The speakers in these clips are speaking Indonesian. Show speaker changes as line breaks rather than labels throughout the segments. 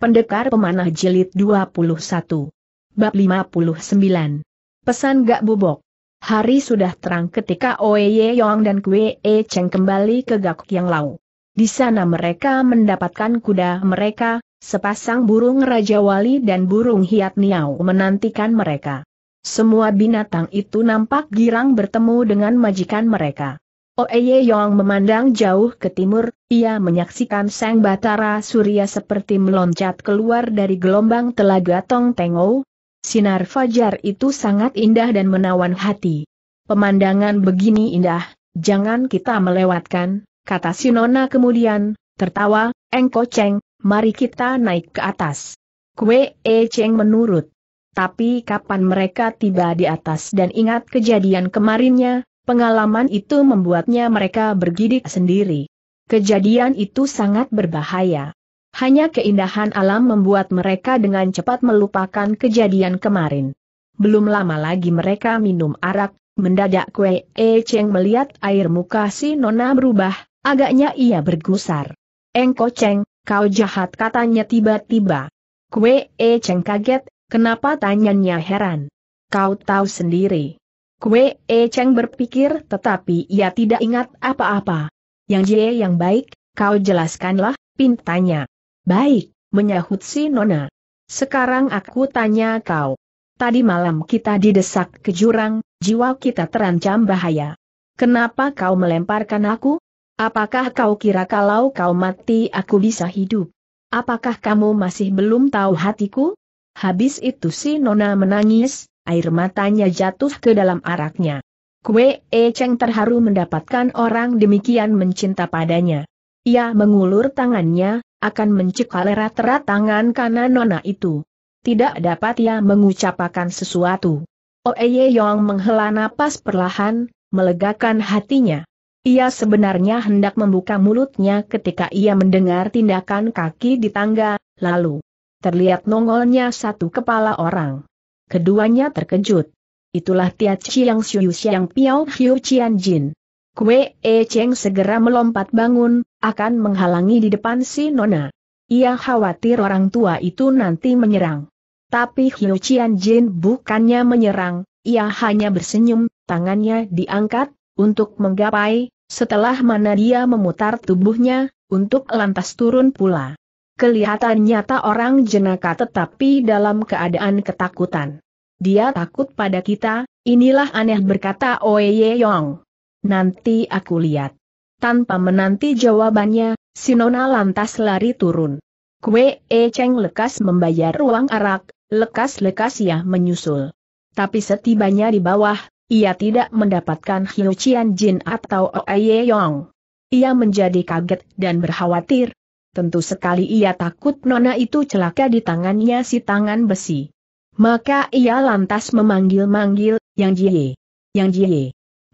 Pendekar Pemanah Jelit 21. Bab 59. Pesan gak Bubok Hari sudah terang ketika Oeye Yong dan Kwe E Cheng kembali ke Gak Yang Lau. Di sana mereka mendapatkan kuda mereka, sepasang burung Raja Wali dan burung Hiat Niau menantikan mereka. Semua binatang itu nampak girang bertemu dengan majikan mereka. Oeye Yong memandang jauh ke timur, ia menyaksikan Sang Batara Surya seperti meloncat keluar dari gelombang telaga Tong Tengo. Sinar fajar itu sangat indah dan menawan hati. Pemandangan begini indah, jangan kita melewatkan, kata Sinona kemudian, tertawa, Engko Cheng, mari kita naik ke atas. Kue E Cheng menurut. Tapi kapan mereka tiba di atas dan ingat kejadian kemarinnya, Pengalaman itu membuatnya mereka bergidik sendiri. Kejadian itu sangat berbahaya. Hanya keindahan alam membuat mereka dengan cepat melupakan kejadian kemarin. Belum lama lagi mereka minum arak, mendadak Kue E Cheng melihat air muka si Nona berubah, agaknya ia bergusar. Engko Cheng, kau jahat katanya tiba-tiba. Kue E Cheng kaget, kenapa tanyanya heran. Kau tahu sendiri. Kue E Cheng berpikir tetapi ia tidak ingat apa-apa. Yang Jie yang baik, kau jelaskanlah, pintanya. Baik, menyahut si Nona. Sekarang aku tanya kau. Tadi malam kita didesak ke jurang, jiwa kita terancam bahaya. Kenapa kau melemparkan aku? Apakah kau kira kalau kau mati aku bisa hidup? Apakah kamu masih belum tahu hatiku? Habis itu si Nona menangis, air matanya jatuh ke dalam araknya. Kue E Cheng terharu mendapatkan orang demikian mencinta padanya. Ia mengulur tangannya, akan mencekal erat-erat tangan kanan nona itu. Tidak dapat ia mengucapkan sesuatu. Oeye Yong menghela napas perlahan, melegakan hatinya. Ia sebenarnya hendak membuka mulutnya ketika ia mendengar tindakan kaki di tangga, lalu terlihat nongolnya satu kepala orang. Keduanya terkejut. Itulah Tia Chiang Xiu Xiang Piao Hiu Qian Jin. Kue E Cheng segera melompat bangun, akan menghalangi di depan si Nona. Ia khawatir orang tua itu nanti menyerang. Tapi Hiu Qian Jin bukannya menyerang, ia hanya bersenyum, tangannya diangkat, untuk menggapai, setelah mana dia memutar tubuhnya, untuk lantas turun pula. Kelihatan nyata orang jenaka tetapi dalam keadaan ketakutan. Dia takut pada kita, inilah aneh berkata Oye Yong. Nanti aku lihat. Tanpa menanti jawabannya, Sinona lantas lari turun. Kue E Cheng lekas membayar ruang arak, lekas-lekas ia menyusul. Tapi setibanya di bawah, ia tidak mendapatkan Hiu Chian Jin atau Oye Yong. Ia menjadi kaget dan berkhawatir, Tentu sekali ia takut Nona itu celaka di tangannya si tangan besi. Maka ia lantas memanggil-manggil, Yang Jie, Yang Jie,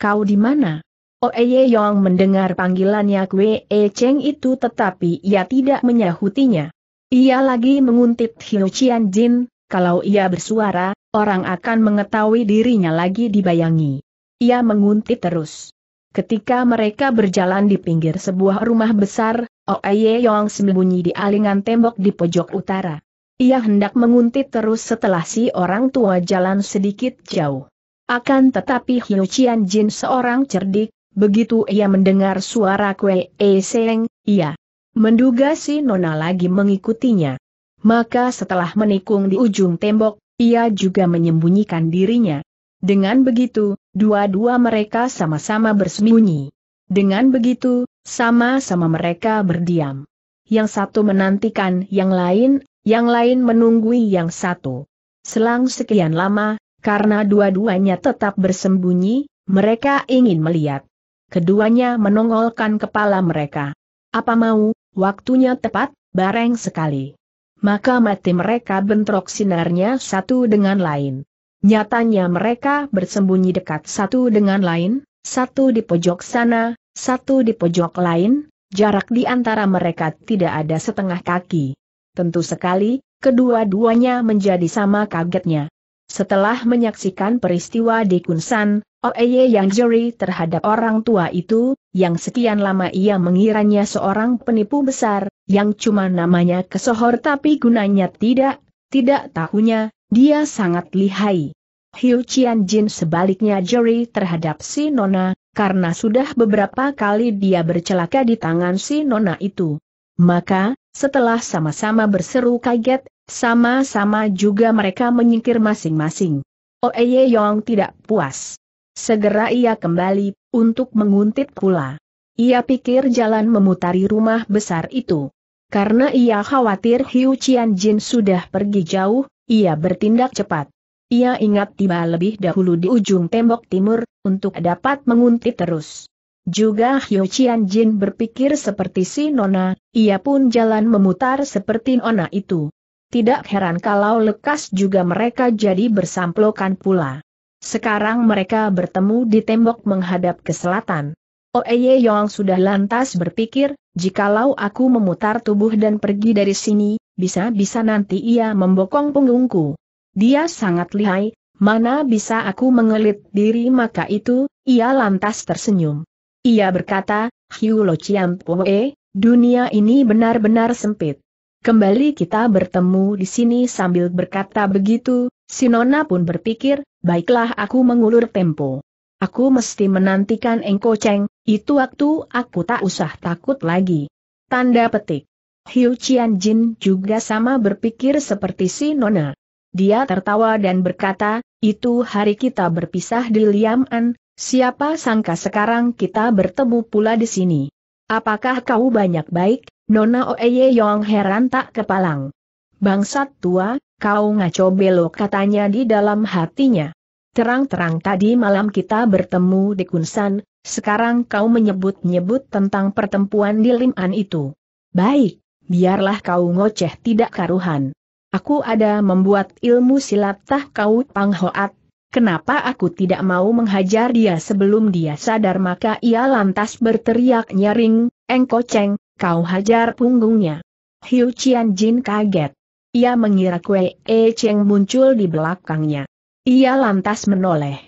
kau di mana? Oeye Yong mendengar panggilannya Kwe E Cheng itu tetapi ia tidak menyahutinya. Ia lagi menguntit Hiu Qian Jin, kalau ia bersuara, orang akan mengetahui dirinya lagi dibayangi. Ia menguntit terus. Ketika mereka berjalan di pinggir sebuah rumah besar, Oye oh Yong sembunyi di alingan tembok di pojok utara. Ia hendak menguntit terus setelah si orang tua jalan sedikit jauh. Akan tetapi Hiu Qian Jin seorang cerdik, begitu ia mendengar suara Kue E Seng, ia menduga si Nona lagi mengikutinya. Maka setelah menikung di ujung tembok, ia juga menyembunyikan dirinya. Dengan begitu, Dua-dua mereka sama-sama bersembunyi. Dengan begitu, sama-sama mereka berdiam. Yang satu menantikan yang lain, yang lain menunggui yang satu. Selang sekian lama, karena dua-duanya tetap bersembunyi, mereka ingin melihat. Keduanya menongolkan kepala mereka. Apa mau, waktunya tepat, bareng sekali. Maka mati mereka bentrok sinarnya satu dengan lain. Nyatanya mereka bersembunyi dekat satu dengan lain, satu di pojok sana, satu di pojok lain, jarak di antara mereka tidak ada setengah kaki. Tentu sekali, kedua-duanya menjadi sama kagetnya. Setelah menyaksikan peristiwa di Kunsan, Oeye Yang Juri terhadap orang tua itu, yang sekian lama ia mengiranya seorang penipu besar, yang cuma namanya kesohor tapi gunanya tidak, tidak tahunya, dia sangat lihai. Hiu Qian Jin sebaliknya jeri terhadap si Nona, karena sudah beberapa kali dia bercelaka di tangan si Nona itu. Maka, setelah sama-sama berseru kaget, sama-sama juga mereka menyingkir masing-masing. Oh, Ye Yong tidak puas. Segera ia kembali, untuk menguntit pula. Ia pikir jalan memutari rumah besar itu. Karena ia khawatir Hiu Qian Jin sudah pergi jauh, ia bertindak cepat. Ia ingat tiba lebih dahulu di ujung tembok timur, untuk dapat menguntit terus. Juga Hyo Chian Jin berpikir seperti si Nona, ia pun jalan memutar seperti Nona itu. Tidak heran kalau lekas juga mereka jadi bersamplokan pula. Sekarang mereka bertemu di tembok menghadap ke selatan. Oeye Yong sudah lantas berpikir, jikalau aku memutar tubuh dan pergi dari sini, bisa-bisa nanti ia membokong punggungku. Dia sangat lihai, mana bisa aku mengelit diri maka itu, ia lantas tersenyum. Ia berkata, Hiu Lo Chiam Pue, dunia ini benar-benar sempit. Kembali kita bertemu di sini sambil berkata begitu, Sinona pun berpikir, baiklah aku mengulur tempo. Aku mesti menantikan Engko Cheng, itu waktu aku tak usah takut lagi. Tanda petik. Hiu Qian Jin juga sama berpikir seperti si Nona. Dia tertawa dan berkata, itu hari kita berpisah di Liaman, siapa sangka sekarang kita bertemu pula di sini. Apakah kau banyak baik, Nona Oeye Yong heran tak kepalang. Bangsat tua, kau ngaco belok katanya di dalam hatinya. Terang-terang tadi malam kita bertemu di Kunsan, sekarang kau menyebut-nyebut tentang pertempuan di Liman itu. Baik, biarlah kau ngoceh tidak karuhan. Aku ada membuat ilmu silat tah kau panghoat. Kenapa aku tidak mau menghajar dia sebelum dia sadar maka ia lantas berteriak nyaring, engko Cheng, kau hajar punggungnya. Hiu Qian Jin kaget. Ia mengira Kue E Cheng muncul di belakangnya. Ia lantas menoleh.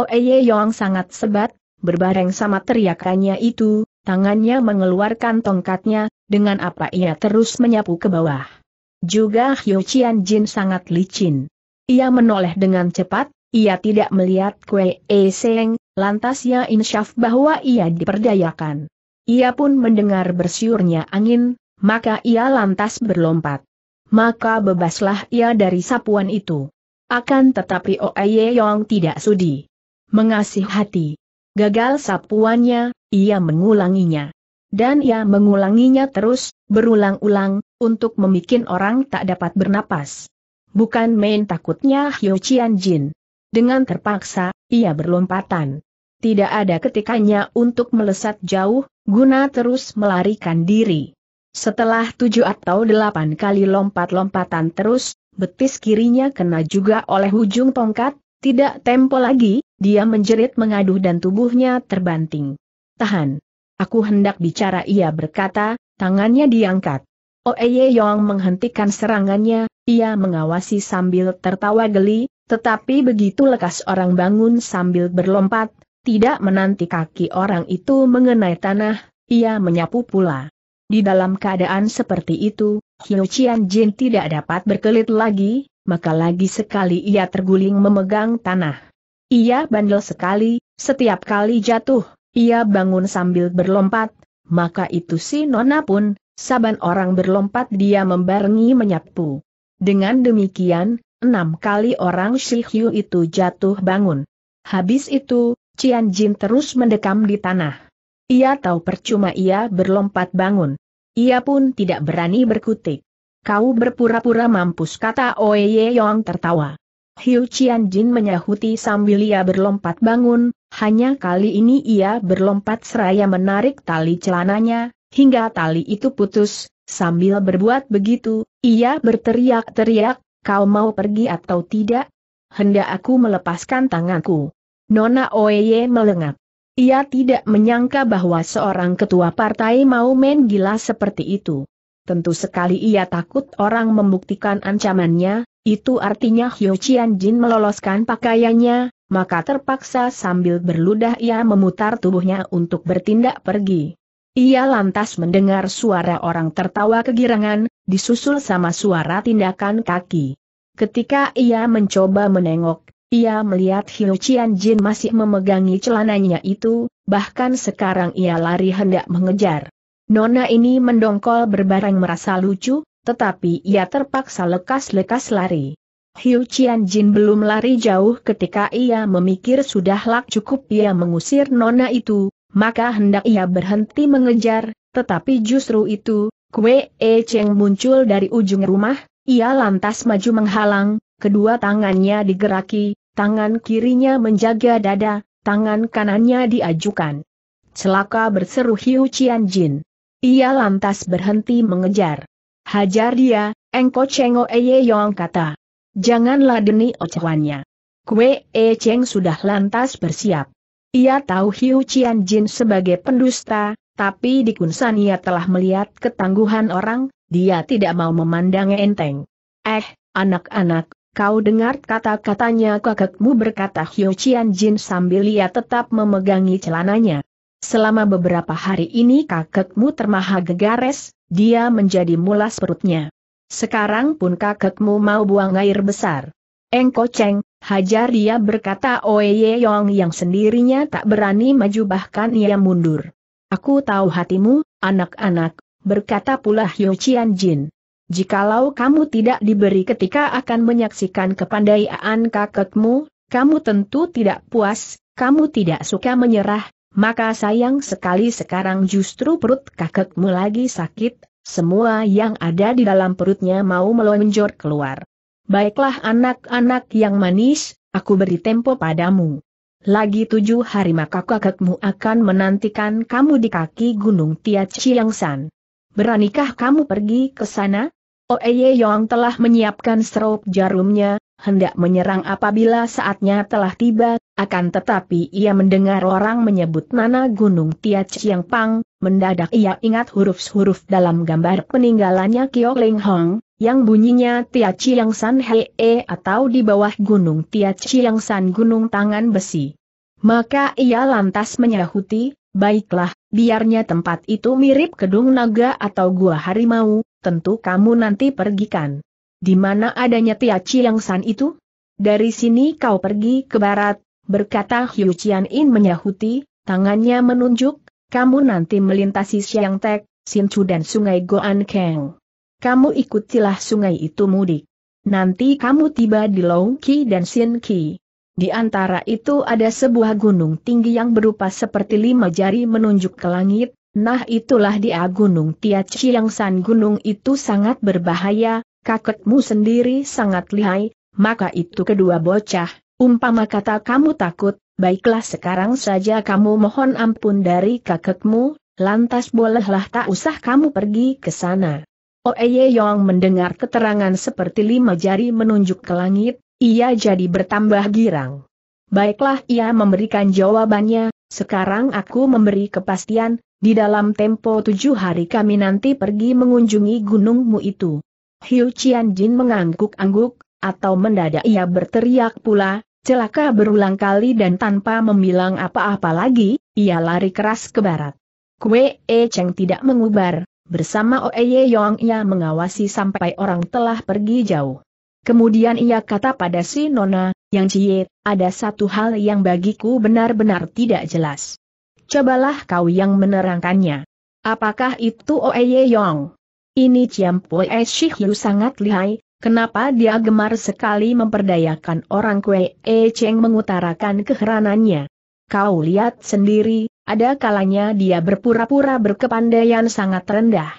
E Ye Yong sangat sebat, berbareng sama teriakannya itu, tangannya mengeluarkan tongkatnya, dengan apa ia terus menyapu ke bawah. Juga Hyo Chian Jin sangat licin. Ia menoleh dengan cepat, ia tidak melihat Kue E Seng, lantas ia insyaf bahwa ia diperdayakan. Ia pun mendengar bersiurnya angin, maka ia lantas berlompat. Maka bebaslah ia dari sapuan itu. Akan tetapi Oye Yong tidak sudi. Mengasih hati. Gagal sapuannya, ia mengulanginya. Dan ia mengulanginya terus, berulang-ulang, untuk memikin orang tak dapat bernapas. Bukan main takutnya Hyo Chian Jin. Dengan terpaksa, ia berlompatan. Tidak ada ketikanya untuk melesat jauh, guna terus melarikan diri. Setelah tujuh atau delapan kali lompat-lompatan terus, betis kirinya kena juga oleh ujung tongkat, tidak tempo lagi, dia menjerit mengaduh dan tubuhnya terbanting. Tahan. Aku hendak bicara ia berkata, tangannya diangkat. Oeye Yong menghentikan serangannya, ia mengawasi sambil tertawa geli, tetapi begitu lekas orang bangun sambil berlompat, tidak menanti kaki orang itu mengenai tanah, ia menyapu pula. Di dalam keadaan seperti itu, Hiu Qian Jin tidak dapat berkelit lagi, maka lagi sekali ia terguling memegang tanah. Ia bandel sekali, setiap kali jatuh, ia bangun sambil berlompat, maka itu si Nona pun, Saban orang berlompat dia membarengi menyapu. Dengan demikian, enam kali orang Shihyu itu jatuh bangun. Habis itu, Cian Jin terus mendekam di tanah. Ia tahu percuma ia berlompat bangun. Ia pun tidak berani berkutik. Kau berpura-pura mampus kata Oye Yong tertawa. Hiu Cian Jin menyahuti sambil ia berlompat bangun, hanya kali ini ia berlompat seraya menarik tali celananya, hingga tali itu putus, sambil berbuat begitu, ia berteriak-teriak, kau mau pergi atau tidak? Hendak aku melepaskan tanganku. Nona Oye melengak. Ia tidak menyangka bahwa seorang ketua partai mau main gila seperti itu. Tentu sekali ia takut orang membuktikan ancamannya, itu artinya Hyo Chian Jin meloloskan pakaiannya, maka terpaksa sambil berludah ia memutar tubuhnya untuk bertindak pergi. Ia lantas mendengar suara orang tertawa kegirangan, disusul sama suara tindakan kaki. Ketika ia mencoba menengok, ia melihat Hiu Qian Jin masih memegangi celananya itu, bahkan sekarang ia lari hendak mengejar. Nona ini mendongkol berbareng merasa lucu, tetapi ia terpaksa lekas-lekas lari. Hiu Qian Jin belum lari jauh ketika ia memikir sudahlah cukup ia mengusir nona itu, maka hendak ia berhenti mengejar, tetapi justru itu, Kue E Cheng muncul dari ujung rumah, ia lantas maju menghalang, kedua tangannya digeraki, tangan kirinya menjaga dada, tangan kanannya diajukan. Celaka berseru Hiu Qian Jin. Ia lantas berhenti mengejar. Hajar dia, Engko Chengo Eye Yong kata. Janganlah deni ocehannya. Kue E Cheng sudah lantas bersiap. Ia tahu Hiu Qian Jin sebagai pendusta, tapi di Kunsan ia telah melihat ketangguhan orang, dia tidak mau memandang enteng. Eh, anak-anak, kau dengar kata-katanya kakakmu berkata Hiu Qian Jin sambil ia tetap memegangi celananya. Selama beberapa hari ini kakekmu termaha gegares, dia menjadi mulas perutnya. Sekarang pun kakakmu mau buang air besar. Engko Cheng, Hajar dia berkata Oye Yong yang sendirinya tak berani maju bahkan ia mundur. Aku tahu hatimu, anak-anak, berkata pula Hyo Jin. Jikalau kamu tidak diberi ketika akan menyaksikan kepandaian kakekmu, kamu tentu tidak puas, kamu tidak suka menyerah, maka sayang sekali sekarang justru perut kakekmu lagi sakit, semua yang ada di dalam perutnya mau melonjor keluar. Baiklah anak-anak yang manis, aku beri tempo padamu. Lagi tujuh hari maka kakekmu akan menantikan kamu di kaki gunung Tiat Chiangsan. Beranikah kamu pergi ke sana? Oeye oh, Yong telah menyiapkan serop jarumnya, hendak menyerang apabila saatnya telah tiba, akan tetapi ia mendengar orang menyebut Nana Gunung Tia Chiang Pang, mendadak ia ingat huruf-huruf dalam gambar peninggalannya Kio Ling Hong, yang bunyinya Tia Chiang San Hee atau di bawah gunung Tia Chiang San Gunung Tangan Besi. Maka ia lantas menyahuti, baiklah, biarnya tempat itu mirip gedung naga atau gua harimau, tentu kamu nanti pergikan. Di mana adanya Tia Chiang San itu? Dari sini kau pergi ke barat, berkata Hiu Chian In menyahuti, tangannya menunjuk, kamu nanti melintasi Siang Tek, Sinchu dan Sungai Goan Keng kamu ikutilah sungai itu mudik. Nanti kamu tiba di Longki dan Sinki. Di antara itu ada sebuah gunung tinggi yang berupa seperti lima jari menunjuk ke langit, nah itulah dia gunung Tiachi yang san gunung itu sangat berbahaya, kakekmu sendiri sangat lihai, maka itu kedua bocah, umpama kata kamu takut, baiklah sekarang saja kamu mohon ampun dari kakekmu, lantas bolehlah tak usah kamu pergi ke sana. Oeye oh, Yong mendengar keterangan seperti lima jari menunjuk ke langit, ia jadi bertambah girang. Baiklah ia memberikan jawabannya, sekarang aku memberi kepastian, di dalam tempo tujuh hari kami nanti pergi mengunjungi gunungmu itu. Hiu Qian Jin mengangguk-angguk, atau mendadak ia berteriak pula, celaka berulang kali dan tanpa memilang apa-apa lagi, ia lari keras ke barat. Kue E Cheng tidak mengubar, Bersama Oeye Yong ia mengawasi sampai orang telah pergi jauh. Kemudian ia kata pada si Nona, Yang Cie, ada satu hal yang bagiku benar-benar tidak jelas. Cobalah kau yang menerangkannya. Apakah itu Oeye Yong? Ini Ciam Poe Yu sangat lihai, kenapa dia gemar sekali memperdayakan orang Kwee E Cheng mengutarakan keheranannya. Kau lihat sendiri, ada kalanya dia berpura-pura berkepandaian sangat rendah.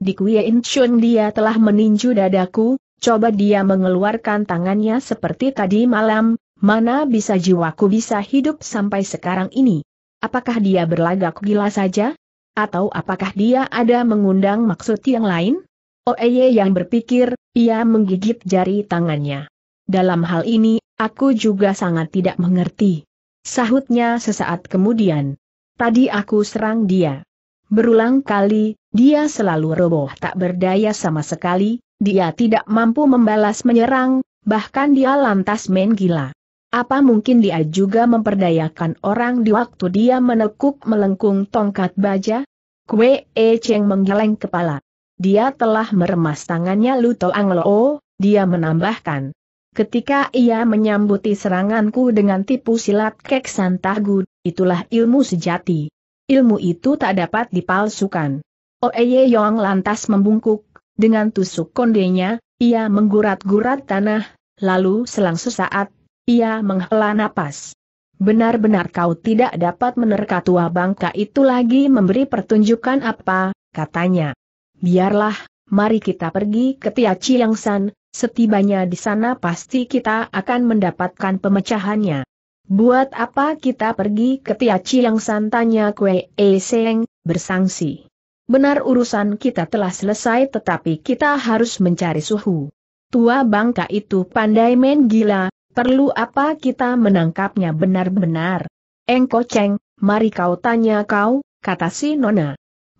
Di Kuei Chun dia telah meninju dadaku, coba dia mengeluarkan tangannya seperti tadi malam, mana bisa jiwaku bisa hidup sampai sekarang ini. Apakah dia berlagak gila saja? Atau apakah dia ada mengundang maksud yang lain? Oeye oh, yang berpikir, ia menggigit jari tangannya. Dalam hal ini, aku juga sangat tidak mengerti. Sahutnya sesaat kemudian. Tadi aku serang dia. Berulang kali, dia selalu roboh tak berdaya sama sekali, dia tidak mampu membalas menyerang, bahkan dia lantas main gila. Apa mungkin dia juga memperdayakan orang di waktu dia menekuk melengkung tongkat baja? Kue E Cheng menggeleng kepala. Dia telah meremas tangannya Luto Anglo. dia menambahkan. Ketika ia menyambuti seranganku dengan tipu silat kek santahgu, itulah ilmu sejati. Ilmu itu tak dapat dipalsukan. Oeye Yong lantas membungkuk, dengan tusuk kondenya, ia menggurat-gurat tanah, lalu selang sesaat, ia menghela napas. Benar-benar kau tidak dapat menerka tua bangka itu lagi memberi pertunjukan apa, katanya. Biarlah, mari kita pergi ke Tia Chiang San, Setibanya di sana pasti kita akan mendapatkan pemecahannya. Buat apa kita pergi ke Tiaci yang santanya Kue E Seng, bersangsi. Benar urusan kita telah selesai tetapi kita harus mencari suhu. Tua bangka itu pandai main gila, perlu apa kita menangkapnya benar-benar. Engko Ceng, mari kau tanya kau, kata si Nona.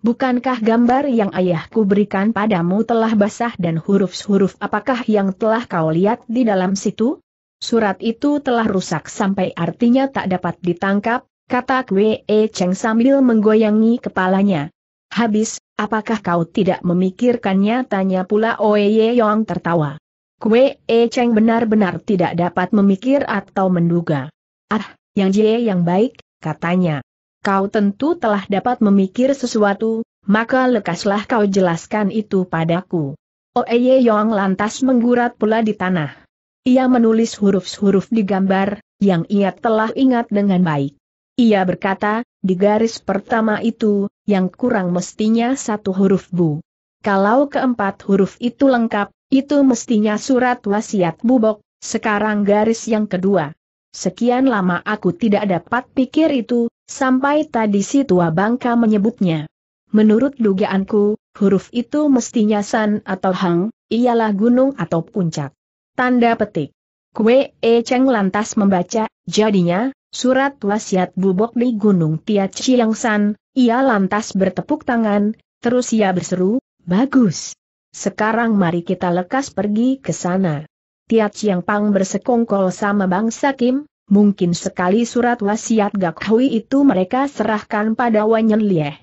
Bukankah gambar yang ayahku berikan padamu telah basah dan huruf-huruf apakah yang telah kau lihat di dalam situ? Surat itu telah rusak sampai artinya tak dapat ditangkap, kata Kwe e Cheng sambil menggoyangi kepalanya. Habis, apakah kau tidak memikirkannya? Tanya pula Oye Yong tertawa. Kwe e Cheng benar-benar tidak dapat memikir atau menduga. Ah, yang jie yang baik, katanya kau tentu telah dapat memikir sesuatu, maka lekaslah kau jelaskan itu padaku. Oeye oh, Yong lantas menggurat pula di tanah. Ia menulis huruf-huruf di gambar, yang ia telah ingat dengan baik. Ia berkata, di garis pertama itu, yang kurang mestinya satu huruf bu. Kalau keempat huruf itu lengkap, itu mestinya surat wasiat bubok, sekarang garis yang kedua. Sekian lama aku tidak dapat pikir itu, sampai tadi si tua bangka menyebutnya. Menurut dugaanku, huruf itu mestinya San atau Hang, ialah gunung atau puncak. Tanda petik. Kue E Cheng lantas membaca, jadinya, surat wasiat bubok di gunung Tia Chiang San, ia lantas bertepuk tangan, terus ia berseru, bagus. Sekarang mari kita lekas pergi ke sana. Tia Chiang Pang bersekongkol sama bangsa Kim, mungkin sekali surat wasiat Gak Hui itu mereka serahkan pada Wanyan Lieh.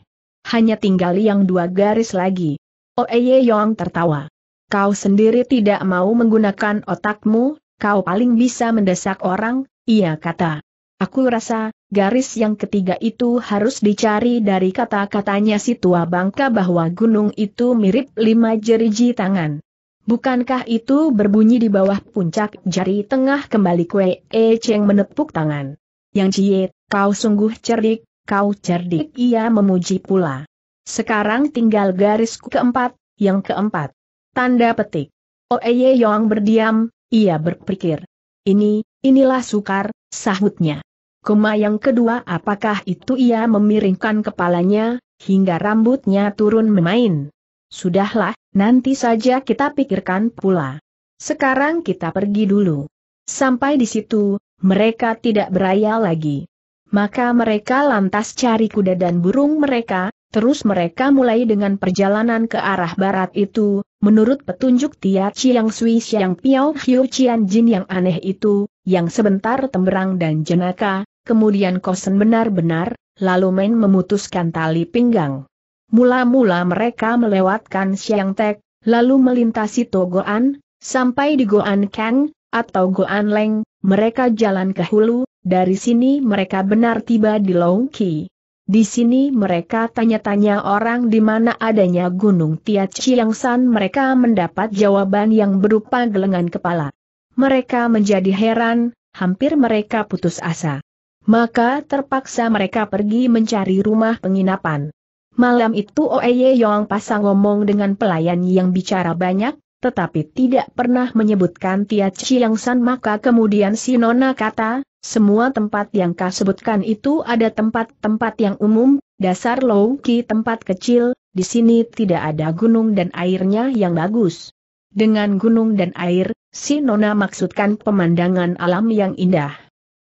Hanya tinggal yang dua garis lagi. Oeye oh, Yong tertawa. Kau sendiri tidak mau menggunakan otakmu, kau paling bisa mendesak orang, ia kata. Aku rasa, garis yang ketiga itu harus dicari dari kata-katanya si tua bangka bahwa gunung itu mirip lima jeriji tangan. Bukankah itu berbunyi di bawah puncak jari tengah kembali kue E Cheng menepuk tangan. Yang Cie, kau sungguh cerdik, kau cerdik ia memuji pula. Sekarang tinggal garisku keempat, yang keempat. Tanda petik. Oeye Yong berdiam, ia berpikir. Ini, inilah sukar, sahutnya. Koma yang kedua apakah itu ia memiringkan kepalanya, hingga rambutnya turun memain. Sudahlah, Nanti saja kita pikirkan pula. Sekarang kita pergi dulu. Sampai di situ, mereka tidak beraya lagi. Maka mereka lantas cari kuda dan burung mereka, terus mereka mulai dengan perjalanan ke arah barat itu, menurut petunjuk Tia Chiang Sui Siang Piao Hiu Chian Jin yang aneh itu, yang sebentar temberang dan jenaka, kemudian kosen benar-benar, lalu main memutuskan tali pinggang. Mula-mula mereka melewatkan Siang Tek, lalu melintasi Togoan, sampai di Goan Kang, atau Goan Leng, mereka jalan ke hulu, dari sini mereka benar tiba di Ki. Di sini mereka tanya-tanya orang di mana adanya Gunung Chiang San. mereka mendapat jawaban yang berupa gelengan kepala. Mereka menjadi heran, hampir mereka putus asa. Maka terpaksa mereka pergi mencari rumah penginapan. Malam itu Oeye Yong pasang ngomong dengan pelayan yang bicara banyak, tetapi tidak pernah menyebutkan Tia Chiang San maka kemudian si Nona kata, semua tempat yang kau sebutkan itu ada tempat-tempat yang umum, dasar Low Ki tempat kecil, di sini tidak ada gunung dan airnya yang bagus. Dengan gunung dan air, si Nona maksudkan pemandangan alam yang indah.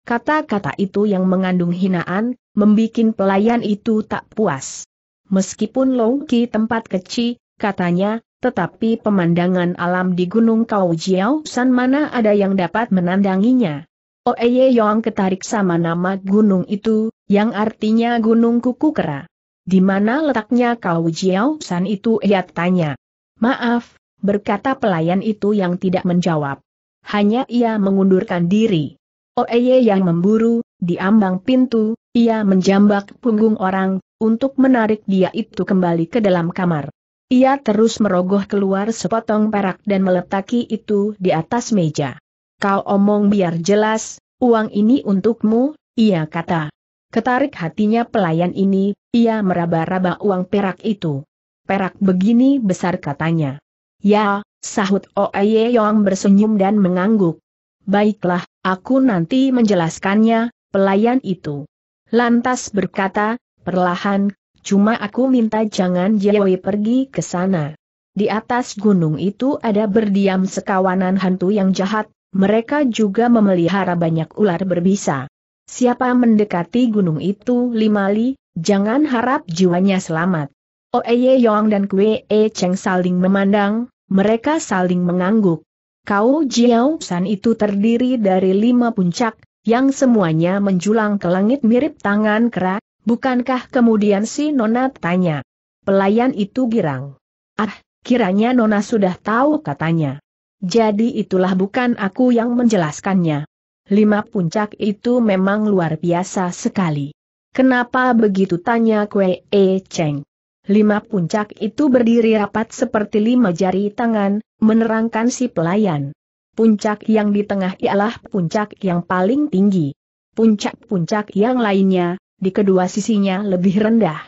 Kata-kata itu yang mengandung hinaan, membuat pelayan itu tak puas. Meskipun Longki tempat kecil, katanya, tetapi pemandangan alam di Gunung Kau Jiao San mana ada yang dapat menandanginya. Oeye Yong ketarik sama nama gunung itu, yang artinya Gunung Kuku Kera. Di mana letaknya Kau Jiao San itu ia tanya. Maaf, berkata pelayan itu yang tidak menjawab. Hanya ia mengundurkan diri. Oeye yang memburu, di ambang pintu, ia menjambak punggung orang, untuk menarik dia itu kembali ke dalam kamar. Ia terus merogoh keluar sepotong perak dan meletaki itu di atas meja. Kau omong biar jelas, uang ini untukmu, ia kata. Ketarik hatinya pelayan ini, ia meraba-raba uang perak itu. Perak begini besar katanya. Ya, sahut Oeye Yong bersenyum dan mengangguk. Baiklah, aku nanti menjelaskannya, pelayan itu. Lantas berkata, perlahan, cuma aku minta jangan Jawi pergi ke sana. Di atas gunung itu ada berdiam sekawanan hantu yang jahat, mereka juga memelihara banyak ular berbisa. Siapa mendekati gunung itu Limali, jangan harap jiwanya selamat. Oeye Yong dan Kwe E Cheng saling memandang, mereka saling mengangguk. Kau Jiao San itu terdiri dari lima puncak, yang semuanya menjulang ke langit mirip tangan kerak. Bukankah kemudian si Nona tanya? Pelayan itu girang. Ah, kiranya Nona sudah tahu katanya. Jadi itulah bukan aku yang menjelaskannya. Lima puncak itu memang luar biasa sekali. Kenapa begitu tanya kue E Cheng? Lima puncak itu berdiri rapat seperti lima jari tangan, menerangkan si pelayan. Puncak yang di tengah ialah puncak yang paling tinggi. Puncak-puncak yang lainnya, di kedua sisinya lebih rendah.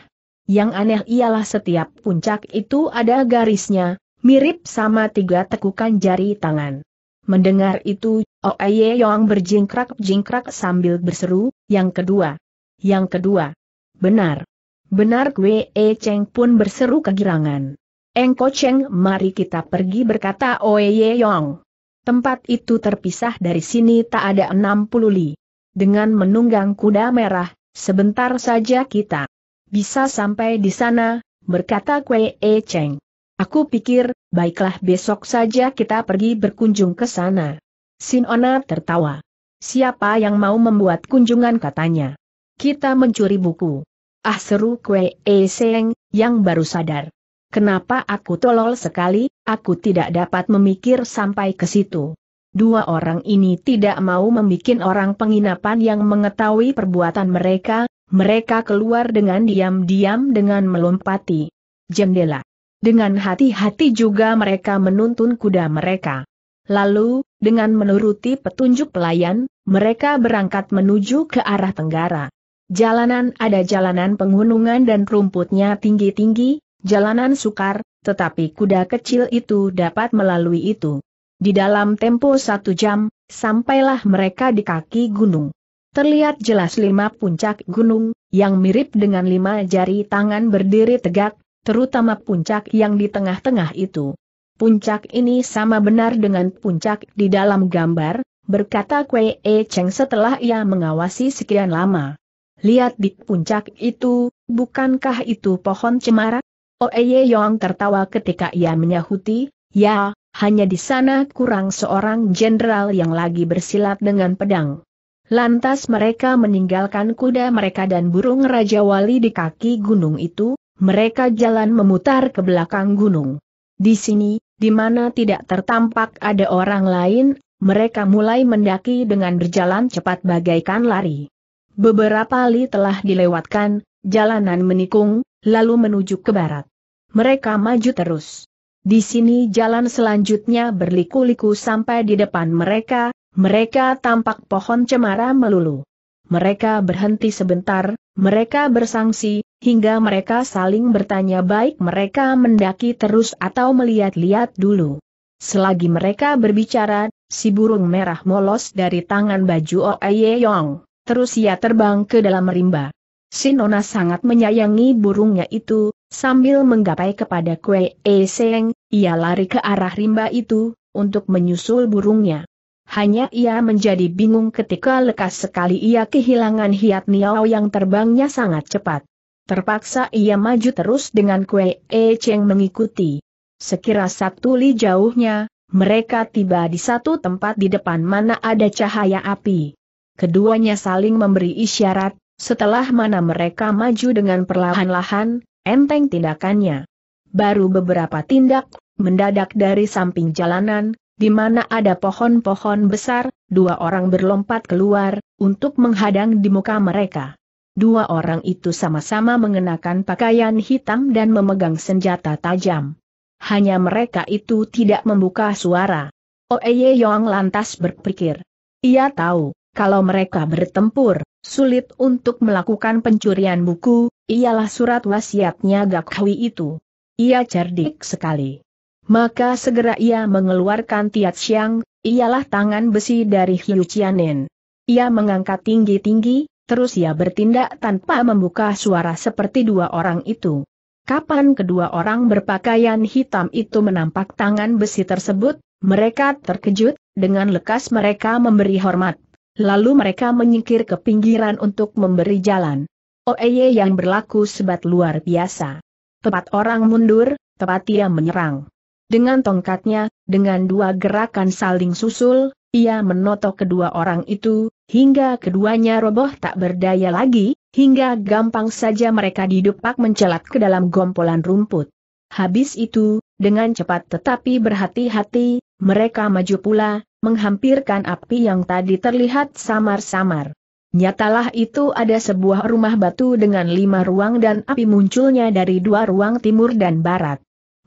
Yang aneh ialah setiap puncak itu ada garisnya, mirip sama tiga tekukan jari tangan. Mendengar itu, oh Ye Yong berjingkrak-jingkrak sambil berseru, yang kedua. Yang kedua. Benar. Benar Kwe E Cheng pun berseru kegirangan. Engko Cheng mari kita pergi berkata oh Ye Yong. Tempat itu terpisah dari sini tak ada 60 li. Dengan menunggang kuda merah, Sebentar saja kita bisa sampai di sana, berkata Kwee E Cheng. Aku pikir, baiklah besok saja kita pergi berkunjung ke sana. Sin Sinona tertawa. Siapa yang mau membuat kunjungan katanya. Kita mencuri buku. Ah seru Kwee E Cheng, yang baru sadar. Kenapa aku tolol sekali, aku tidak dapat memikir sampai ke situ. Dua orang ini tidak mau membuat orang penginapan yang mengetahui perbuatan mereka, mereka keluar dengan diam-diam dengan melompati jendela. Dengan hati-hati juga mereka menuntun kuda mereka. Lalu, dengan menuruti petunjuk pelayan, mereka berangkat menuju ke arah tenggara. Jalanan ada jalanan penggunungan dan rumputnya tinggi-tinggi, jalanan sukar, tetapi kuda kecil itu dapat melalui itu. Di dalam tempo satu jam, sampailah mereka di kaki gunung. Terlihat jelas lima puncak gunung, yang mirip dengan lima jari tangan berdiri tegak, terutama puncak yang di tengah-tengah itu. Puncak ini sama benar dengan puncak di dalam gambar, berkata Kwe E Cheng setelah ia mengawasi sekian lama. Lihat di puncak itu, bukankah itu pohon cemara? Oe Ye Yong tertawa ketika ia menyahuti, ya, hanya di sana kurang seorang jenderal yang lagi bersilat dengan pedang. Lantas mereka meninggalkan kuda mereka dan burung Raja Wali di kaki gunung itu, mereka jalan memutar ke belakang gunung. Di sini, di mana tidak tertampak ada orang lain, mereka mulai mendaki dengan berjalan cepat bagaikan lari. Beberapa li telah dilewatkan, jalanan menikung, lalu menuju ke barat. Mereka maju terus. Di sini jalan selanjutnya berliku-liku sampai di depan mereka, mereka tampak pohon cemara melulu. Mereka berhenti sebentar, mereka bersangsi, hingga mereka saling bertanya baik mereka mendaki terus atau melihat-lihat dulu. Selagi mereka berbicara, si burung merah molos dari tangan baju Oeye Yong, terus ia terbang ke dalam rimba. Sinona sangat menyayangi burungnya itu, Sambil menggapai kepada Kue E Seng, ia lari ke arah rimba itu, untuk menyusul burungnya. Hanya ia menjadi bingung ketika lekas sekali ia kehilangan hiat niau yang terbangnya sangat cepat. Terpaksa ia maju terus dengan Kue E Cheng mengikuti. Sekira satu li jauhnya, mereka tiba di satu tempat di depan mana ada cahaya api. Keduanya saling memberi isyarat, setelah mana mereka maju dengan perlahan-lahan, enteng tindakannya. Baru beberapa tindak, mendadak dari samping jalanan, di mana ada pohon-pohon besar, dua orang berlompat keluar, untuk menghadang di muka mereka. Dua orang itu sama-sama mengenakan pakaian hitam dan memegang senjata tajam. Hanya mereka itu tidak membuka suara. Oeye Yong lantas berpikir. Ia tahu, kalau mereka bertempur, sulit untuk melakukan pencurian buku, ialah surat wasiatnya Hui itu. Ia cerdik sekali. Maka segera ia mengeluarkan Tiat Siang, ialah tangan besi dari Hiu Chianen. Ia mengangkat tinggi-tinggi, terus ia bertindak tanpa membuka suara seperti dua orang itu. Kapan kedua orang berpakaian hitam itu menampak tangan besi tersebut, mereka terkejut, dengan lekas mereka memberi hormat. Lalu mereka menyingkir ke pinggiran untuk memberi jalan. Oeye yang berlaku sebat luar biasa. Tepat orang mundur, tepat ia menyerang. Dengan tongkatnya, dengan dua gerakan saling susul, ia menotok kedua orang itu, hingga keduanya roboh tak berdaya lagi, hingga gampang saja mereka didupak mencelat ke dalam gompolan rumput. Habis itu, dengan cepat tetapi berhati-hati, mereka maju pula, menghampirkan api yang tadi terlihat samar-samar. Nyatalah itu ada sebuah rumah batu dengan lima ruang dan api munculnya dari dua ruang timur dan barat.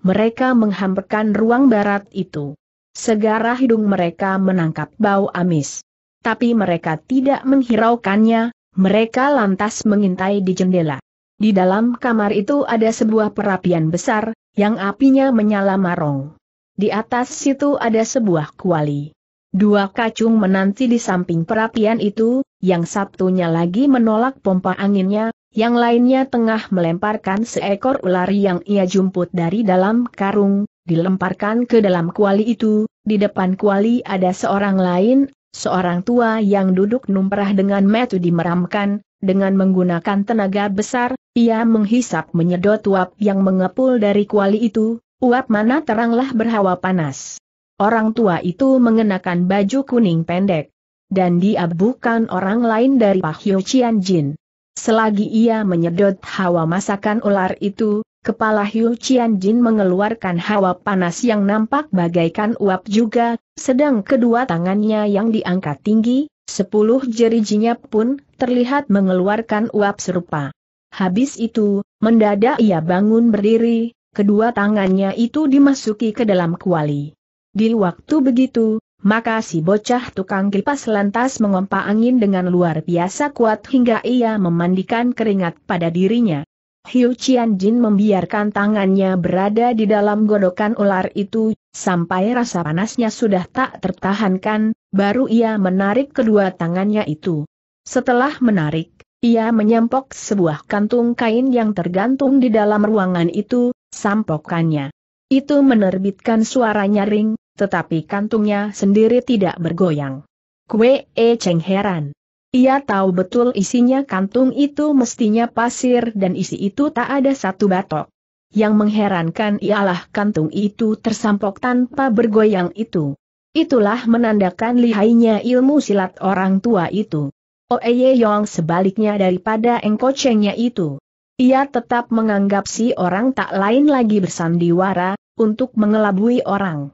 Mereka menghampakan ruang barat itu. Segara hidung mereka menangkap bau amis. Tapi mereka tidak menghiraukannya, mereka lantas mengintai di jendela. Di dalam kamar itu ada sebuah perapian besar, yang apinya menyala marong. Di atas situ ada sebuah kuali. Dua kacung menanti di samping perapian itu, yang satunya lagi menolak pompa anginnya, yang lainnya tengah melemparkan seekor ular yang ia jumput dari dalam karung, dilemparkan ke dalam kuali itu, di depan kuali ada seorang lain, seorang tua yang duduk numprah dengan metu dimeramkan, dengan menggunakan tenaga besar, ia menghisap menyedot uap yang mengepul dari kuali itu, uap mana teranglah berhawa panas. Orang tua itu mengenakan baju kuning pendek. Dan dia bukan orang lain dari Pak Hyo Chian Jin. Selagi ia menyedot hawa masakan ular itu, kepala Hyo Chian Jin mengeluarkan hawa panas yang nampak bagaikan uap juga, sedang kedua tangannya yang diangkat tinggi, sepuluh jerijinya pun terlihat mengeluarkan uap serupa. Habis itu, mendadak ia bangun berdiri, kedua tangannya itu dimasuki ke dalam kuali. Di waktu begitu, maka si bocah tukang kipas lantas mengompa angin dengan luar biasa kuat hingga ia memandikan keringat pada dirinya. Hiu Qian Jin membiarkan tangannya berada di dalam godokan ular itu, sampai rasa panasnya sudah tak tertahankan, baru ia menarik kedua tangannya itu. Setelah menarik, ia menyampok sebuah kantung kain yang tergantung di dalam ruangan itu, sampokannya. Itu menerbitkan suara nyaring, tetapi kantungnya sendiri tidak bergoyang. Kue E Cheng heran. Ia tahu betul isinya kantung itu mestinya pasir dan isi itu tak ada satu batok. Yang mengherankan ialah kantung itu tersampok tanpa bergoyang itu. Itulah menandakan lihainya ilmu silat orang tua itu. Oeye Yong sebaliknya daripada Engko Chengnya itu. Ia tetap menganggap si orang tak lain lagi bersandiwara, untuk mengelabui orang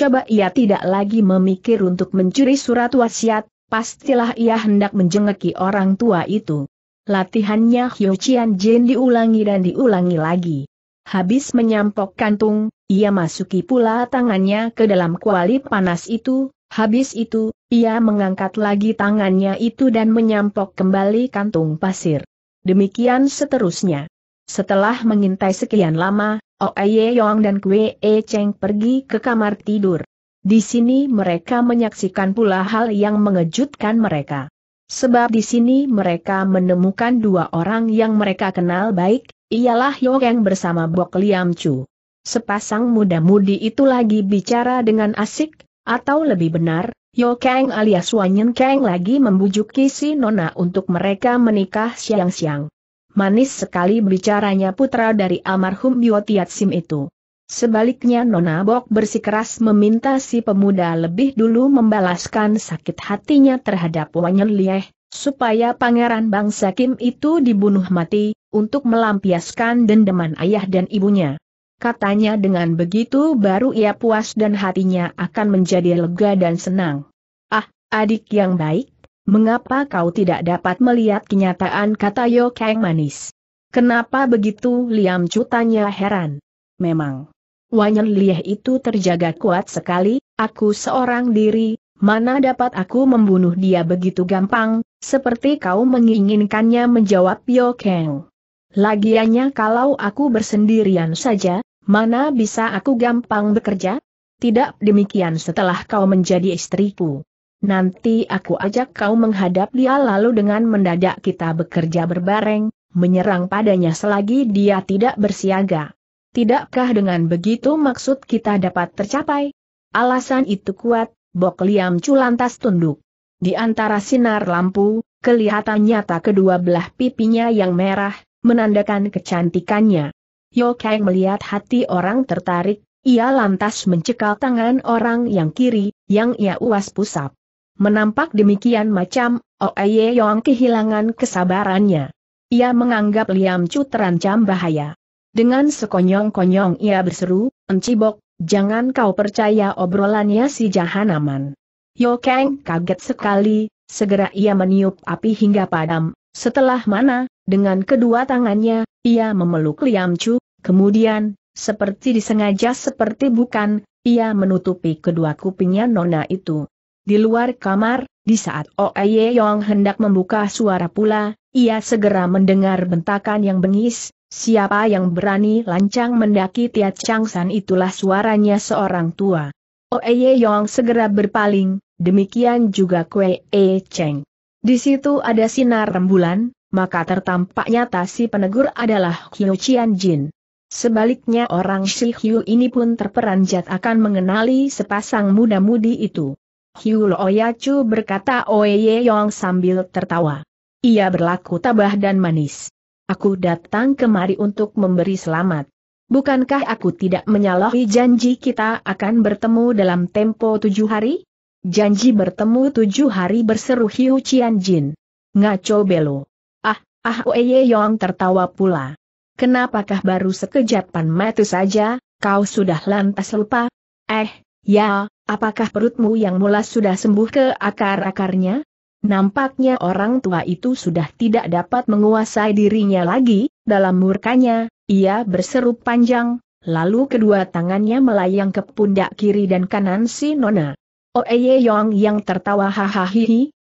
coba ia tidak lagi memikir untuk mencuri surat wasiat, pastilah ia hendak menjengeki orang tua itu. Latihannya Hyo Chian Jin diulangi dan diulangi lagi. Habis menyampok kantung, ia masuki pula tangannya ke dalam kuali panas itu, habis itu, ia mengangkat lagi tangannya itu dan menyampok kembali kantung pasir. Demikian seterusnya. Setelah mengintai sekian lama, Oe oh Yong dan Kwe E Cheng pergi ke kamar tidur. Di sini mereka menyaksikan pula hal yang mengejutkan mereka. Sebab di sini mereka menemukan dua orang yang mereka kenal baik, ialah Yong Yong bersama Bok Liam Chu. Sepasang muda-mudi itu lagi bicara dengan asik, atau lebih benar, Yo Kang alias Wanyen Kang lagi membujuk Kisi Nona untuk mereka menikah siang-siang manis sekali bicaranya putra dari almarhum sim itu. Sebaliknya Nona Bok bersikeras meminta si pemuda lebih dulu membalaskan sakit hatinya terhadap Wanyan Lieh, supaya pangeran bangsa Kim itu dibunuh mati, untuk melampiaskan dendaman ayah dan ibunya. Katanya dengan begitu baru ia puas dan hatinya akan menjadi lega dan senang. Ah, adik yang baik, Mengapa kau tidak dapat melihat kenyataan kata Yo Kang manis? Kenapa begitu Liam Chu tanya heran. Memang. Wanyan Lieh itu terjaga kuat sekali, aku seorang diri, mana dapat aku membunuh dia begitu gampang, seperti kau menginginkannya menjawab Yo Kang. Lagiannya kalau aku bersendirian saja, mana bisa aku gampang bekerja? Tidak demikian setelah kau menjadi istriku. Nanti aku ajak kau menghadap dia lalu dengan mendadak kita bekerja berbareng, menyerang padanya selagi dia tidak bersiaga. Tidakkah dengan begitu maksud kita dapat tercapai? Alasan itu kuat, Bok Liam culantas tunduk. Di antara sinar lampu, kelihatan nyata kedua belah pipinya yang merah, menandakan kecantikannya. Yo Kang melihat hati orang tertarik, ia lantas mencekal tangan orang yang kiri, yang ia uas pusap. Menampak demikian macam, Oe Yong kehilangan kesabarannya. Ia menganggap Liam Chu terancam bahaya. Dengan sekonyong-konyong ia berseru, Encibok, jangan kau percaya obrolannya si Jahanaman. Yo Kang kaget sekali, segera ia meniup api hingga padam, setelah mana, dengan kedua tangannya, ia memeluk Liam Chu, kemudian, seperti disengaja seperti bukan, ia menutupi kedua kupingnya nona itu di luar kamar, di saat Oe Yong hendak membuka suara pula, ia segera mendengar bentakan yang bengis, siapa yang berani lancang mendaki Tiat Changsan itulah suaranya seorang tua. Oe Yong segera berpaling, demikian juga Kwe E Cheng. Di situ ada sinar rembulan, maka tertampak nyata si penegur adalah Qiu Qian Jin. Sebaliknya orang si Hyu ini pun terperanjat akan mengenali sepasang muda-mudi itu. Hiu Oyacu berkata Oye Yong sambil tertawa. Ia berlaku tabah dan manis. Aku datang kemari untuk memberi selamat. Bukankah aku tidak menyalahi janji kita akan bertemu dalam tempo tujuh hari? Janji bertemu tujuh hari berseru Hiu Cian Jin. Ngaco belo. Ah, ah Oye Yong tertawa pula. Kenapakah baru sekejapan mati saja, kau sudah lantas lupa? Eh, ya, Apakah perutmu yang mulas sudah sembuh ke akar-akarnya? Nampaknya orang tua itu sudah tidak dapat menguasai dirinya lagi, dalam murkanya, ia berseru panjang, lalu kedua tangannya melayang ke pundak kiri dan kanan si Nona. Oeye Yong yang tertawa hahaha,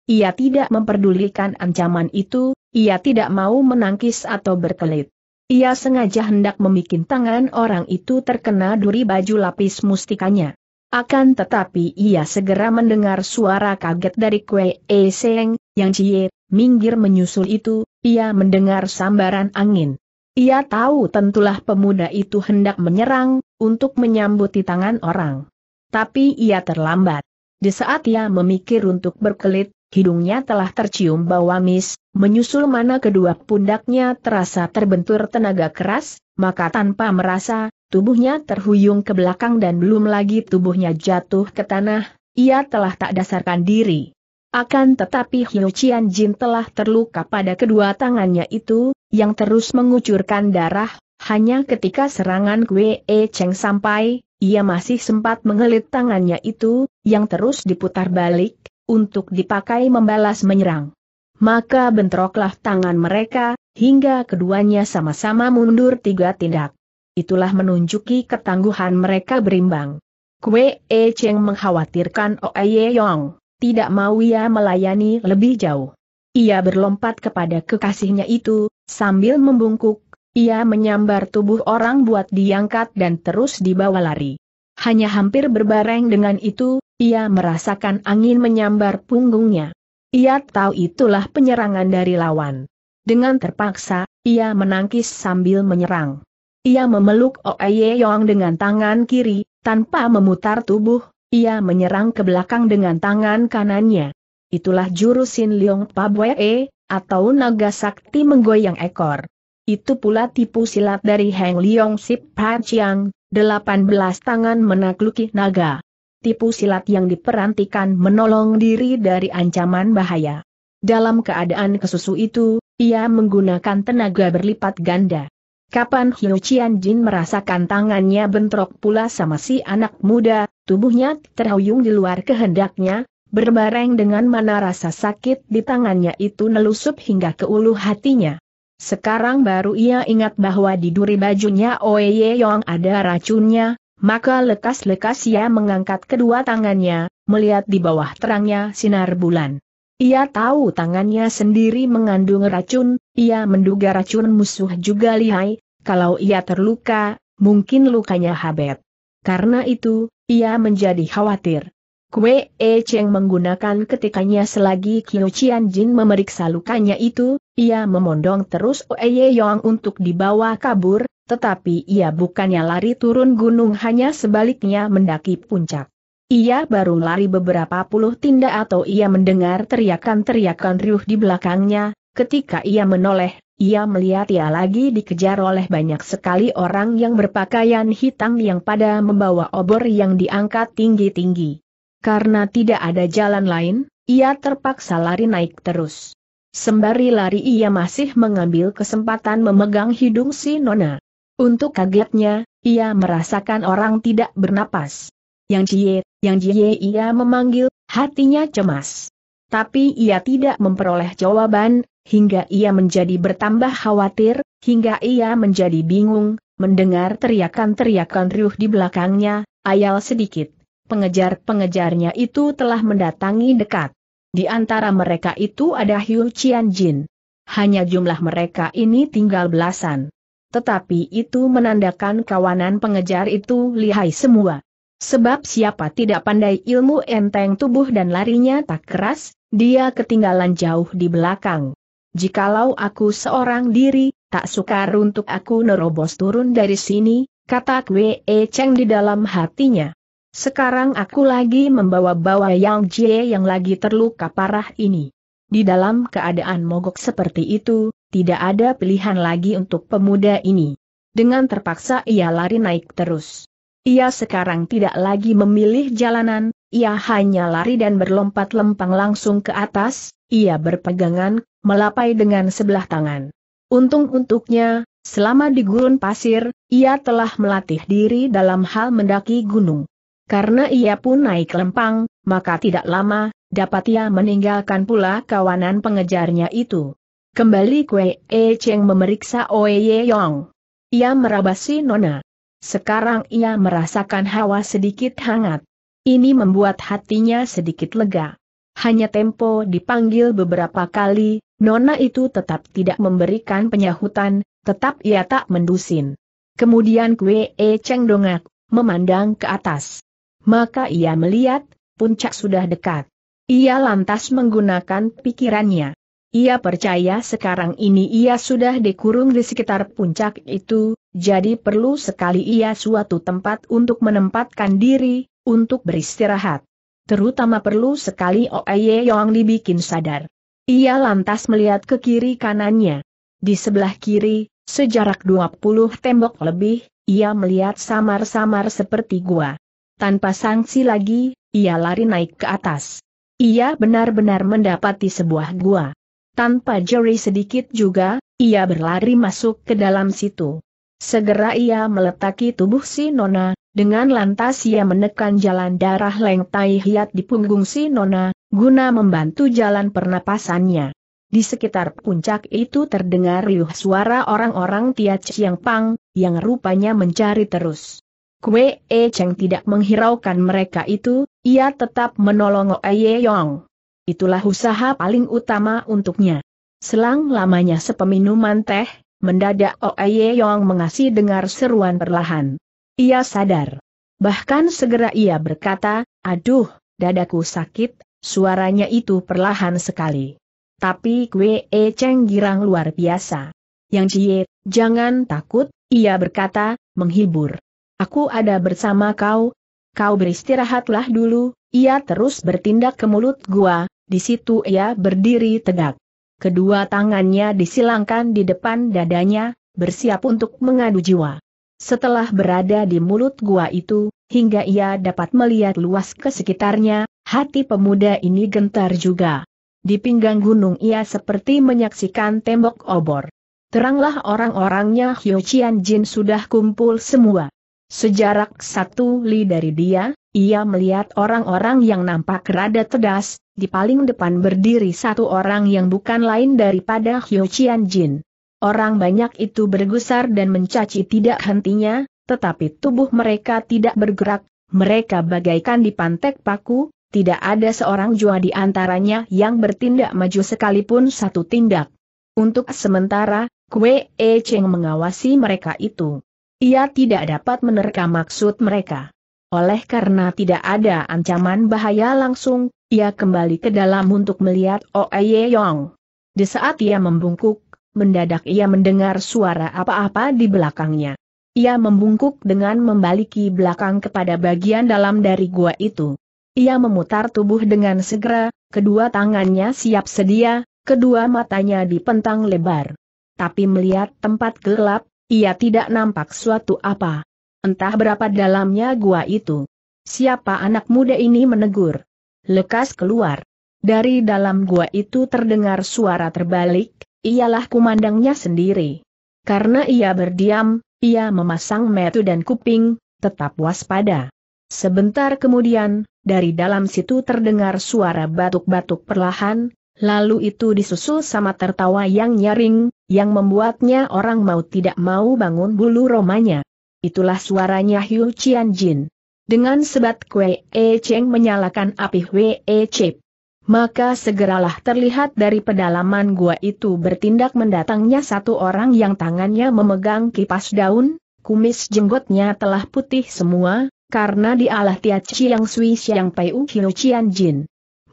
ia tidak memperdulikan ancaman itu, ia tidak mau menangkis atau berkelit. Ia sengaja hendak membuat tangan orang itu terkena duri baju lapis mustikanya. Akan tetapi ia segera mendengar suara kaget dari Kue E Seng, yang cie, minggir menyusul itu, ia mendengar sambaran angin. Ia tahu tentulah pemuda itu hendak menyerang, untuk menyambut di tangan orang. Tapi ia terlambat. Di saat ia memikir untuk berkelit, hidungnya telah tercium bau amis, menyusul mana kedua pundaknya terasa terbentur tenaga keras, maka tanpa merasa, tubuhnya terhuyung ke belakang dan belum lagi tubuhnya jatuh ke tanah, ia telah tak dasarkan diri. Akan tetapi Hyo Qian Jin telah terluka pada kedua tangannya itu, yang terus mengucurkan darah, hanya ketika serangan Kwe E Cheng sampai, ia masih sempat mengelit tangannya itu, yang terus diputar balik, untuk dipakai membalas menyerang. Maka bentroklah tangan mereka, hingga keduanya sama-sama mundur tiga tindak. Itulah menunjuki ketangguhan mereka berimbang. Kue E Cheng mengkhawatirkan Oe Yong, tidak mau ia melayani lebih jauh. Ia berlompat kepada kekasihnya itu, sambil membungkuk, ia menyambar tubuh orang buat diangkat dan terus dibawa lari. Hanya hampir berbareng dengan itu, ia merasakan angin menyambar punggungnya. Ia tahu itulah penyerangan dari lawan. Dengan terpaksa, ia menangkis sambil menyerang. Ia memeluk Oeye Yong dengan tangan kiri, tanpa memutar tubuh, ia menyerang ke belakang dengan tangan kanannya. Itulah jurusin Leong Pabwee, atau naga sakti menggoyang ekor. Itu pula tipu silat dari Heng Leong Sip Pan Chiang, 18 tangan menakluki naga tipu silat yang diperantikan menolong diri dari ancaman bahaya. Dalam keadaan kesusu itu, ia menggunakan tenaga berlipat ganda. Kapan Hiu Qian Jin merasakan tangannya bentrok pula sama si anak muda, tubuhnya terhuyung di luar kehendaknya, berbareng dengan mana rasa sakit di tangannya itu nelusup hingga ke ulu hatinya. Sekarang baru ia ingat bahwa di duri bajunya Oye Yong ada racunnya, maka lekas-lekas ia mengangkat kedua tangannya, melihat di bawah terangnya sinar bulan. Ia tahu tangannya sendiri mengandung racun, ia menduga racun musuh juga lihai, kalau ia terluka, mungkin lukanya habet. Karena itu, ia menjadi khawatir. Kue E Cheng menggunakan ketikannya selagi Kiu Chian Jin memeriksa lukanya itu, ia memondong terus Ye Yong untuk dibawa kabur, tetapi ia bukannya lari turun gunung hanya sebaliknya mendaki puncak. Ia baru lari beberapa puluh tindak atau ia mendengar teriakan-teriakan riuh di belakangnya, ketika ia menoleh, ia melihat ia lagi dikejar oleh banyak sekali orang yang berpakaian hitam yang pada membawa obor yang diangkat tinggi-tinggi. Karena tidak ada jalan lain, ia terpaksa lari naik terus. Sembari lari ia masih mengambil kesempatan memegang hidung si Nona. Untuk kagetnya, ia merasakan orang tidak bernapas. Yang jie, yang jie ia memanggil, hatinya cemas. Tapi ia tidak memperoleh jawaban, hingga ia menjadi bertambah khawatir, hingga ia menjadi bingung, mendengar teriakan-teriakan riuh di belakangnya, ayal sedikit pengejar-pengejarnya itu telah mendatangi dekat. Di antara mereka itu ada Hiu Qian Jin. Hanya jumlah mereka ini tinggal belasan. Tetapi itu menandakan kawanan pengejar itu lihai semua. Sebab siapa tidak pandai ilmu enteng tubuh dan larinya tak keras, dia ketinggalan jauh di belakang. Jikalau aku seorang diri, tak sukar untuk aku nerobos turun dari sini, kata Kwe e Cheng di dalam hatinya. Sekarang aku lagi membawa-bawa Yang Jie yang lagi terluka parah ini. Di dalam keadaan mogok seperti itu, tidak ada pilihan lagi untuk pemuda ini. Dengan terpaksa ia lari naik terus. Ia sekarang tidak lagi memilih jalanan, ia hanya lari dan berlompat lempang langsung ke atas, ia berpegangan, melapai dengan sebelah tangan. Untung untuknya, selama di gurun pasir, ia telah melatih diri dalam hal mendaki gunung. Karena ia pun naik lempang, maka tidak lama, dapat ia meninggalkan pula kawanan pengejarnya itu. Kembali kue E Cheng memeriksa Oe Ye Yong. Ia merabasi Nona. Sekarang ia merasakan hawa sedikit hangat. Ini membuat hatinya sedikit lega. Hanya tempo dipanggil beberapa kali, Nona itu tetap tidak memberikan penyahutan, tetap ia tak mendusin. Kemudian kue E Cheng dongak, memandang ke atas. Maka ia melihat, puncak sudah dekat. Ia lantas menggunakan pikirannya. Ia percaya sekarang ini ia sudah dikurung di sekitar puncak itu, jadi perlu sekali ia suatu tempat untuk menempatkan diri, untuk beristirahat. Terutama perlu sekali Oeye Yong dibikin sadar. Ia lantas melihat ke kiri kanannya. Di sebelah kiri, sejarak 20 tembok lebih, ia melihat samar-samar seperti gua tanpa sanksi lagi, ia lari naik ke atas. Ia benar-benar mendapati sebuah gua. Tanpa jeri sedikit juga, ia berlari masuk ke dalam situ. Segera ia meletaki tubuh si Nona, dengan lantas ia menekan jalan darah Tai hiat di punggung si Nona, guna membantu jalan pernapasannya. Di sekitar puncak itu terdengar riuh suara orang-orang Tia Chiang Pang, yang rupanya mencari terus. Kue E Cheng tidak menghiraukan mereka itu, ia tetap menolong Oye Yong. Itulah usaha paling utama untuknya. Selang lamanya sepeminuman teh, mendadak Oye Yong mengasih dengar seruan perlahan. Ia sadar. Bahkan segera ia berkata, aduh, dadaku sakit, suaranya itu perlahan sekali. Tapi kue E Cheng girang luar biasa. Yang Cie, jangan takut, ia berkata, menghibur. Aku ada bersama kau, kau beristirahatlah dulu, ia terus bertindak ke mulut gua, di situ ia berdiri tegak. Kedua tangannya disilangkan di depan dadanya, bersiap untuk mengadu jiwa. Setelah berada di mulut gua itu, hingga ia dapat melihat luas ke sekitarnya, hati pemuda ini gentar juga. Di pinggang gunung ia seperti menyaksikan tembok obor. Teranglah orang-orangnya Hyo Chian Jin sudah kumpul semua. Sejarak satu li dari dia, ia melihat orang-orang yang nampak rada tedas di paling depan berdiri satu orang yang bukan lain daripada Hyo Chian Jin. Orang banyak itu bergusar dan mencaci tidak hentinya, tetapi tubuh mereka tidak bergerak, mereka bagaikan di pantek paku, tidak ada seorang jua di antaranya yang bertindak maju sekalipun satu tindak. Untuk sementara, Kwe E Cheng mengawasi mereka itu. Ia tidak dapat menerka maksud mereka. Oleh karena tidak ada ancaman bahaya langsung, ia kembali ke dalam untuk melihat Oe Yong. Di saat ia membungkuk, mendadak ia mendengar suara apa-apa di belakangnya. Ia membungkuk dengan membaliki belakang kepada bagian dalam dari gua itu. Ia memutar tubuh dengan segera, kedua tangannya siap sedia, kedua matanya dipentang lebar. Tapi melihat tempat gelap, ia tidak nampak suatu apa. Entah berapa dalamnya gua itu. Siapa anak muda ini menegur? Lekas keluar. Dari dalam gua itu terdengar suara terbalik, ialah kumandangnya sendiri. Karena ia berdiam, ia memasang metu dan kuping, tetap waspada. Sebentar kemudian, dari dalam situ terdengar suara batuk-batuk perlahan, Lalu itu disusul sama tertawa yang nyaring, yang membuatnya orang mau tidak mau bangun bulu romanya. Itulah suaranya Hiu Qian Jin. Dengan sebat kue, E Cheng menyalakan api Hwe E Chip. Maka segeralah terlihat dari pedalaman gua itu bertindak mendatangnya satu orang yang tangannya memegang kipas daun, kumis jenggotnya telah putih semua, karena dialah Tia Chiang Sui yang Pei U Hiu Qian Jin.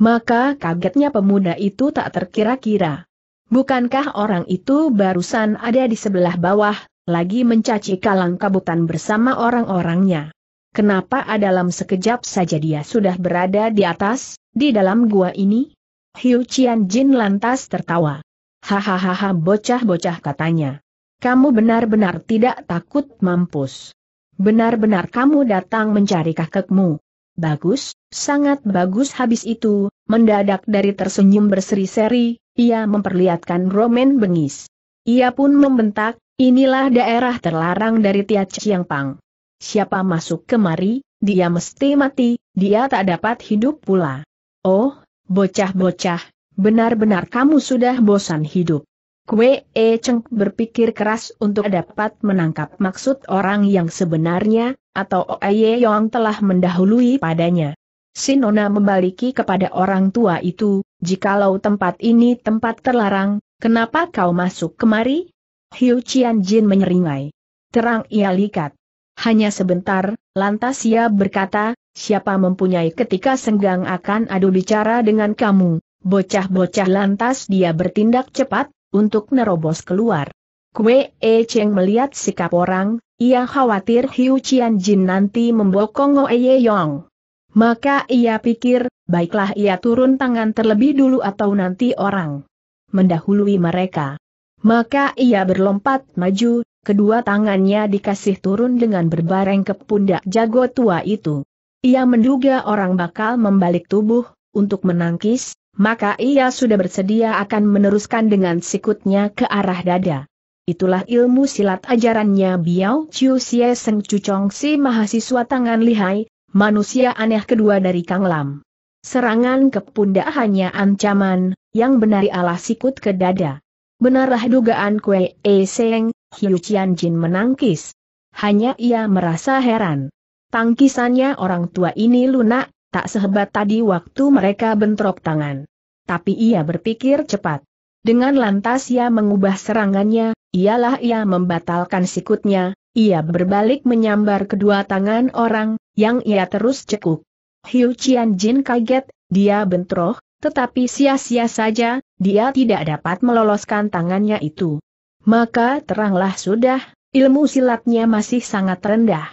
Maka kagetnya pemuda itu tak terkira-kira. Bukankah orang itu barusan ada di sebelah bawah, lagi mencaci kalang kabutan bersama orang-orangnya? Kenapa dalam sekejap saja dia sudah berada di atas, di dalam gua ini? Hiu Qian Jin lantas tertawa. Hahaha bocah-bocah katanya. Kamu benar-benar tidak takut mampus. Benar-benar kamu datang mencari kakekmu. Bagus, sangat bagus habis itu, mendadak dari tersenyum berseri-seri, ia memperlihatkan roman bengis. Ia pun membentak, inilah daerah terlarang dari Tia Chiang Pang. Siapa masuk kemari, dia mesti mati, dia tak dapat hidup pula. Oh, bocah-bocah, benar-benar kamu sudah bosan hidup. Kue E Cheng berpikir keras untuk dapat menangkap maksud orang yang sebenarnya, atau Oye Yong telah mendahului padanya. Sinona membaliki kepada orang tua itu, jikalau tempat ini tempat terlarang, kenapa kau masuk kemari? Hiu Qian Jin menyeringai. Terang ia likat. Hanya sebentar, lantas ia berkata, siapa mempunyai ketika senggang akan adu bicara dengan kamu, bocah-bocah lantas dia bertindak cepat, untuk nerobos keluar. Kue E Cheng melihat sikap orang, ia khawatir Hiu Qian Jin nanti membokong Ngoe Ye Yong. Maka ia pikir, baiklah ia turun tangan terlebih dulu atau nanti orang mendahului mereka. Maka ia berlompat maju, kedua tangannya dikasih turun dengan berbareng ke pundak jago tua itu. Ia menduga orang bakal membalik tubuh, untuk menangkis, maka ia sudah bersedia akan meneruskan dengan sikutnya ke arah dada. Itulah ilmu silat ajarannya Biao Chiu Xie Seng Chu Si mahasiswa tangan lihai, manusia aneh kedua dari Kang Lam. Serangan ke pundak hanya ancaman, yang benar ialah sikut ke dada. Benarlah dugaan Kue E Seng, Hiu Qian Jin menangkis. Hanya ia merasa heran. Tangkisannya orang tua ini lunak, tak sehebat tadi waktu mereka bentrok tangan. Tapi ia berpikir cepat. Dengan lantas ia mengubah serangannya, ialah ia membatalkan sikutnya, ia berbalik menyambar kedua tangan orang, yang ia terus cekuk. Hiu Qian Jin kaget, dia bentroh, tetapi sia-sia saja, dia tidak dapat meloloskan tangannya itu. Maka teranglah sudah, ilmu silatnya masih sangat rendah.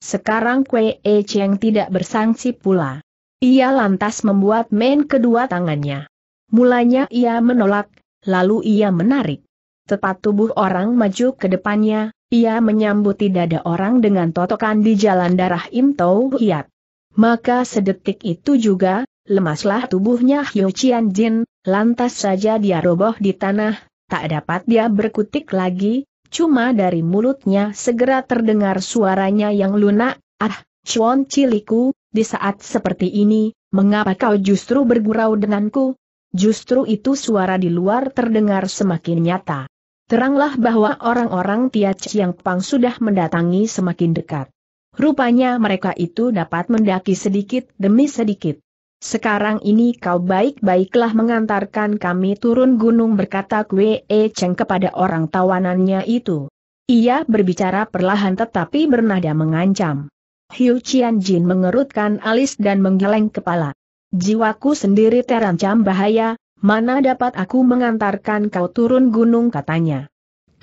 Sekarang Kwe E Cheng tidak bersangsi pula. Ia lantas membuat main kedua tangannya. Mulanya ia menolak, lalu ia menarik tepat tubuh orang maju ke depannya, ia menyambuti dada orang dengan totokan di jalan darah Im Tau Hiat. Maka sedetik itu juga, lemaslah tubuhnya Hyo Chian Jin, lantas saja dia roboh di tanah, tak dapat dia berkutik lagi, cuma dari mulutnya segera terdengar suaranya yang lunak, ah, Chuan Ciliku, di saat seperti ini, mengapa kau justru bergurau denganku? Justru itu suara di luar terdengar semakin nyata teranglah bahwa orang-orang Tiat yang Pang sudah mendatangi semakin dekat. Rupanya mereka itu dapat mendaki sedikit demi sedikit. Sekarang ini kau baik-baiklah mengantarkan kami turun gunung berkata Kwe E Cheng kepada orang tawanannya itu. Ia berbicara perlahan tetapi bernada mengancam. Hiu Qian Jin mengerutkan alis dan menggeleng kepala. Jiwaku sendiri terancam bahaya, Mana dapat aku mengantarkan kau turun gunung katanya.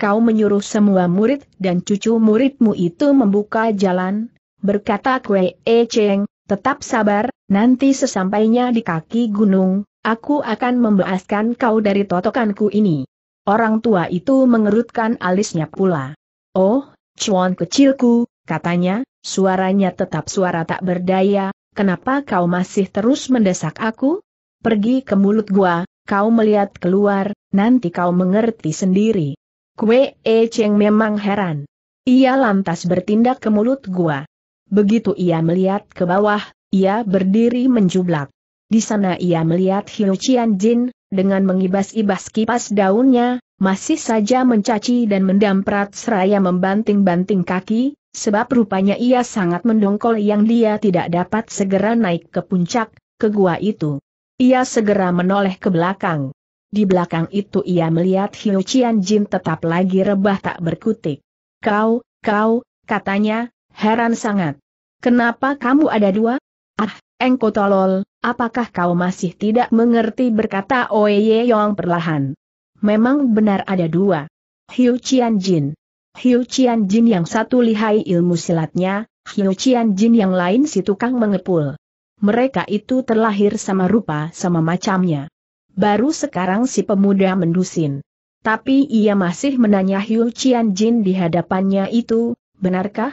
Kau menyuruh semua murid dan cucu muridmu itu membuka jalan, berkata Kwe E Cheng, tetap sabar, nanti sesampainya di kaki gunung, aku akan membeaskan kau dari totokanku ini. Orang tua itu mengerutkan alisnya pula. Oh, cuan kecilku, katanya, suaranya tetap suara tak berdaya, kenapa kau masih terus mendesak aku? Pergi ke mulut gua, kau melihat keluar, nanti kau mengerti sendiri. Kue E Cheng memang heran. Ia lantas bertindak ke mulut gua. Begitu ia melihat ke bawah, ia berdiri menjublak. Di sana ia melihat Hiu Qian Jin, dengan mengibas-ibas kipas daunnya, masih saja mencaci dan mendamprat seraya membanting-banting kaki, sebab rupanya ia sangat mendongkol yang dia tidak dapat segera naik ke puncak, ke gua itu. Ia segera menoleh ke belakang. Di belakang itu ia melihat Hiu Qian Jin tetap lagi rebah tak berkutik. Kau, kau, katanya, heran sangat. Kenapa kamu ada dua? Ah, engkau tolol, apakah kau masih tidak mengerti berkata Oye Yong perlahan. Memang benar ada dua. Hiu Qian Jin. Hiu Qian Jin yang satu lihai ilmu silatnya, Hiu Qian Jin yang lain si tukang mengepul mereka itu terlahir sama rupa sama macamnya. Baru sekarang si pemuda mendusin. Tapi ia masih menanya Hiu Qian Jin di hadapannya itu, benarkah?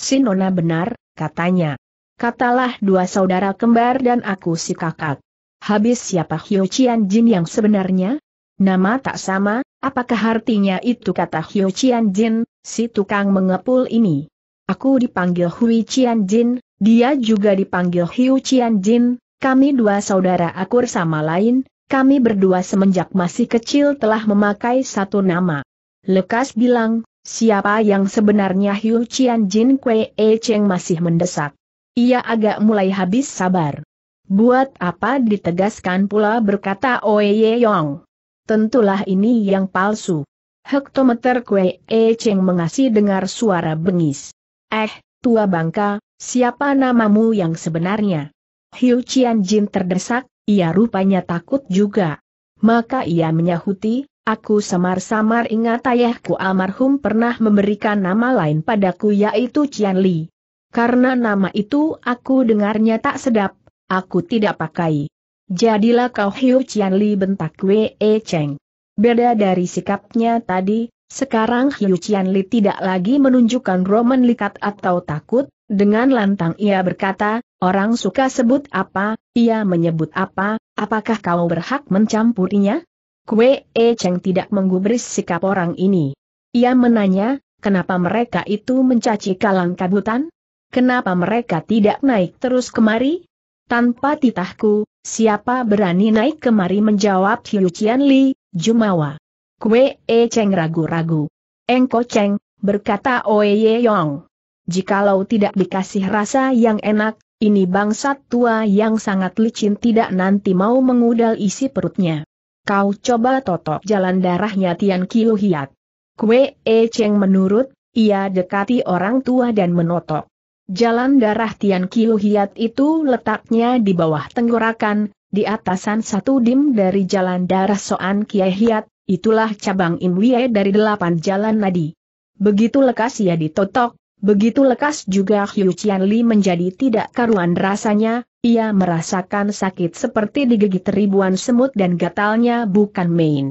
Sinona benar, katanya. Katalah dua saudara kembar dan aku si kakak. Habis siapa Hiu Qian Jin yang sebenarnya? Nama tak sama, apakah artinya itu kata Hiu Qian Jin, si tukang mengepul ini? Aku dipanggil Hui Qian Jin, dia juga dipanggil Hiu Qian Jin, kami dua saudara akur sama lain, kami berdua semenjak masih kecil telah memakai satu nama. Lekas bilang, siapa yang sebenarnya Hiu Qian Jin Kwe E Cheng masih mendesak. Ia agak mulai habis sabar. Buat apa ditegaskan pula berkata Oye Yong. Tentulah ini yang palsu. Hektometer Kue E Cheng mengasih dengar suara bengis. Eh, tua bangka, Siapa namamu yang sebenarnya? Hiu Qian Jin terdesak, ia rupanya takut juga. Maka ia menyahuti, aku samar-samar ingat ayahku almarhum pernah memberikan nama lain padaku yaitu Qian Li. Karena nama itu aku dengarnya tak sedap, aku tidak pakai. Jadilah kau Hiu Qian Li bentak Wei Cheng. Beda dari sikapnya tadi, sekarang Hiu Qian Li tidak lagi menunjukkan roman likat atau takut, dengan lantang ia berkata, orang suka sebut apa, ia menyebut apa, apakah kau berhak mencampurinya? Kue E Cheng tidak menggubris sikap orang ini. Ia menanya, kenapa mereka itu mencaci kalang kabutan? Kenapa mereka tidak naik terus kemari? Tanpa titahku, siapa berani naik kemari menjawab Hiu Qian Li, Jumawa. Kue E Cheng ragu-ragu. Engko Cheng, berkata Oe Ye Yong. Jikalau tidak dikasih rasa yang enak, ini bangsat tua yang sangat licin tidak nanti mau mengudal isi perutnya. Kau coba totok jalan darahnya Tian Kiu Hiat. Kue E Cheng menurut, ia dekati orang tua dan menotok. Jalan darah Tian Kiu Hiat itu letaknya di bawah tenggorakan, di atasan satu dim dari jalan darah Soan Kiai Hiat, itulah cabang Imwie dari delapan jalan nadi. Begitu lekas ia ditotok, Begitu lekas juga Hiu Qian Li menjadi tidak karuan rasanya, ia merasakan sakit seperti digigit ribuan semut dan gatalnya bukan main.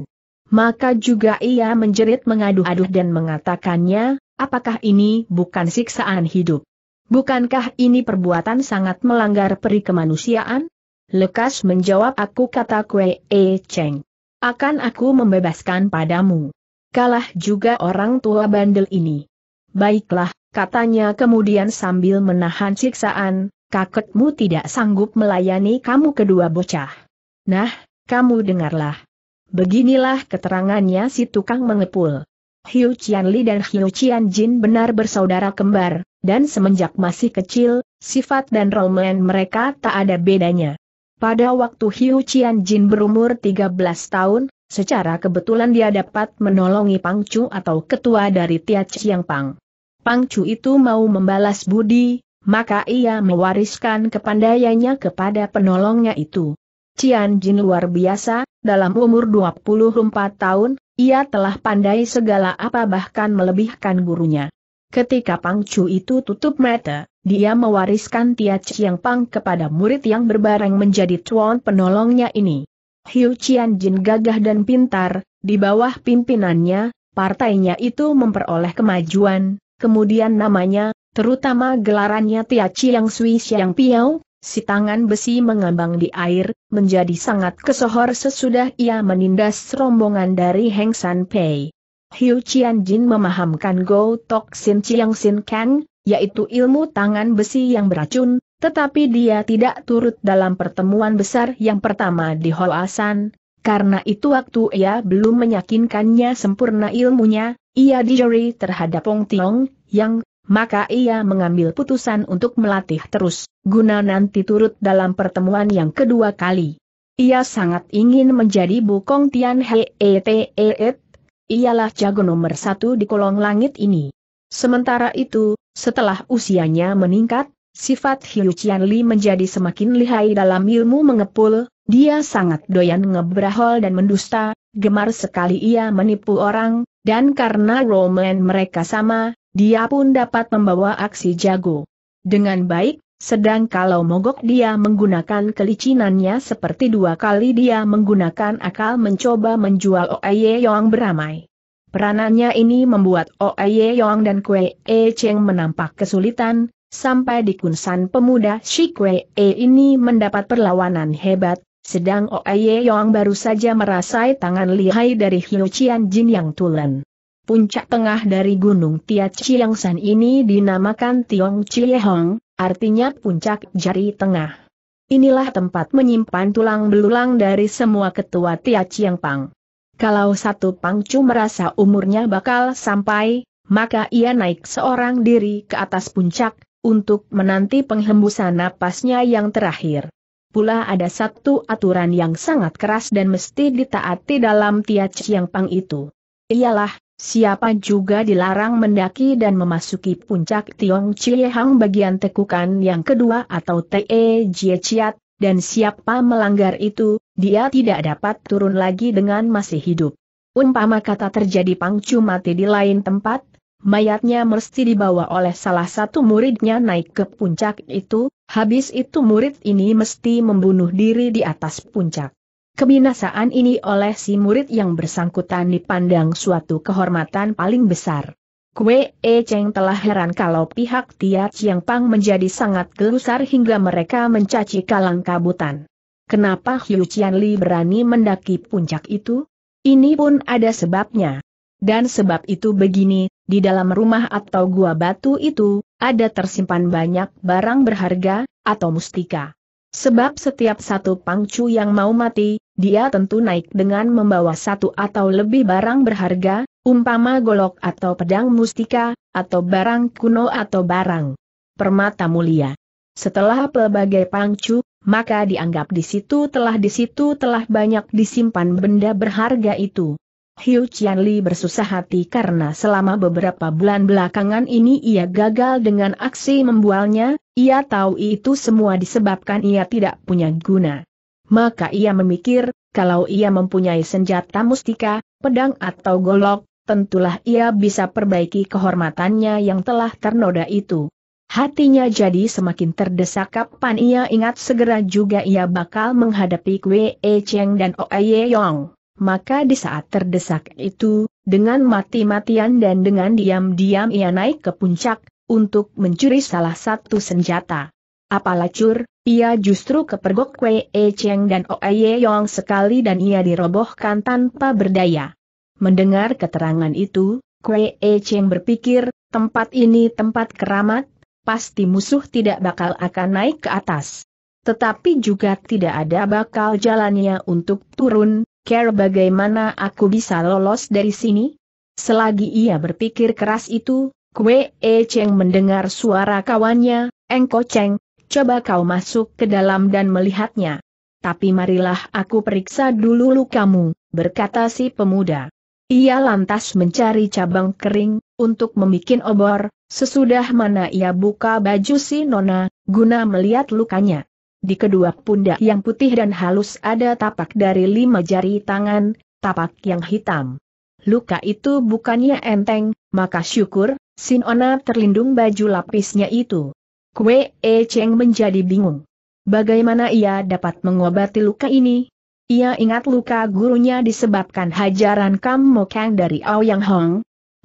Maka juga ia menjerit mengaduh-aduh dan mengatakannya, apakah ini bukan siksaan hidup? Bukankah ini perbuatan sangat melanggar peri kemanusiaan? Lekas menjawab aku kata kue e Cheng. Akan aku membebaskan padamu. Kalah juga orang tua bandel ini. Baiklah, katanya kemudian sambil menahan siksaan, kakekmu tidak sanggup melayani kamu kedua bocah. Nah, kamu dengarlah. Beginilah keterangannya si tukang mengepul. Hiu Li dan Hiu Qian Jin benar bersaudara kembar, dan semenjak masih kecil, sifat dan romen mereka tak ada bedanya. Pada waktu Hiu Qian Jin berumur 13 tahun, secara kebetulan dia dapat menolongi Pang Chu atau ketua dari Tia Chiang Pang. Pangcu itu mau membalas budi, maka ia mewariskan kepandaiannya kepada penolongnya itu. Cian Jin luar biasa, dalam umur 24 tahun, ia telah pandai segala apa bahkan melebihkan gurunya. Ketika Pang Chu itu tutup mata, dia mewariskan Tia Chiang Pang kepada murid yang berbareng menjadi tuan penolongnya ini. Hiu Cian Jin gagah dan pintar, di bawah pimpinannya, partainya itu memperoleh kemajuan, kemudian namanya, terutama gelarannya Tiaci yang Sui yang piau, si tangan besi mengambang di air, menjadi sangat kesohor sesudah ia menindas rombongan dari Heng San Pei. Hiu Qian Jin memahamkan Go Tok Sin Chiang Sin Kang, yaitu ilmu tangan besi yang beracun, tetapi dia tidak turut dalam pertemuan besar yang pertama di Hoa San, karena itu waktu ia belum meyakinkannya sempurna ilmunya, ia dijeri terhadap Ong Tiong, yang, maka ia mengambil putusan untuk melatih terus, guna nanti turut dalam pertemuan yang kedua kali. Ia sangat ingin menjadi Bukong Tian Hei e, Teet, ialah jago nomor satu di kolong langit ini. Sementara itu, setelah usianya meningkat, sifat Hiu Qianli menjadi semakin lihai dalam ilmu mengepul, dia sangat doyan ngebrahol dan mendusta, gemar sekali ia menipu orang, dan karena roman mereka sama, dia pun dapat membawa aksi jago. Dengan baik, sedang kalau mogok dia menggunakan kelicinannya seperti dua kali dia menggunakan akal mencoba menjual Oye Yong beramai. Peranannya ini membuat Oye Yong dan Kwe E Cheng menampak kesulitan, sampai di kunsan pemuda si Kwe E ini mendapat perlawanan hebat, sedang Oye Yong baru saja merasai tangan lihai dari Hiu Qian Jin yang tulen. Puncak tengah dari Gunung Tia Chiang San ini dinamakan Tiong Chie Hong, artinya puncak jari tengah. Inilah tempat menyimpan tulang belulang dari semua ketua Tia Chiang Pang. Kalau satu pangcu merasa umurnya bakal sampai, maka ia naik seorang diri ke atas puncak, untuk menanti penghembusan napasnya yang terakhir pula ada satu aturan yang sangat keras dan mesti ditaati dalam Tiat Chiang Pang itu. Ialah, siapa juga dilarang mendaki dan memasuki puncak Tiong Hang bagian tekukan yang kedua atau Te Jie Chiat, dan siapa melanggar itu, dia tidak dapat turun lagi dengan masih hidup. Umpama kata terjadi pangcu mati di lain tempat, mayatnya mesti dibawa oleh salah satu muridnya naik ke puncak itu, Habis itu murid ini mesti membunuh diri di atas puncak. Kebinasaan ini oleh si murid yang bersangkutan dipandang suatu kehormatan paling besar. Kue E Cheng telah heran kalau pihak Tia Chiang Pang menjadi sangat gelusar hingga mereka mencaci kalang kabutan. Kenapa Hiu Qian Li berani mendaki puncak itu? Ini pun ada sebabnya. Dan sebab itu begini, di dalam rumah atau gua batu itu, ada tersimpan banyak barang berharga, atau mustika. Sebab setiap satu pangcu yang mau mati, dia tentu naik dengan membawa satu atau lebih barang berharga, umpama golok atau pedang mustika, atau barang kuno atau barang permata mulia. Setelah pelbagai pangcu, maka dianggap di situ telah di situ telah banyak disimpan benda berharga itu. Hiu Qian Li bersusah hati karena selama beberapa bulan belakangan ini ia gagal dengan aksi membualnya, ia tahu itu semua disebabkan ia tidak punya guna. Maka ia memikir, kalau ia mempunyai senjata mustika, pedang atau golok, tentulah ia bisa perbaiki kehormatannya yang telah ternoda itu. Hatinya jadi semakin terdesak kapan ia ingat segera juga ia bakal menghadapi Kwe E Cheng dan Oye Yong maka di saat terdesak itu, dengan mati-matian dan dengan diam-diam ia naik ke puncak, untuk mencuri salah satu senjata. Apalah cur, ia justru kepergok Wei E Cheng dan Oe Yong sekali dan ia dirobohkan tanpa berdaya. Mendengar keterangan itu, Kwee E Cheng berpikir, tempat ini tempat keramat, pasti musuh tidak bakal akan naik ke atas. Tetapi juga tidak ada bakal jalannya untuk turun, care bagaimana aku bisa lolos dari sini? Selagi ia berpikir keras itu, Kue E Cheng mendengar suara kawannya, Engko Cheng, coba kau masuk ke dalam dan melihatnya. Tapi marilah aku periksa dulu lukamu, berkata si pemuda. Ia lantas mencari cabang kering, untuk membuat obor, sesudah mana ia buka baju si Nona, guna melihat lukanya. Di kedua pundak yang putih dan halus ada tapak dari lima jari tangan, tapak yang hitam. Luka itu bukannya enteng, maka syukur, Sinona terlindung baju lapisnya itu. Kue E Cheng menjadi bingung. Bagaimana ia dapat mengobati luka ini? Ia ingat luka gurunya disebabkan hajaran Kam Mokang dari Yang Hong.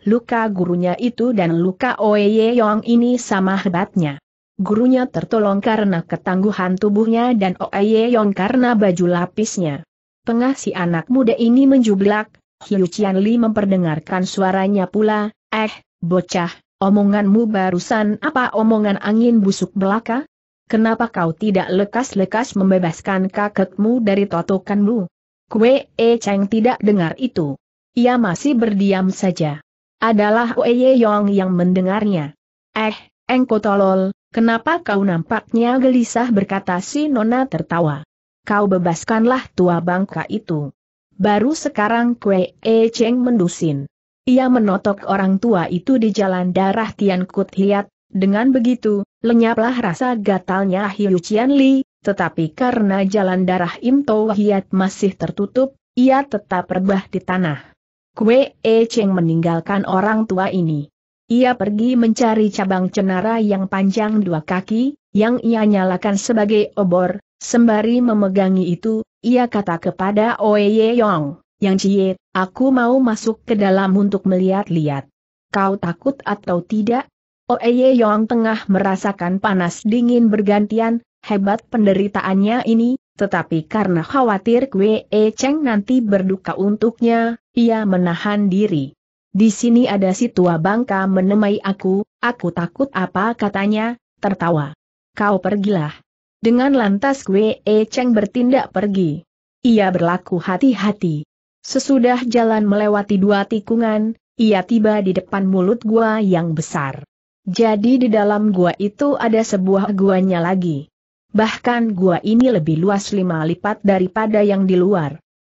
Luka gurunya itu dan luka Oye Yong ini sama hebatnya gurunya tertolong karena ketangguhan tubuhnya dan Oe Yong karena baju lapisnya. Tengah si anak muda ini menjublak, Hiu Qian Li memperdengarkan suaranya pula, eh, bocah, omonganmu barusan apa omongan angin busuk belaka? Kenapa kau tidak lekas-lekas membebaskan kakekmu dari totokanmu? Kue E Cheng tidak dengar itu. Ia masih berdiam saja. Adalah Oye Yong yang mendengarnya. Eh, engkau tolol, Kenapa kau nampaknya gelisah berkata si Nona tertawa. Kau bebaskanlah tua bangka itu. Baru sekarang Kue E Cheng mendusin. Ia menotok orang tua itu di jalan darah Tian Kut Hiat, dengan begitu, lenyaplah rasa gatalnya Hiu Qian Li, tetapi karena jalan darah Im Tau Hiat masih tertutup, ia tetap rebah di tanah. Kue E Cheng meninggalkan orang tua ini. Ia pergi mencari cabang cenara yang panjang dua kaki, yang ia nyalakan sebagai obor, sembari memegangi itu, ia kata kepada Oye Yong, Yang Cie, aku mau masuk ke dalam untuk melihat-lihat. Kau takut atau tidak? Oye Yong tengah merasakan panas dingin bergantian, hebat penderitaannya ini, tetapi karena khawatir Kwe E Cheng nanti berduka untuknya, ia menahan diri. Di sini ada si tua bangka menemai aku, aku takut apa katanya, tertawa. Kau pergilah. Dengan lantas Wei e Cheng bertindak pergi. Ia berlaku hati-hati. Sesudah jalan melewati dua tikungan, ia tiba di depan mulut gua yang besar. Jadi di dalam gua itu ada sebuah guanya lagi. Bahkan gua ini lebih luas lima lipat daripada yang di luar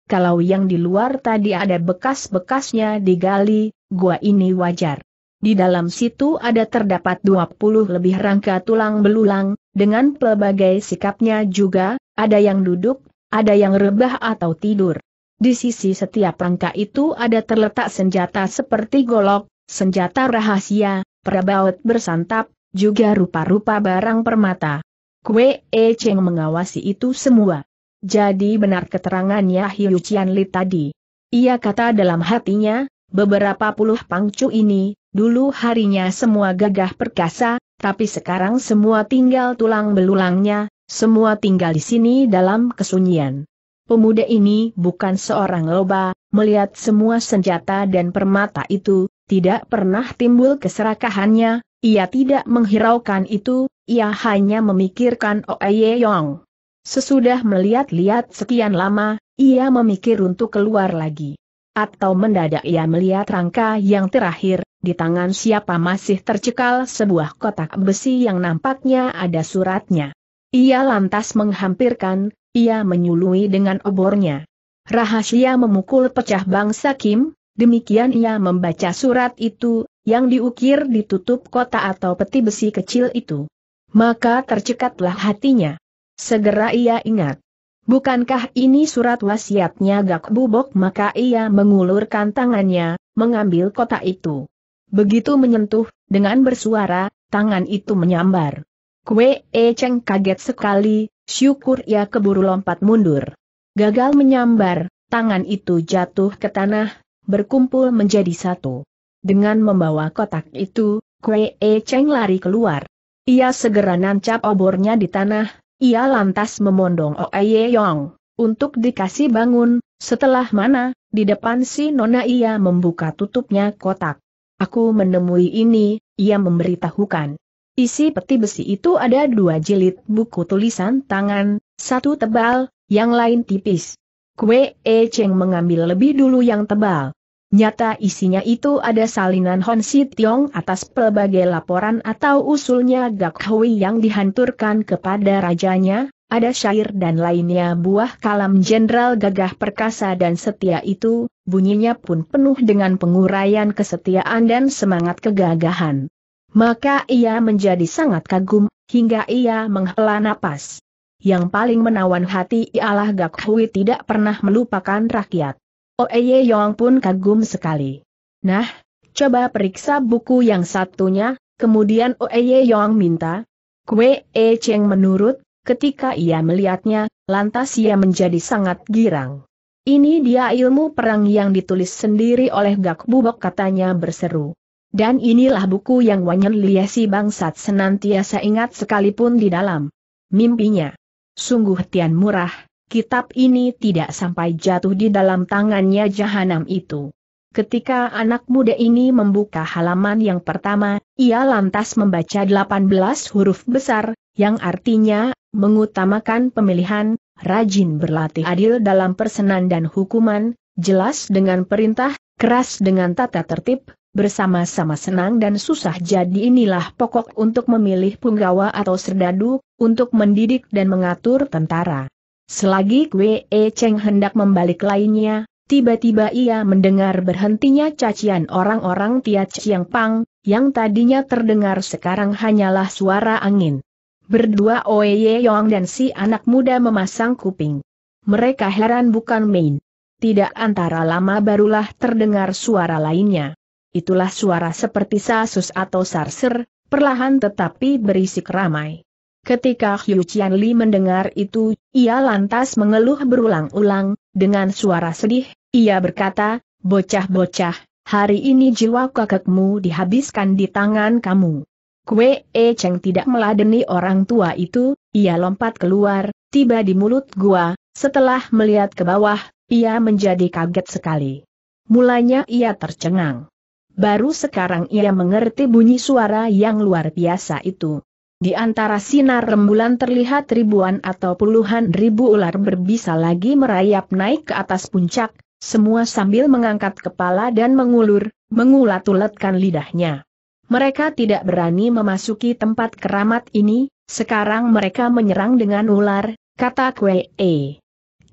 kalau yang di luar tadi ada bekas-bekasnya digali, gua ini wajar. Di dalam situ ada terdapat 20 lebih rangka tulang belulang, dengan pelbagai sikapnya juga, ada yang duduk, ada yang rebah atau tidur. Di sisi setiap rangka itu ada terletak senjata seperti golok, senjata rahasia, perabaut bersantap, juga rupa-rupa barang permata. Kue E Cheng mengawasi itu semua. Jadi benar keterangannya Hiu Qian Li tadi. Ia kata dalam hatinya, beberapa puluh pangcu ini, dulu harinya semua gagah perkasa, tapi sekarang semua tinggal tulang belulangnya, semua tinggal di sini dalam kesunyian. Pemuda ini bukan seorang loba, melihat semua senjata dan permata itu, tidak pernah timbul keserakahannya, ia tidak menghiraukan itu, ia hanya memikirkan Oeye Yong. Sesudah melihat-lihat sekian lama, ia memikir untuk keluar lagi. Atau mendadak ia melihat rangka yang terakhir, di tangan siapa masih tercekal sebuah kotak besi yang nampaknya ada suratnya. Ia lantas menghampirkan, ia menyului dengan obornya. Rahasia memukul pecah bangsa Kim, demikian ia membaca surat itu, yang diukir di tutup kota atau peti besi kecil itu. Maka tercekatlah hatinya. Segera ia ingat. Bukankah ini surat wasiatnya Gak Bubok maka ia mengulurkan tangannya, mengambil kotak itu. Begitu menyentuh, dengan bersuara, tangan itu menyambar. Kue E Cheng kaget sekali, syukur ia keburu lompat mundur. Gagal menyambar, tangan itu jatuh ke tanah, berkumpul menjadi satu. Dengan membawa kotak itu, Kue E Cheng lari keluar. Ia segera nancap obornya di tanah, ia lantas memondong Oe Yong untuk dikasih bangun, setelah mana, di depan si nona ia membuka tutupnya kotak. Aku menemui ini, ia memberitahukan. Isi peti besi itu ada dua jilid buku tulisan tangan, satu tebal, yang lain tipis. Kue E Cheng mengambil lebih dulu yang tebal. Nyata isinya itu ada salinan Hon Si Tiong atas pelbagai laporan atau usulnya Gak Hui yang dihanturkan kepada rajanya, ada syair dan lainnya buah kalam Jenderal Gagah Perkasa dan Setia itu, bunyinya pun penuh dengan penguraian kesetiaan dan semangat kegagahan. Maka ia menjadi sangat kagum, hingga ia menghela napas. Yang paling menawan hati ialah Gak Hui tidak pernah melupakan rakyat. Oeye oh, Yong pun kagum sekali. Nah, coba periksa buku yang satunya, kemudian Oeye oh, Yong minta. Kue E Cheng menurut, ketika ia melihatnya, lantas ia menjadi sangat girang. Ini dia ilmu perang yang ditulis sendiri oleh Gak Bubok katanya berseru. Dan inilah buku yang Wanyan liasi Bangsat senantiasa ingat sekalipun di dalam mimpinya. Sungguh Tian murah, kitab ini tidak sampai jatuh di dalam tangannya jahanam itu. Ketika anak muda ini membuka halaman yang pertama, ia lantas membaca 18 huruf besar, yang artinya, mengutamakan pemilihan, rajin berlatih adil dalam persenan dan hukuman, jelas dengan perintah, keras dengan tata tertib, bersama-sama senang dan susah jadi inilah pokok untuk memilih punggawa atau serdadu, untuk mendidik dan mengatur tentara. Selagi Kwe E Cheng hendak membalik lainnya, tiba-tiba ia mendengar berhentinya cacian orang-orang Tia Chiang Pang, yang tadinya terdengar sekarang hanyalah suara angin. Berdua Oye Yong dan si anak muda memasang kuping. Mereka heran bukan main. Tidak antara lama barulah terdengar suara lainnya. Itulah suara seperti sasus atau sarser, perlahan tetapi berisik ramai. Ketika Hyu Qian mendengar itu, ia lantas mengeluh berulang-ulang, dengan suara sedih, ia berkata, Bocah-bocah, hari ini jiwa kakekmu dihabiskan di tangan kamu. Kue E Cheng tidak meladeni orang tua itu, ia lompat keluar, tiba di mulut gua, setelah melihat ke bawah, ia menjadi kaget sekali. Mulanya ia tercengang. Baru sekarang ia mengerti bunyi suara yang luar biasa itu. Di antara sinar rembulan terlihat ribuan atau puluhan ribu ular berbisa lagi merayap naik ke atas puncak, semua sambil mengangkat kepala dan mengulur, mengulat-ulatkan lidahnya. Mereka tidak berani memasuki tempat keramat ini, sekarang mereka menyerang dengan ular, kata Kwee. E.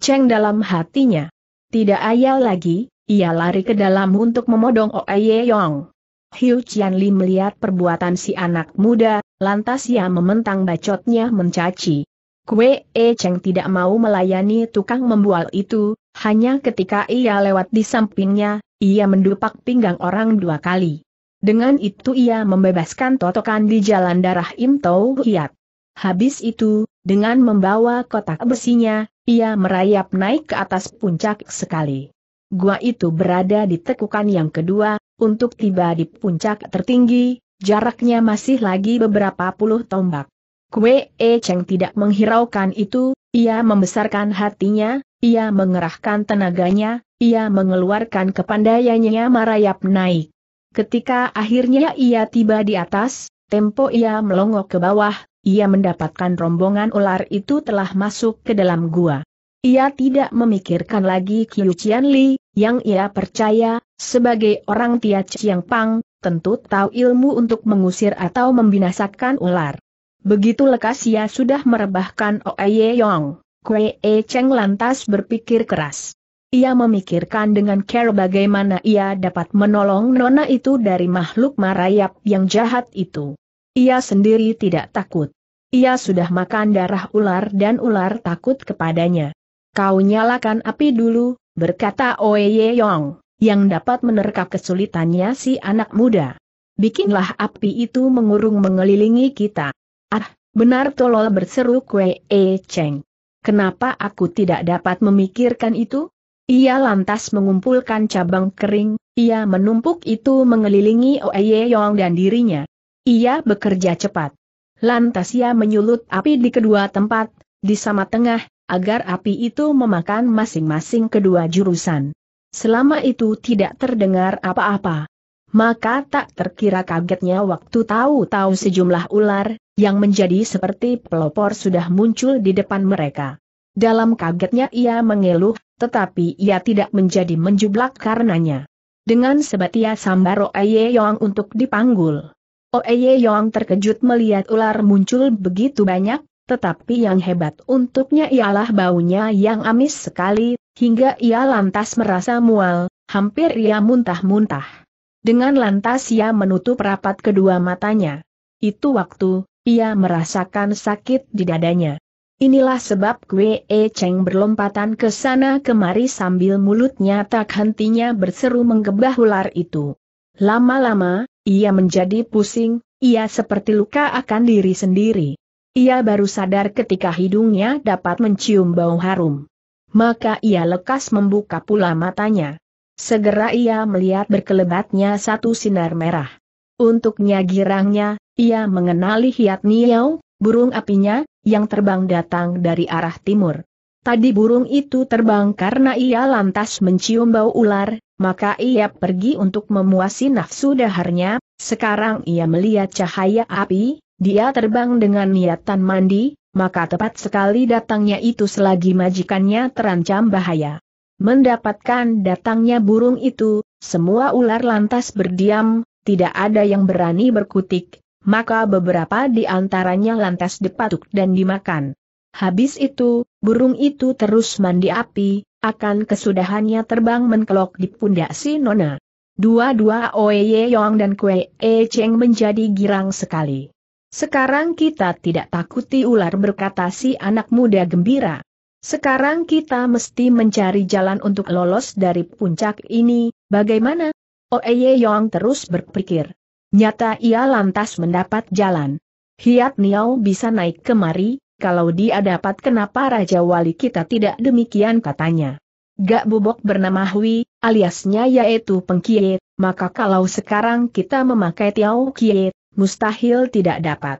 Cheng dalam hatinya. Tidak ayal lagi, ia lari ke dalam untuk memodong Oe Yong. Hiu Qian Li melihat perbuatan si anak muda, lantas ia mementang bacotnya mencaci. Kue E Cheng tidak mau melayani tukang membual itu, hanya ketika ia lewat di sampingnya, ia mendupak pinggang orang dua kali. Dengan itu ia membebaskan totokan di jalan darah Im Tau Hiat. Habis itu, dengan membawa kotak besinya, ia merayap naik ke atas puncak sekali. Gua itu berada di tekukan yang kedua, untuk tiba di puncak tertinggi, jaraknya masih lagi beberapa puluh tombak. Kue E Cheng tidak menghiraukan itu, ia membesarkan hatinya, ia mengerahkan tenaganya, ia mengeluarkan kepandaiannya merayap naik. Ketika akhirnya ia tiba di atas, tempo ia melongok ke bawah, ia mendapatkan rombongan ular itu telah masuk ke dalam gua. Ia tidak memikirkan lagi Kiu Qian Li, yang ia percaya, sebagai orang Tia Chiang Pang, tentu tahu ilmu untuk mengusir atau membinasakan ular. Begitu lekas ia sudah merebahkan Oe Yong, Kue E Cheng lantas berpikir keras. Ia memikirkan dengan care bagaimana ia dapat menolong nona itu dari makhluk marayap yang jahat itu. Ia sendiri tidak takut. Ia sudah makan darah ular dan ular takut kepadanya. Kau nyalakan api dulu, berkata Oye Yong, yang dapat menerka kesulitannya si anak muda. Bikinlah api itu mengurung mengelilingi kita. Ah, benar tolol berseru Kue E Cheng. Kenapa aku tidak dapat memikirkan itu? Ia lantas mengumpulkan cabang kering, ia menumpuk itu mengelilingi Oye Yong dan dirinya. Ia bekerja cepat. Lantas ia menyulut api di kedua tempat, di sama tengah, agar api itu memakan masing-masing kedua jurusan. Selama itu tidak terdengar apa-apa. Maka tak terkira kagetnya waktu tahu-tahu sejumlah ular, yang menjadi seperti pelopor sudah muncul di depan mereka. Dalam kagetnya ia mengeluh, tetapi ia tidak menjadi menjublak karenanya. Dengan ia sambar Oeye Yong untuk dipanggul. Oeye Yong terkejut melihat ular muncul begitu banyak, tetapi yang hebat untuknya ialah baunya yang amis sekali, hingga ia lantas merasa mual, hampir ia muntah-muntah. Dengan lantas ia menutup rapat kedua matanya. Itu waktu, ia merasakan sakit di dadanya. Inilah sebab Kwe E Cheng berlompatan ke sana kemari sambil mulutnya tak hentinya berseru menggebah ular itu. Lama-lama, ia menjadi pusing, ia seperti luka akan diri sendiri. Ia baru sadar ketika hidungnya dapat mencium bau harum. Maka ia lekas membuka pula matanya. Segera ia melihat berkelebatnya satu sinar merah. Untuknya girangnya, ia mengenali hiat niau, burung apinya, yang terbang datang dari arah timur. Tadi burung itu terbang karena ia lantas mencium bau ular, maka ia pergi untuk memuasi nafsu daharnya, sekarang ia melihat cahaya api, dia terbang dengan niatan mandi, maka tepat sekali datangnya itu selagi majikannya terancam bahaya. Mendapatkan datangnya burung itu, semua ular lantas berdiam, tidak ada yang berani berkutik, maka beberapa di antaranya lantas dipatuk dan dimakan. Habis itu, burung itu terus mandi api, akan kesudahannya terbang menkelok di pundak si Nona. Dua-dua Oye Yong dan Kue E Cheng menjadi girang sekali. Sekarang kita tidak takuti ular berkata si anak muda gembira. Sekarang kita mesti mencari jalan untuk lolos dari puncak ini, bagaimana? Oeye oh, Yong terus berpikir. Nyata ia lantas mendapat jalan. Hiat Niao bisa naik kemari, kalau dia dapat kenapa Raja Wali kita tidak demikian katanya. Gak bubok bernama Hui, aliasnya yaitu pengkiet, maka kalau sekarang kita memakai Tiao Kiet, mustahil tidak dapat.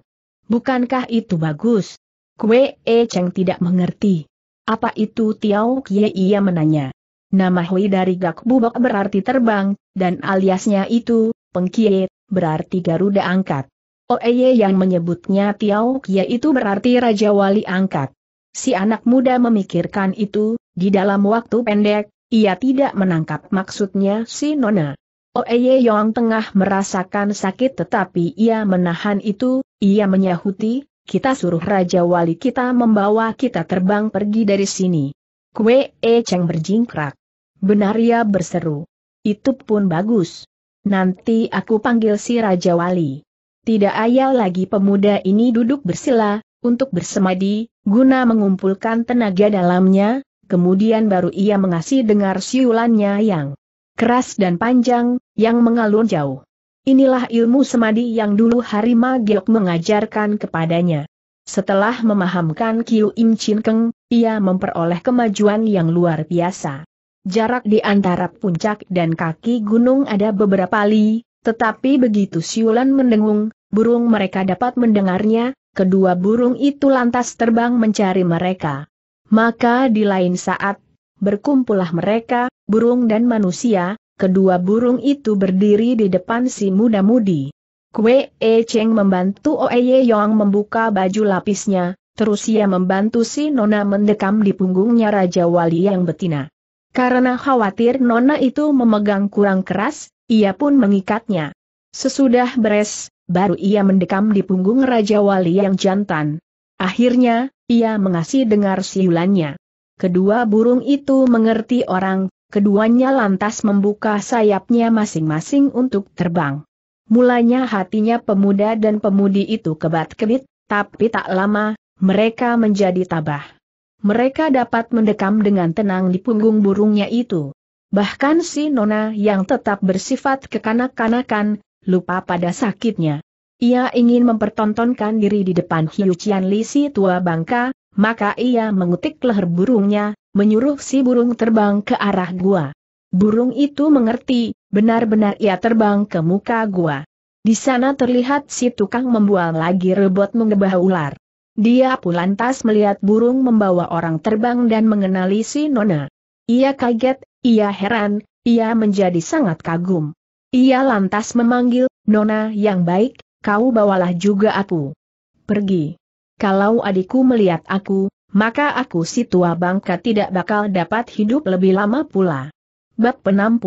Bukankah itu bagus? Kue E Cheng tidak mengerti. Apa itu Tiao Kie ia menanya. Nama Hui dari Gak Bubak berarti terbang, dan aliasnya itu, Pengkie, berarti Garuda Angkat. Oeye yang menyebutnya Tiao Kie itu berarti Raja Wali Angkat. Si anak muda memikirkan itu, di dalam waktu pendek, ia tidak menangkap maksudnya si Nona. Oeye oh, Yong tengah merasakan sakit tetapi ia menahan itu, ia menyahuti, kita suruh Raja Wali kita membawa kita terbang pergi dari sini. Kue E Cheng berjingkrak. Benar ia berseru. Itu pun bagus. Nanti aku panggil si Raja Wali. Tidak ayal lagi pemuda ini duduk bersila, untuk bersemadi, guna mengumpulkan tenaga dalamnya, kemudian baru ia mengasih dengar siulannya yang keras dan panjang, yang mengalun jauh. Inilah ilmu semadi yang dulu Harimau Giok mengajarkan kepadanya. Setelah memahamkan Kiu Im Chin Keng, ia memperoleh kemajuan yang luar biasa. Jarak di antara puncak dan kaki gunung ada beberapa li, tetapi begitu siulan mendengung, burung mereka dapat mendengarnya, kedua burung itu lantas terbang mencari mereka. Maka di lain saat, berkumpullah mereka, burung dan manusia, Kedua burung itu berdiri di depan si muda-mudi. Kue E Cheng membantu Oe Ye Yong membuka baju lapisnya, terus ia membantu si Nona mendekam di punggungnya Raja Wali yang betina. Karena khawatir Nona itu memegang kurang keras, ia pun mengikatnya. Sesudah beres, baru ia mendekam di punggung Raja Wali yang jantan. Akhirnya, ia mengasih dengar siulannya. Kedua burung itu mengerti orang, keduanya lantas membuka sayapnya masing-masing untuk terbang. Mulanya hatinya pemuda dan pemudi itu kebat-kebit, tapi tak lama, mereka menjadi tabah. Mereka dapat mendekam dengan tenang di punggung burungnya itu. Bahkan si Nona yang tetap bersifat kekanak-kanakan, lupa pada sakitnya. Ia ingin mempertontonkan diri di depan Hiu Qian Li si tua bangka, maka ia mengutik leher burungnya, menyuruh si burung terbang ke arah gua. Burung itu mengerti, benar-benar ia terbang ke muka gua. Di sana terlihat si tukang membual lagi rebot mengebah ular. Dia pun lantas melihat burung membawa orang terbang dan mengenali si Nona. Ia kaget, ia heran, ia menjadi sangat kagum. Ia lantas memanggil, Nona yang baik, kau bawalah juga aku. Pergi. Kalau adikku melihat aku, maka aku si tua bangka tidak bakal dapat hidup lebih lama pula. Bab 60.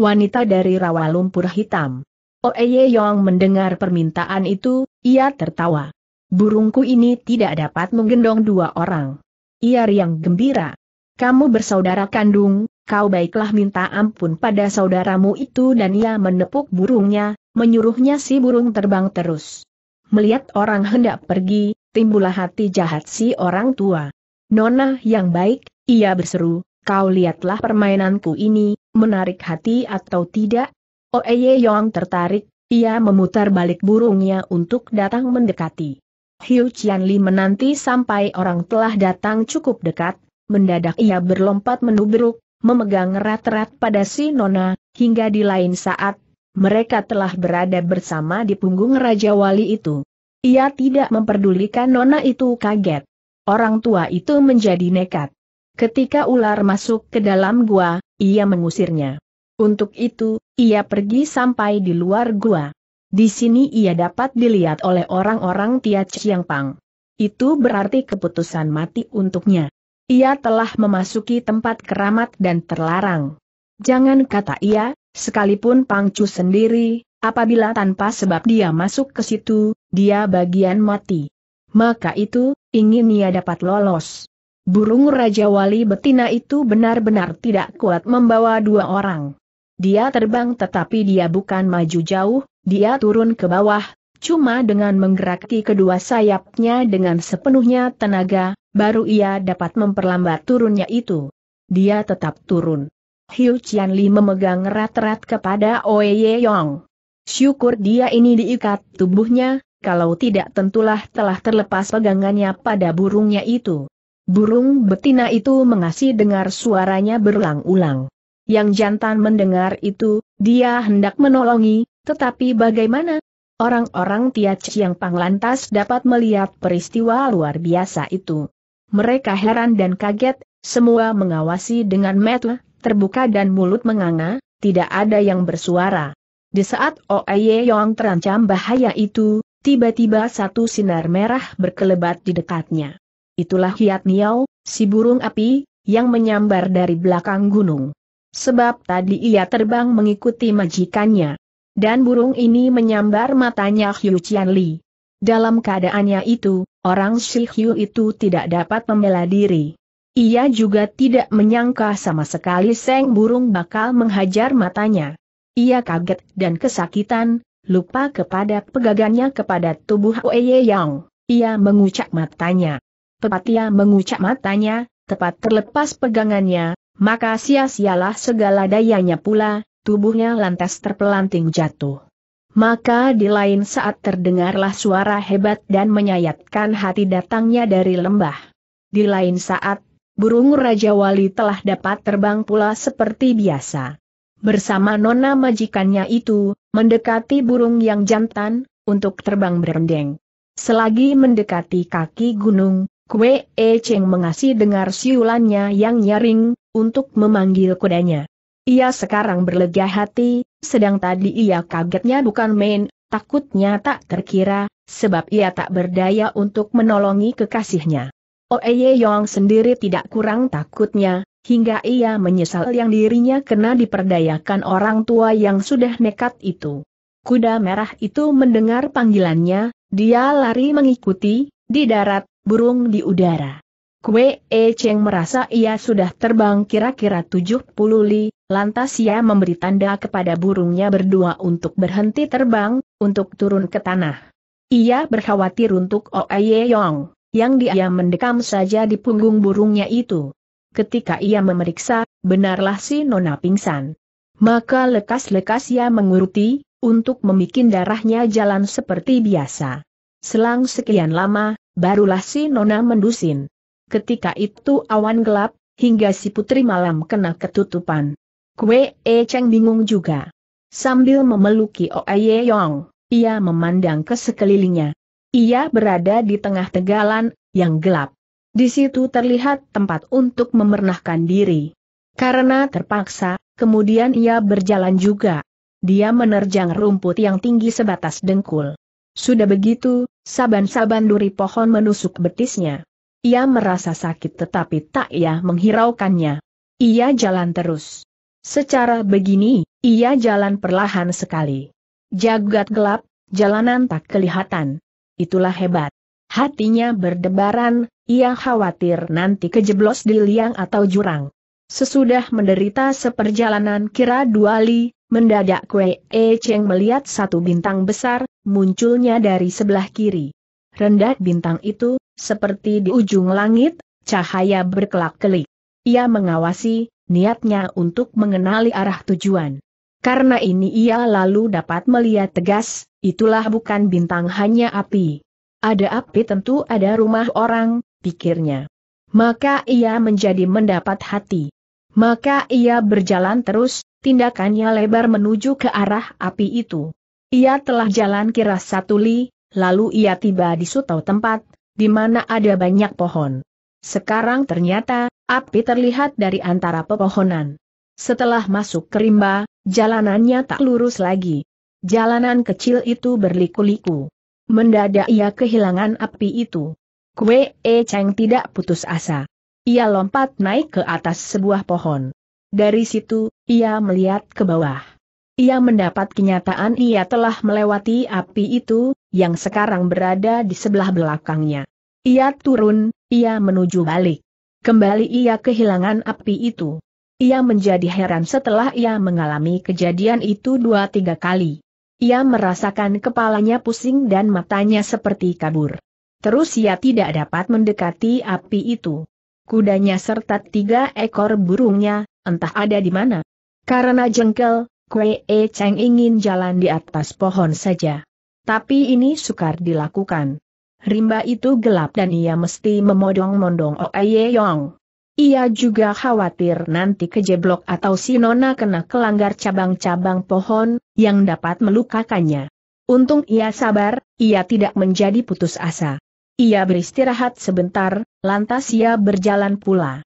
Wanita dari rawa lumpur hitam. Oeye oh, Yong mendengar permintaan itu, ia tertawa. Burungku ini tidak dapat menggendong dua orang. Ia riang gembira. Kamu bersaudara kandung, kau baiklah minta ampun pada saudaramu itu dan ia menepuk burungnya, menyuruhnya si burung terbang terus. Melihat orang hendak pergi, timbullah hati jahat si orang tua. Nona yang baik, ia berseru, kau lihatlah permainanku ini, menarik hati atau tidak? Oeye Yong tertarik, ia memutar balik burungnya untuk datang mendekati. Hiu Li menanti sampai orang telah datang cukup dekat, mendadak ia berlompat menubruk, memegang erat-erat pada si Nona, hingga di lain saat mereka telah berada bersama di punggung Raja Wali itu. Ia tidak memperdulikan nona itu kaget. Orang tua itu menjadi nekat. Ketika ular masuk ke dalam gua, ia mengusirnya. Untuk itu, ia pergi sampai di luar gua. Di sini ia dapat dilihat oleh orang-orang Chiang Pang. Itu berarti keputusan mati untuknya. Ia telah memasuki tempat keramat dan terlarang. Jangan kata ia, Sekalipun Pangcu sendiri, apabila tanpa sebab dia masuk ke situ, dia bagian mati. Maka itu, ingin ia dapat lolos. Burung Raja Wali betina itu benar-benar tidak kuat membawa dua orang. Dia terbang tetapi dia bukan maju jauh, dia turun ke bawah, cuma dengan menggeraki kedua sayapnya dengan sepenuhnya tenaga, baru ia dapat memperlambat turunnya itu. Dia tetap turun. Hiu Qian Li memegang erat-erat kepada Oye Yong. Syukur dia ini diikat tubuhnya, kalau tidak tentulah telah terlepas pegangannya pada burungnya itu. Burung betina itu mengasih dengar suaranya berulang-ulang. Yang jantan mendengar itu, dia hendak menolongi, tetapi bagaimana? Orang-orang Tiac yang panglantas dapat melihat peristiwa luar biasa itu. Mereka heran dan kaget, semua mengawasi dengan mata terbuka dan mulut menganga, tidak ada yang bersuara. Di saat Oye Yong terancam bahaya itu, tiba-tiba satu sinar merah berkelebat di dekatnya. Itulah Hiat Niao, si burung api, yang menyambar dari belakang gunung. Sebab tadi ia terbang mengikuti majikannya. Dan burung ini menyambar matanya Hiu Qian Li. Dalam keadaannya itu, orang Shi Hiu itu tidak dapat membela diri. Ia juga tidak menyangka sama sekali Seng Burung bakal menghajar matanya. Ia kaget dan kesakitan, lupa kepada pegagannya kepada tubuh Oeye Yang. Ia mengucap matanya. tepat ia mengucap matanya, tepat terlepas pegangannya, maka sia-sialah segala dayanya pula, tubuhnya lantas terpelanting jatuh. Maka di lain saat terdengarlah suara hebat dan menyayatkan hati datangnya dari lembah. Di lain saat, burung Raja Wali telah dapat terbang pula seperti biasa. Bersama nona majikannya itu, mendekati burung yang jantan, untuk terbang berendeng. Selagi mendekati kaki gunung, Kue E Cheng mengasih dengar siulannya yang nyaring, untuk memanggil kudanya. Ia sekarang berlega hati, sedang tadi ia kagetnya bukan main, takutnya tak terkira, sebab ia tak berdaya untuk menolongi kekasihnya. Oeye Yong sendiri tidak kurang takutnya, hingga ia menyesal yang dirinya kena diperdayakan orang tua yang sudah nekat itu. Kuda merah itu mendengar panggilannya, dia lari mengikuti, di darat, burung di udara. Kue E Cheng merasa ia sudah terbang kira-kira 70 li, lantas ia memberi tanda kepada burungnya berdua untuk berhenti terbang, untuk turun ke tanah. Ia berkhawatir untuk Oeye Yong yang dia mendekam saja di punggung burungnya itu. Ketika ia memeriksa, benarlah si Nona pingsan. Maka lekas-lekas ia menguruti, untuk memikin darahnya jalan seperti biasa. Selang sekian lama, barulah si Nona mendusin. Ketika itu awan gelap, hingga si putri malam kena ketutupan. Kue E Cheng bingung juga. Sambil memeluki Oye Yong, ia memandang ke sekelilingnya. Ia berada di tengah tegalan, yang gelap. Di situ terlihat tempat untuk memernahkan diri. Karena terpaksa, kemudian ia berjalan juga. Dia menerjang rumput yang tinggi sebatas dengkul. Sudah begitu, saban-saban duri pohon menusuk betisnya. Ia merasa sakit tetapi tak ia menghiraukannya. Ia jalan terus. Secara begini, ia jalan perlahan sekali. Jagat gelap, jalanan tak kelihatan itulah hebat. Hatinya berdebaran, ia khawatir nanti kejeblos di liang atau jurang. Sesudah menderita seperjalanan kira dua li, mendadak Kue E Cheng melihat satu bintang besar, munculnya dari sebelah kiri. Rendah bintang itu, seperti di ujung langit, cahaya berkelak-kelik. Ia mengawasi, niatnya untuk mengenali arah tujuan. Karena ini ia lalu dapat melihat tegas, Itulah bukan bintang hanya api. Ada api tentu ada rumah orang, pikirnya. Maka ia menjadi mendapat hati. Maka ia berjalan terus, tindakannya lebar menuju ke arah api itu. Ia telah jalan kira satu li, lalu ia tiba di suatu tempat, di mana ada banyak pohon. Sekarang ternyata, api terlihat dari antara pepohonan. Setelah masuk ke rimba, jalanannya tak lurus lagi. Jalanan kecil itu berliku-liku. Mendadak ia kehilangan api itu. Kue E Cheng tidak putus asa. Ia lompat naik ke atas sebuah pohon. Dari situ, ia melihat ke bawah. Ia mendapat kenyataan ia telah melewati api itu, yang sekarang berada di sebelah belakangnya. Ia turun, ia menuju balik. Kembali ia kehilangan api itu. Ia menjadi heran setelah ia mengalami kejadian itu dua tiga kali. Ia merasakan kepalanya pusing dan matanya seperti kabur. Terus ia tidak dapat mendekati api itu. Kudanya serta tiga ekor burungnya, entah ada di mana. Karena jengkel, Kue E Cheng ingin jalan di atas pohon saja. Tapi ini sukar dilakukan. Rimba itu gelap dan ia mesti memodong-mondong Oe Yong. Ia juga khawatir nanti kejeblok atau si Nona kena kelanggar cabang-cabang pohon, yang dapat melukakannya. Untung ia sabar, ia tidak menjadi putus asa. Ia beristirahat sebentar, lantas ia berjalan pula.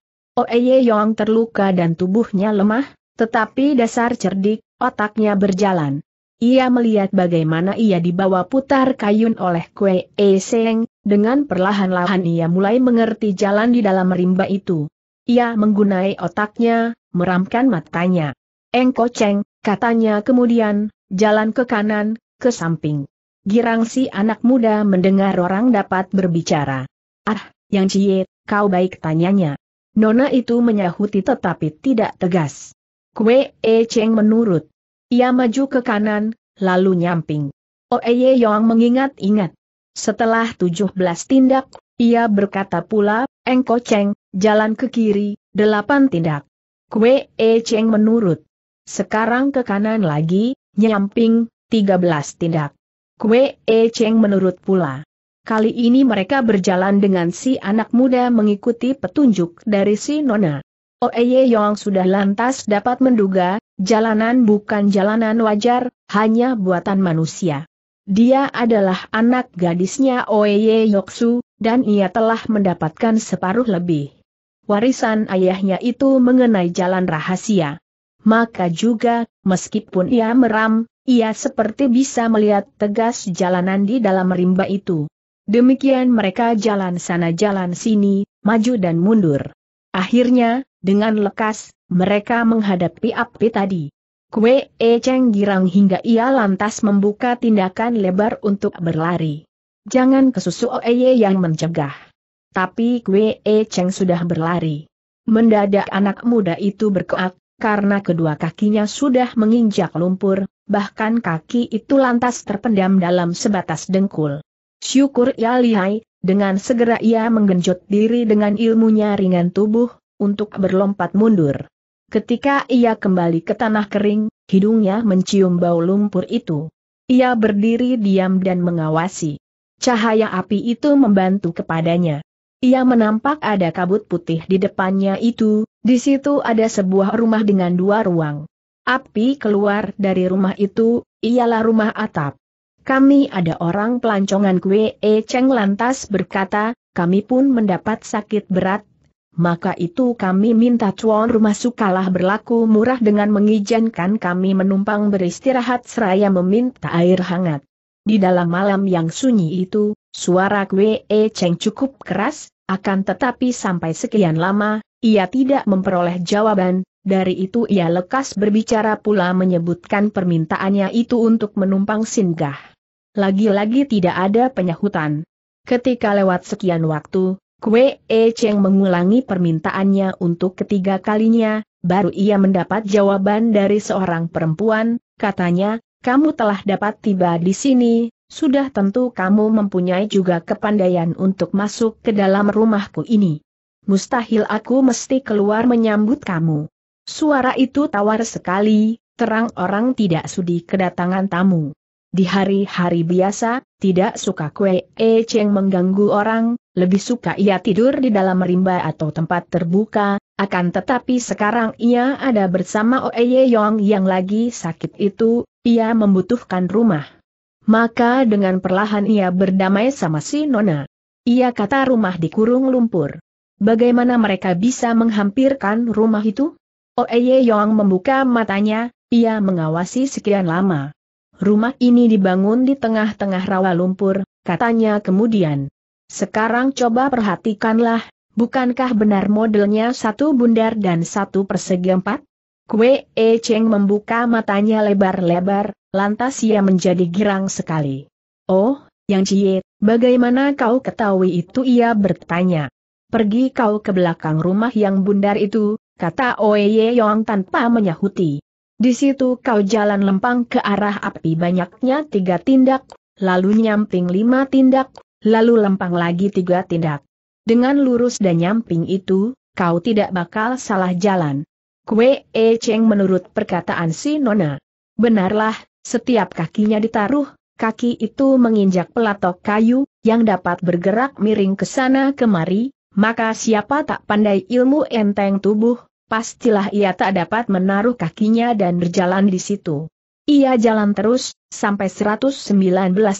Ye Yong terluka dan tubuhnya lemah, tetapi dasar cerdik, otaknya berjalan. Ia melihat bagaimana ia dibawa putar kayun oleh Kue E Seng, dengan perlahan-lahan ia mulai mengerti jalan di dalam rimba itu. Ia menggunai otaknya, meramkan matanya. Engko Cheng, katanya kemudian, jalan ke kanan, ke samping. Girang si anak muda mendengar orang dapat berbicara. Ah, yang cie, kau baik tanyanya. Nona itu menyahuti tetapi tidak tegas. Kue E Cheng menurut. Ia maju ke kanan, lalu nyamping. E ye Yong mengingat-ingat. Setelah tujuh belas tindak, ia berkata pula, Engko Cheng, jalan ke kiri, delapan tindak. Kue E Cheng menurut. Sekarang ke kanan lagi, nyamping, tiga belas tindak. Kue E Cheng menurut pula. Kali ini mereka berjalan dengan si anak muda mengikuti petunjuk dari si Nona. Oeye Yong sudah lantas dapat menduga, jalanan bukan jalanan wajar, hanya buatan manusia. Dia adalah anak gadisnya Oeye Yoksu, dan ia telah mendapatkan separuh lebih warisan ayahnya itu mengenai jalan rahasia. Maka juga, meskipun ia meram, ia seperti bisa melihat tegas jalanan di dalam rimba itu. Demikian mereka jalan sana jalan sini, maju dan mundur. Akhirnya, dengan lekas, mereka menghadapi api tadi. Kue E Cheng girang hingga ia lantas membuka tindakan lebar untuk berlari. Jangan kesusu Oeye yang mencegah tapi Kwe E Cheng sudah berlari. Mendadak anak muda itu berkeak, karena kedua kakinya sudah menginjak lumpur, bahkan kaki itu lantas terpendam dalam sebatas dengkul. Syukur ia ya lihai, dengan segera ia menggenjot diri dengan ilmunya ringan tubuh, untuk berlompat mundur. Ketika ia kembali ke tanah kering, hidungnya mencium bau lumpur itu. Ia berdiri diam dan mengawasi. Cahaya api itu membantu kepadanya. Ia menampak ada kabut putih di depannya itu, di situ ada sebuah rumah dengan dua ruang. Api keluar dari rumah itu, ialah rumah atap. Kami ada orang pelancongan kue E Cheng lantas berkata, kami pun mendapat sakit berat maka itu kami minta cuan rumah sukalah berlaku murah dengan mengizinkan kami menumpang beristirahat seraya meminta air hangat. Di dalam malam yang sunyi itu, suara E. Cheng cukup keras, akan tetapi sampai sekian lama, ia tidak memperoleh jawaban, dari itu ia lekas berbicara pula menyebutkan permintaannya itu untuk menumpang singgah. Lagi-lagi tidak ada penyahutan. Ketika lewat sekian waktu, Kue E Cheng mengulangi permintaannya untuk ketiga kalinya, baru ia mendapat jawaban dari seorang perempuan, katanya, kamu telah dapat tiba di sini, sudah tentu kamu mempunyai juga kepandaian untuk masuk ke dalam rumahku ini. Mustahil aku mesti keluar menyambut kamu. Suara itu tawar sekali, terang orang tidak sudi kedatangan tamu. Di hari-hari biasa, tidak suka kue e ceng mengganggu orang, lebih suka ia tidur di dalam rimba atau tempat terbuka, akan tetapi sekarang ia ada bersama Oeye Yong yang lagi sakit itu, ia membutuhkan rumah. Maka dengan perlahan ia berdamai sama si Nona. Ia kata rumah dikurung lumpur. Bagaimana mereka bisa menghampirkan rumah itu? Oeye oh, Yong membuka matanya, ia mengawasi sekian lama. Rumah ini dibangun di tengah-tengah rawa lumpur, katanya kemudian. Sekarang coba perhatikanlah, bukankah benar modelnya satu bundar dan satu persegi empat? Kue E Cheng membuka matanya lebar-lebar, lantas ia menjadi girang sekali. Oh, Yang Cie, bagaimana kau ketahui itu ia bertanya. Pergi kau ke belakang rumah yang bundar itu, kata Oye Yong tanpa menyahuti. Di situ kau jalan lempang ke arah api banyaknya tiga tindak, lalu nyamping lima tindak, lalu lempang lagi tiga tindak. Dengan lurus dan nyamping itu, kau tidak bakal salah jalan. Kue E Cheng menurut perkataan si Nona. Benarlah, setiap kakinya ditaruh, kaki itu menginjak pelatok kayu, yang dapat bergerak miring ke sana kemari, maka siapa tak pandai ilmu enteng tubuh, pastilah ia tak dapat menaruh kakinya dan berjalan di situ. Ia jalan terus, sampai 119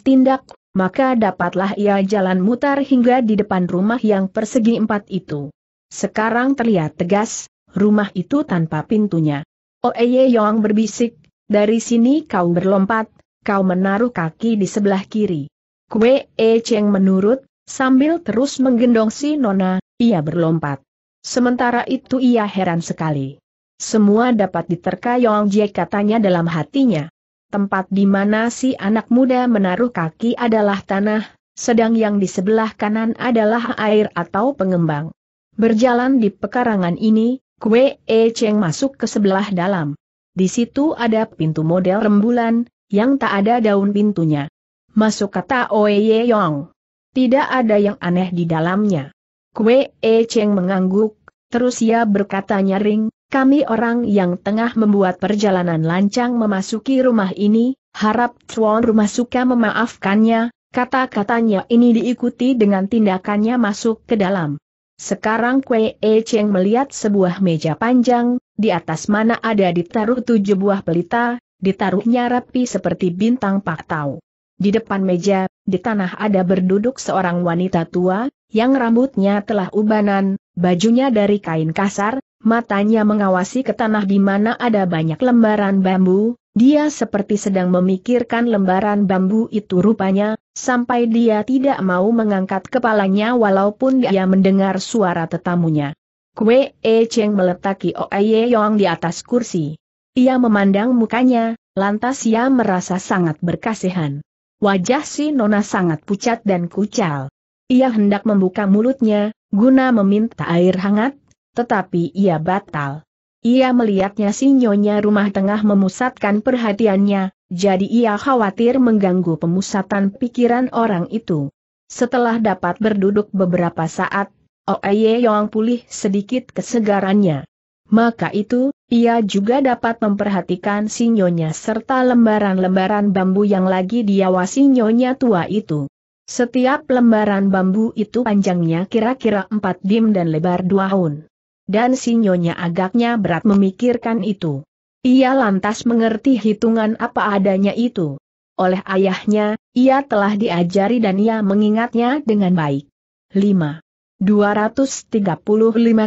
tindak, maka dapatlah ia jalan mutar hingga di depan rumah yang persegi empat itu. Sekarang terlihat tegas, rumah itu tanpa pintunya. Oeye Yong berbisik, dari sini kau berlompat, kau menaruh kaki di sebelah kiri. Kue E Cheng menurut, sambil terus menggendong si Nona, ia berlompat. Sementara itu ia heran sekali. Semua dapat diterka Yong Jie katanya dalam hatinya. Tempat di mana si anak muda menaruh kaki adalah tanah, sedang yang di sebelah kanan adalah air atau pengembang. Berjalan di pekarangan ini, Kue E Cheng masuk ke sebelah dalam. Di situ ada pintu model rembulan, yang tak ada daun pintunya. Masuk kata Oye Yong. Tidak ada yang aneh di dalamnya. Kue E Cheng mengangguk, terus ia berkata nyaring, kami orang yang tengah membuat perjalanan lancang memasuki rumah ini, harap tuan rumah suka memaafkannya, kata-katanya ini diikuti dengan tindakannya masuk ke dalam. Sekarang Kue E Cheng melihat sebuah meja panjang, di atas mana ada ditaruh tujuh buah pelita, ditaruhnya rapi seperti bintang paktau. Di depan meja, di tanah ada berduduk seorang wanita tua, yang rambutnya telah ubanan, bajunya dari kain kasar, matanya mengawasi ke tanah di mana ada banyak lembaran bambu, dia seperti sedang memikirkan lembaran bambu itu rupanya, sampai dia tidak mau mengangkat kepalanya walaupun dia mendengar suara tetamunya. Kue E Cheng meletaki Oe Yong di atas kursi. Ia memandang mukanya, lantas ia merasa sangat berkasihan. Wajah si Nona sangat pucat dan kucal. Ia hendak membuka mulutnya, guna meminta air hangat, tetapi ia batal. Ia melihatnya si Nyonya rumah tengah memusatkan perhatiannya, jadi ia khawatir mengganggu pemusatan pikiran orang itu. Setelah dapat berduduk beberapa saat, Oeye oh, Yong pulih sedikit kesegarannya. Maka itu, ia juga dapat memperhatikan sinyonya serta lembaran-lembaran bambu yang lagi diawasi nyonya tua itu. Setiap lembaran bambu itu panjangnya kira-kira 4 dim dan lebar 2 haun. Dan sinyonya agaknya berat memikirkan itu. Ia lantas mengerti hitungan apa adanya itu. Oleh ayahnya, ia telah diajari dan ia mengingatnya dengan baik. 5. 235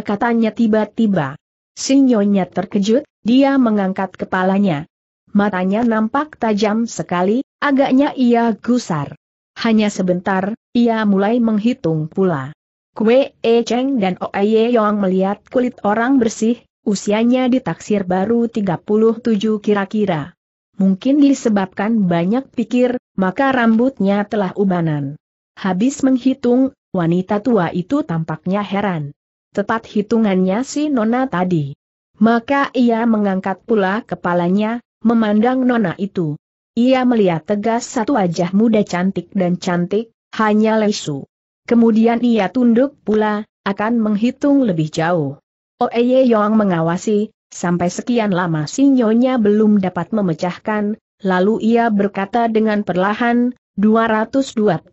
katanya tiba-tiba. Sinyonya terkejut, dia mengangkat kepalanya. Matanya nampak tajam sekali, agaknya ia gusar. Hanya sebentar, ia mulai menghitung pula. Kue E Cheng dan O Ye Yong melihat kulit orang bersih, usianya ditaksir baru 37 kira-kira. Mungkin disebabkan banyak pikir, maka rambutnya telah ubanan. Habis menghitung, Wanita tua itu tampaknya heran. Tepat hitungannya si Nona tadi. Maka ia mengangkat pula kepalanya, memandang Nona itu. Ia melihat tegas satu wajah muda cantik dan cantik, hanya lesu. Kemudian ia tunduk pula, akan menghitung lebih jauh. Oeye oh, Yong mengawasi, sampai sekian lama si Nyonya belum dapat memecahkan, lalu ia berkata dengan perlahan, 224.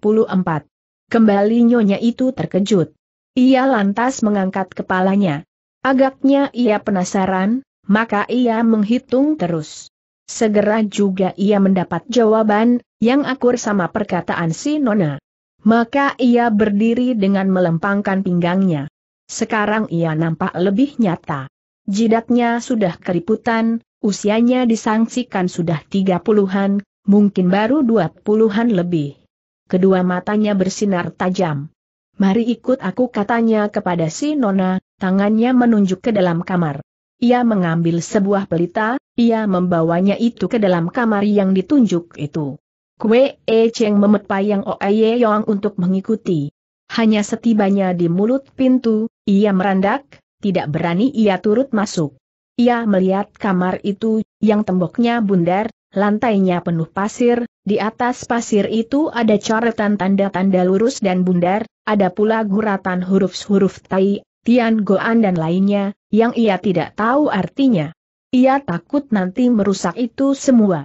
Kembali nyonya itu terkejut. Ia lantas mengangkat kepalanya. Agaknya ia penasaran, maka ia menghitung terus. Segera juga ia mendapat jawaban, yang akur sama perkataan si Nona. Maka ia berdiri dengan melempangkan pinggangnya. Sekarang ia nampak lebih nyata. Jidatnya sudah keriputan, usianya disangsikan sudah tiga puluhan, mungkin baru dua puluhan lebih kedua matanya bersinar tajam. Mari ikut aku katanya kepada si Nona, tangannya menunjuk ke dalam kamar. Ia mengambil sebuah pelita, ia membawanya itu ke dalam kamar yang ditunjuk itu. Kue E Cheng memet memepayang Oye Yong untuk mengikuti. Hanya setibanya di mulut pintu, ia merandak, tidak berani ia turut masuk. Ia melihat kamar itu, yang temboknya bundar, Lantainya penuh pasir, di atas pasir itu ada coretan tanda-tanda lurus dan bundar, ada pula guratan huruf-huruf tai, tian goan dan lainnya, yang ia tidak tahu artinya. Ia takut nanti merusak itu semua.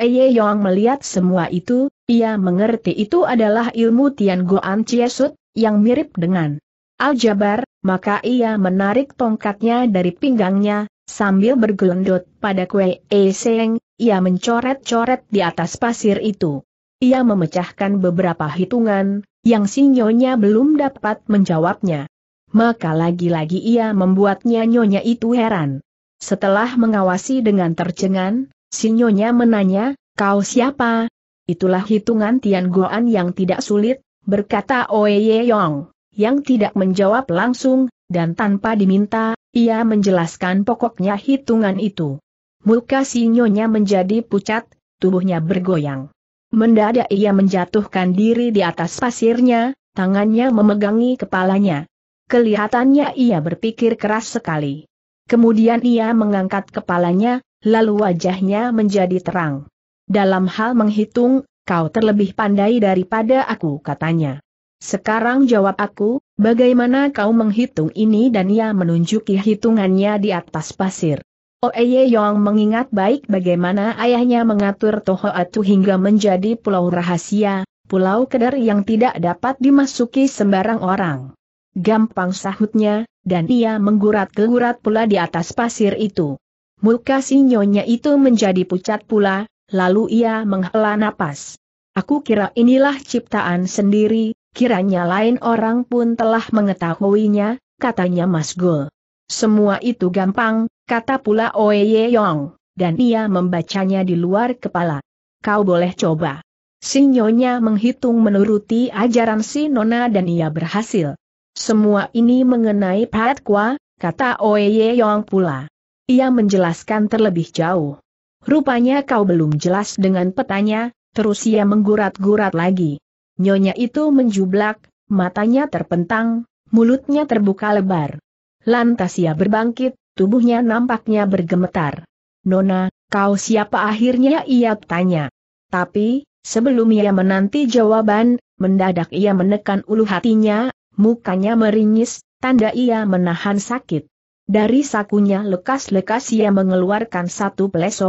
Ye Yong melihat semua itu, ia mengerti itu adalah ilmu Tian Goan Chiesut, yang mirip dengan Aljabar, maka ia menarik tongkatnya dari pinggangnya, sambil bergelondot pada kue E Seng, ia mencoret-coret di atas pasir itu. Ia memecahkan beberapa hitungan, yang sinyonya belum dapat menjawabnya. Maka lagi-lagi ia membuatnya nyonya itu heran. Setelah mengawasi dengan tercengang, sinyonya menanya, kau siapa? Itulah hitungan Tian Goan yang tidak sulit, berkata Oye Yong, yang tidak menjawab langsung, dan tanpa diminta, ia menjelaskan pokoknya hitungan itu. Muka si nyonya menjadi pucat, tubuhnya bergoyang. Mendadak ia menjatuhkan diri di atas pasirnya, tangannya memegangi kepalanya. Kelihatannya ia berpikir keras sekali. Kemudian ia mengangkat kepalanya, lalu wajahnya menjadi terang. Dalam hal menghitung, kau terlebih pandai daripada aku katanya. Sekarang jawab aku, bagaimana kau menghitung ini dan ia menunjuki hitungannya di atas pasir. Oeye oh, Yong mengingat baik bagaimana ayahnya mengatur Toho Tohoatu hingga menjadi pulau rahasia, pulau kedar yang tidak dapat dimasuki sembarang orang. Gampang sahutnya, dan ia menggurat-gurat pula di atas pasir itu. Muka sinyonya itu menjadi pucat pula, lalu ia menghela napas. Aku kira inilah ciptaan sendiri, kiranya lain orang pun telah mengetahuinya, katanya Mas Gul. Semua itu gampang, kata pula Oye Yong, dan ia membacanya di luar kepala. Kau boleh coba. Sinyonya menghitung menuruti ajaran si Nona dan ia berhasil. Semua ini mengenai Pat Kwa, kata Oye Yong pula. Ia menjelaskan terlebih jauh. Rupanya kau belum jelas dengan petanya, terus ia menggurat-gurat lagi. Nyonya itu menjublak, matanya terpentang, mulutnya terbuka lebar. Lantas ia berbangkit, Tubuhnya nampaknya bergemetar. Nona, kau siapa akhirnya ia tanya. Tapi, sebelum ia menanti jawaban, mendadak ia menekan ulu hatinya, mukanya meringis, tanda ia menahan sakit. Dari sakunya lekas-lekas ia mengeluarkan satu peles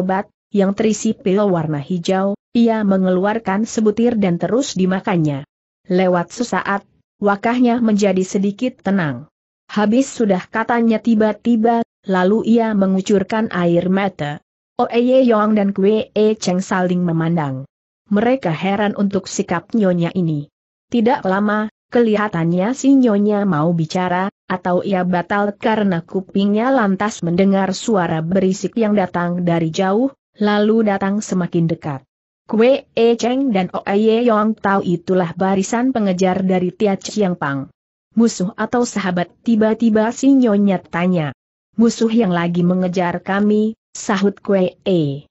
yang terisi pil warna hijau, ia mengeluarkan sebutir dan terus dimakannya. Lewat sesaat, wakahnya menjadi sedikit tenang. Habis sudah katanya tiba-tiba, Lalu ia mengucurkan air mata. Oeye oh, Yong dan Kwe E Cheng saling memandang. Mereka heran untuk sikap nyonya ini. Tidak lama, kelihatannya si nyonya mau bicara, atau ia batal karena kupingnya lantas mendengar suara berisik yang datang dari jauh, lalu datang semakin dekat. Kwe E Cheng dan Oeye oh Yong tahu itulah barisan pengejar dari Tia Chiang Pang. Musuh atau sahabat tiba-tiba si nyonya tanya musuh yang lagi mengejar kami, sahut Kue E.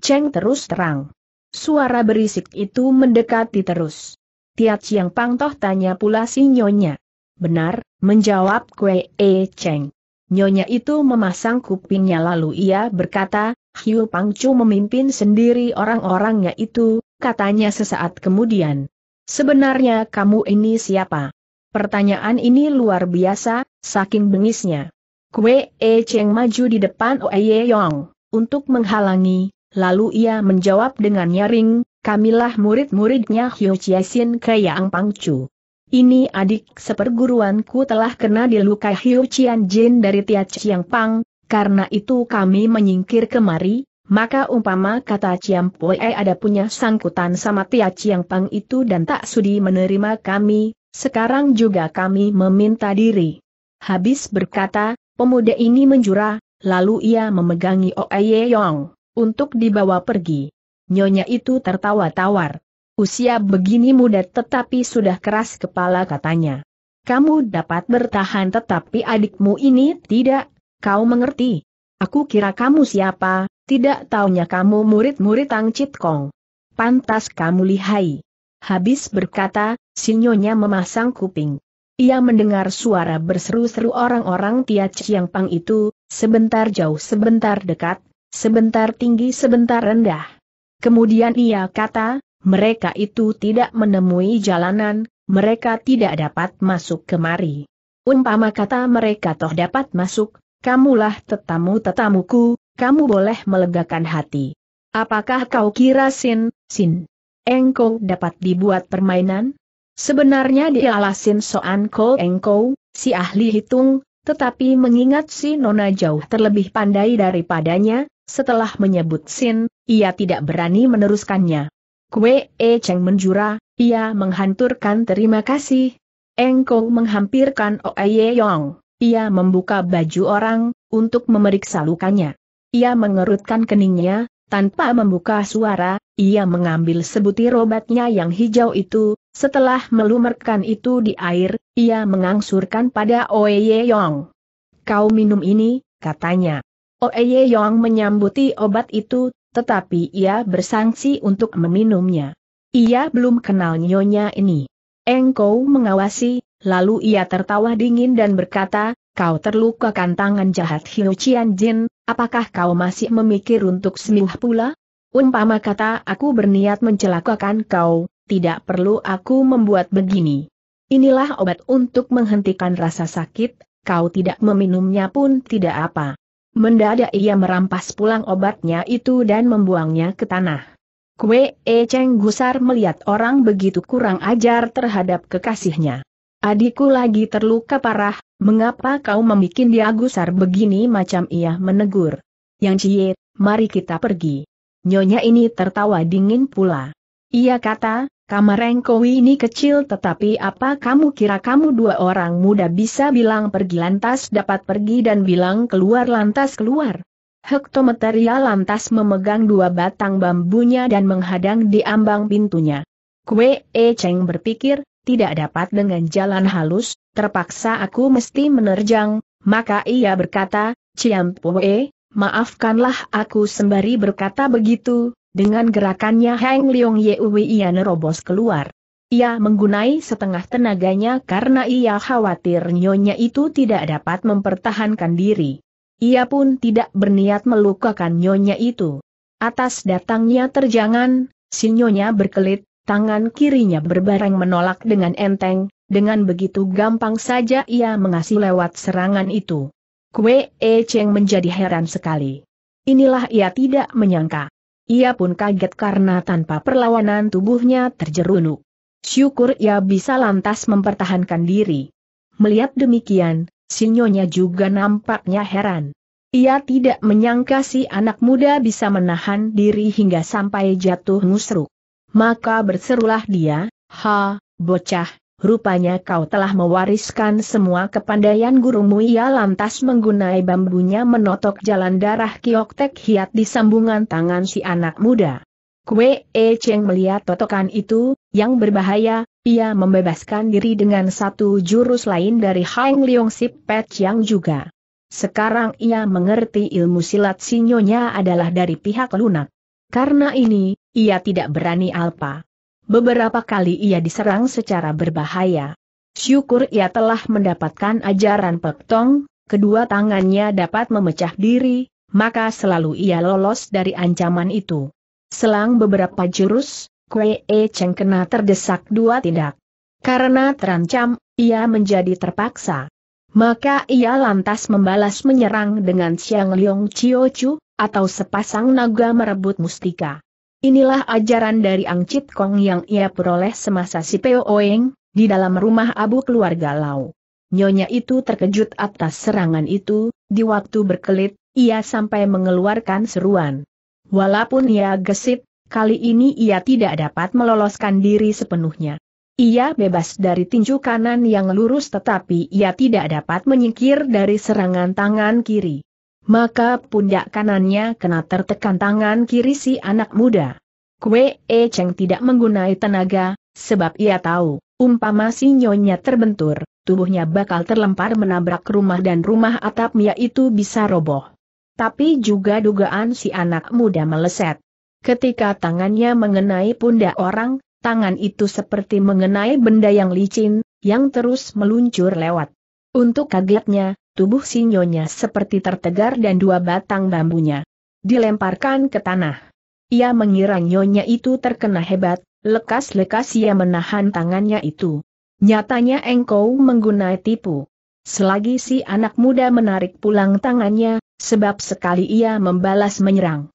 Cheng terus terang. Suara berisik itu mendekati terus. Tiat yang pangtoh tanya pula si Nyonya. Benar, menjawab Kue E Cheng. Nyonya itu memasang kupingnya lalu ia berkata, Hiu Pangcu memimpin sendiri orang-orangnya itu, katanya sesaat kemudian. Sebenarnya kamu ini siapa? Pertanyaan ini luar biasa, saking bengisnya. Kue E Cheng maju di depan Oe Yong untuk menghalangi, lalu ia menjawab dengan nyaring, kamilah murid-muridnya Hyo Chiasin pang Pangcu. Ini adik seperguruanku telah kena dilukai Hyo Chian Jin dari Tia Chiang Pang, karena itu kami menyingkir kemari, maka umpama kata Chiang Poe ada punya sangkutan sama Tia Chiang Pang itu dan tak sudi menerima kami, sekarang juga kami meminta diri. Habis berkata, Pemuda ini menjura, lalu ia memegangi Oe Yong, untuk dibawa pergi. Nyonya itu tertawa tawar. Usia begini muda tetapi sudah keras kepala katanya. Kamu dapat bertahan tetapi adikmu ini tidak, kau mengerti. Aku kira kamu siapa, tidak taunya kamu murid-murid Tang Chit Kong. Pantas kamu lihai. Habis berkata, sinyonya memasang kuping. Ia mendengar suara berseru-seru orang-orang Tia Chiang Pang itu, sebentar jauh sebentar dekat, sebentar tinggi sebentar rendah. Kemudian ia kata, mereka itu tidak menemui jalanan, mereka tidak dapat masuk kemari. Umpama kata mereka toh dapat masuk, kamulah tetamu-tetamuku, kamu boleh melegakan hati. Apakah kau kira Sin, Sin, engkau dapat dibuat permainan? Sebenarnya dialah alasin Soan Ko Engko, si ahli hitung, tetapi mengingat si Nona jauh terlebih pandai daripadanya, setelah menyebut Sin, ia tidak berani meneruskannya. Kwe E Cheng menjura, ia menghanturkan terima kasih. Engko menghampirkan Oye Yong, ia membuka baju orang, untuk memeriksa lukanya. Ia mengerutkan keningnya, tanpa membuka suara, ia mengambil sebutir obatnya yang hijau itu, setelah melumerkan itu di air, ia mengangsurkan pada Oeye Yong. Kau minum ini, katanya. Oeye Yong menyambuti obat itu, tetapi ia bersangsi untuk meminumnya. Ia belum kenal nyonya ini. Engkau mengawasi, lalu ia tertawa dingin dan berkata, kau terlukakan tangan jahat Hiu Cian Jin, Apakah kau masih memikir untuk semuah pula? Umpama kata aku berniat mencelakakan kau, tidak perlu aku membuat begini. Inilah obat untuk menghentikan rasa sakit, kau tidak meminumnya pun tidak apa. Mendadak ia merampas pulang obatnya itu dan membuangnya ke tanah. Kue Echeng Gusar melihat orang begitu kurang ajar terhadap kekasihnya. Adikku lagi terluka parah, mengapa kau membuat dia gusar begini macam ia menegur. Yang Cie, mari kita pergi. Nyonya ini tertawa dingin pula. Ia kata, kamar Engkowi ini kecil tetapi apa kamu kira kamu dua orang muda bisa bilang pergi lantas dapat pergi dan bilang keluar lantas keluar. Hektometeria lantas memegang dua batang bambunya dan menghadang di ambang pintunya. Kue E Cheng berpikir, tidak dapat dengan jalan halus, terpaksa aku mesti menerjang, maka ia berkata, Ciampue, maafkanlah aku sembari berkata begitu, dengan gerakannya Heng Leong Yewi ia nerobos keluar. Ia menggunai setengah tenaganya karena ia khawatir nyonya itu tidak dapat mempertahankan diri. Ia pun tidak berniat melukakan nyonya itu. Atas datangnya terjangan, si nyonya berkelit, tangan kirinya berbareng menolak dengan enteng, dengan begitu gampang saja ia mengasih lewat serangan itu. Kue E Cheng menjadi heran sekali. Inilah ia tidak menyangka. Ia pun kaget karena tanpa perlawanan tubuhnya terjerunuk. Syukur ia bisa lantas mempertahankan diri. Melihat demikian, sinyonya juga nampaknya heran. Ia tidak menyangka si anak muda bisa menahan diri hingga sampai jatuh musruk maka berserulah dia, Ha, bocah, rupanya kau telah mewariskan semua kepandaian gurumu ia lantas menggunai bambunya menotok jalan darah kioktek hiat di sambungan tangan si anak muda. Kue E Cheng melihat totokan itu, yang berbahaya, ia membebaskan diri dengan satu jurus lain dari Hang Leong Sip Pet yang juga. Sekarang ia mengerti ilmu silat sinyonya adalah dari pihak lunak. Karena ini, ia tidak berani alpa. Beberapa kali ia diserang secara berbahaya. Syukur ia telah mendapatkan ajaran peptong, kedua tangannya dapat memecah diri, maka selalu ia lolos dari ancaman itu. Selang beberapa jurus, Kue E Cheng kena terdesak dua tindak. Karena terancam, ia menjadi terpaksa. Maka ia lantas membalas menyerang dengan Siang Liong Chio Chu, atau sepasang naga merebut mustika. Inilah ajaran dari Ang Chit Kong yang ia peroleh semasa si Peo Oeng, di dalam rumah abu keluarga Lau. Nyonya itu terkejut atas serangan itu, di waktu berkelit, ia sampai mengeluarkan seruan. Walaupun ia gesit, kali ini ia tidak dapat meloloskan diri sepenuhnya. Ia bebas dari tinju kanan yang lurus tetapi ia tidak dapat menyingkir dari serangan tangan kiri maka pundak kanannya kena tertekan tangan kiri si anak muda. Kue E Cheng tidak menggunai tenaga, sebab ia tahu, umpama si nyonya terbentur, tubuhnya bakal terlempar menabrak rumah dan rumah atapnya itu bisa roboh. Tapi juga dugaan si anak muda meleset. Ketika tangannya mengenai pundak orang, tangan itu seperti mengenai benda yang licin, yang terus meluncur lewat. Untuk kagetnya, tubuh sinyonya seperti tertegar dan dua batang bambunya dilemparkan ke tanah. Ia mengira nyonya itu terkena hebat, lekas-lekas ia menahan tangannya itu. Nyatanya engkau menggunai tipu. Selagi si anak muda menarik pulang tangannya, sebab sekali ia membalas menyerang.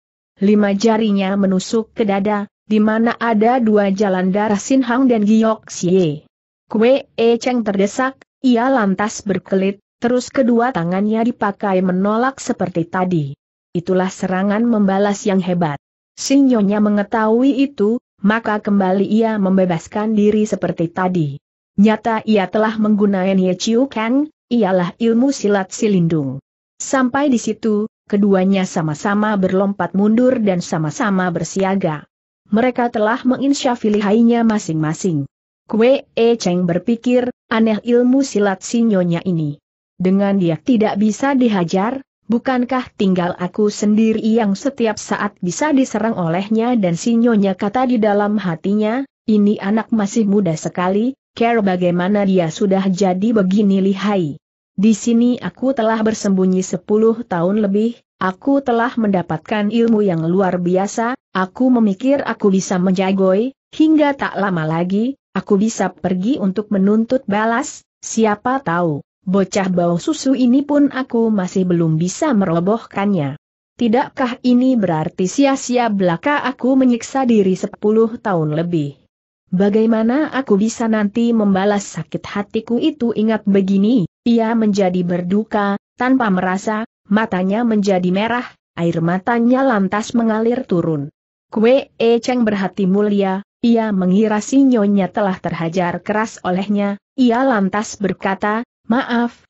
Lima jarinya menusuk ke dada, di mana ada dua jalan darah sinhang dan Giok Xie. Kue E Cheng terdesak, ia lantas berkelit, Terus kedua tangannya dipakai menolak seperti tadi. Itulah serangan membalas yang hebat. Sinyonya mengetahui itu, maka kembali ia membebaskan diri seperti tadi. Nyata ia telah menggunakan Ye Chiu Kang, ialah ilmu silat silindung. Sampai di situ, keduanya sama-sama berlompat mundur dan sama-sama bersiaga. Mereka telah menginsyafi lihainya masing-masing. Kue E Cheng berpikir, aneh ilmu silat sinyonya ini dengan dia tidak bisa dihajar, bukankah tinggal aku sendiri yang setiap saat bisa diserang olehnya dan si kata di dalam hatinya, ini anak masih muda sekali, care bagaimana dia sudah jadi begini lihai. Di sini aku telah bersembunyi 10 tahun lebih, aku telah mendapatkan ilmu yang luar biasa, aku memikir aku bisa menjagoi, hingga tak lama lagi, aku bisa pergi untuk menuntut balas, siapa tahu. Bocah bau susu ini pun aku masih belum bisa merobohkannya. Tidakkah ini berarti sia-sia belaka aku menyiksa diri sepuluh tahun lebih? Bagaimana aku bisa nanti membalas sakit hatiku itu ingat begini, ia menjadi berduka, tanpa merasa, matanya menjadi merah, air matanya lantas mengalir turun. Kue E Cheng berhati mulia, ia mengira si nyonya telah terhajar keras olehnya, ia lantas berkata, Maaf,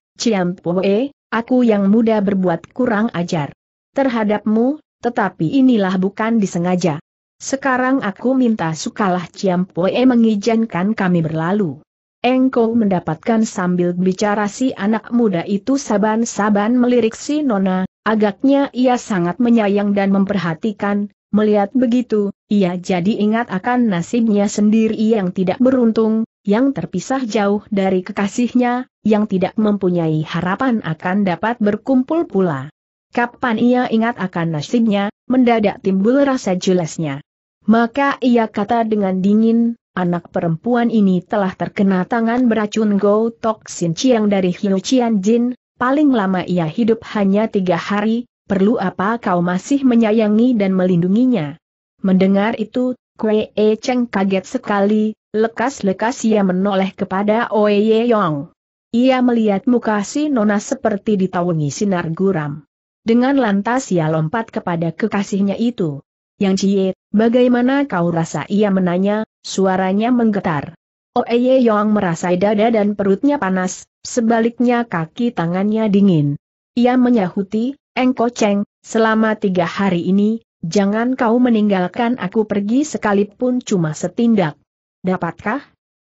Po'e, aku yang muda berbuat kurang ajar terhadapmu, tetapi inilah bukan disengaja. Sekarang aku minta sukalah Po'e mengizinkan kami berlalu. Engkau mendapatkan sambil bicara si anak muda itu saban-saban melirik si Nona, agaknya ia sangat menyayang dan memperhatikan, melihat begitu, ia jadi ingat akan nasibnya sendiri yang tidak beruntung, yang terpisah jauh dari kekasihnya, yang tidak mempunyai harapan akan dapat berkumpul pula. Kapan ia ingat akan nasibnya, mendadak timbul rasa jelasnya. Maka ia kata dengan dingin, anak perempuan ini telah terkena tangan beracun Go Tok Sin Chiang dari Hiu Chian Jin, paling lama ia hidup hanya tiga hari, perlu apa kau masih menyayangi dan melindunginya? Mendengar itu, Kue e Cheng kaget sekali, lekas-lekas ia menoleh kepada Oye Yong. Ia melihat muka si Nona seperti ditawangi sinar guram. Dengan lantas ia lompat kepada kekasihnya itu. Yang Cie, bagaimana kau rasa ia menanya, suaranya menggetar. Ye Yong merasa dada dan perutnya panas, sebaliknya kaki tangannya dingin. Ia menyahuti, Engko Cheng, selama tiga hari ini, Jangan kau meninggalkan aku pergi sekalipun cuma setindak. Dapatkah?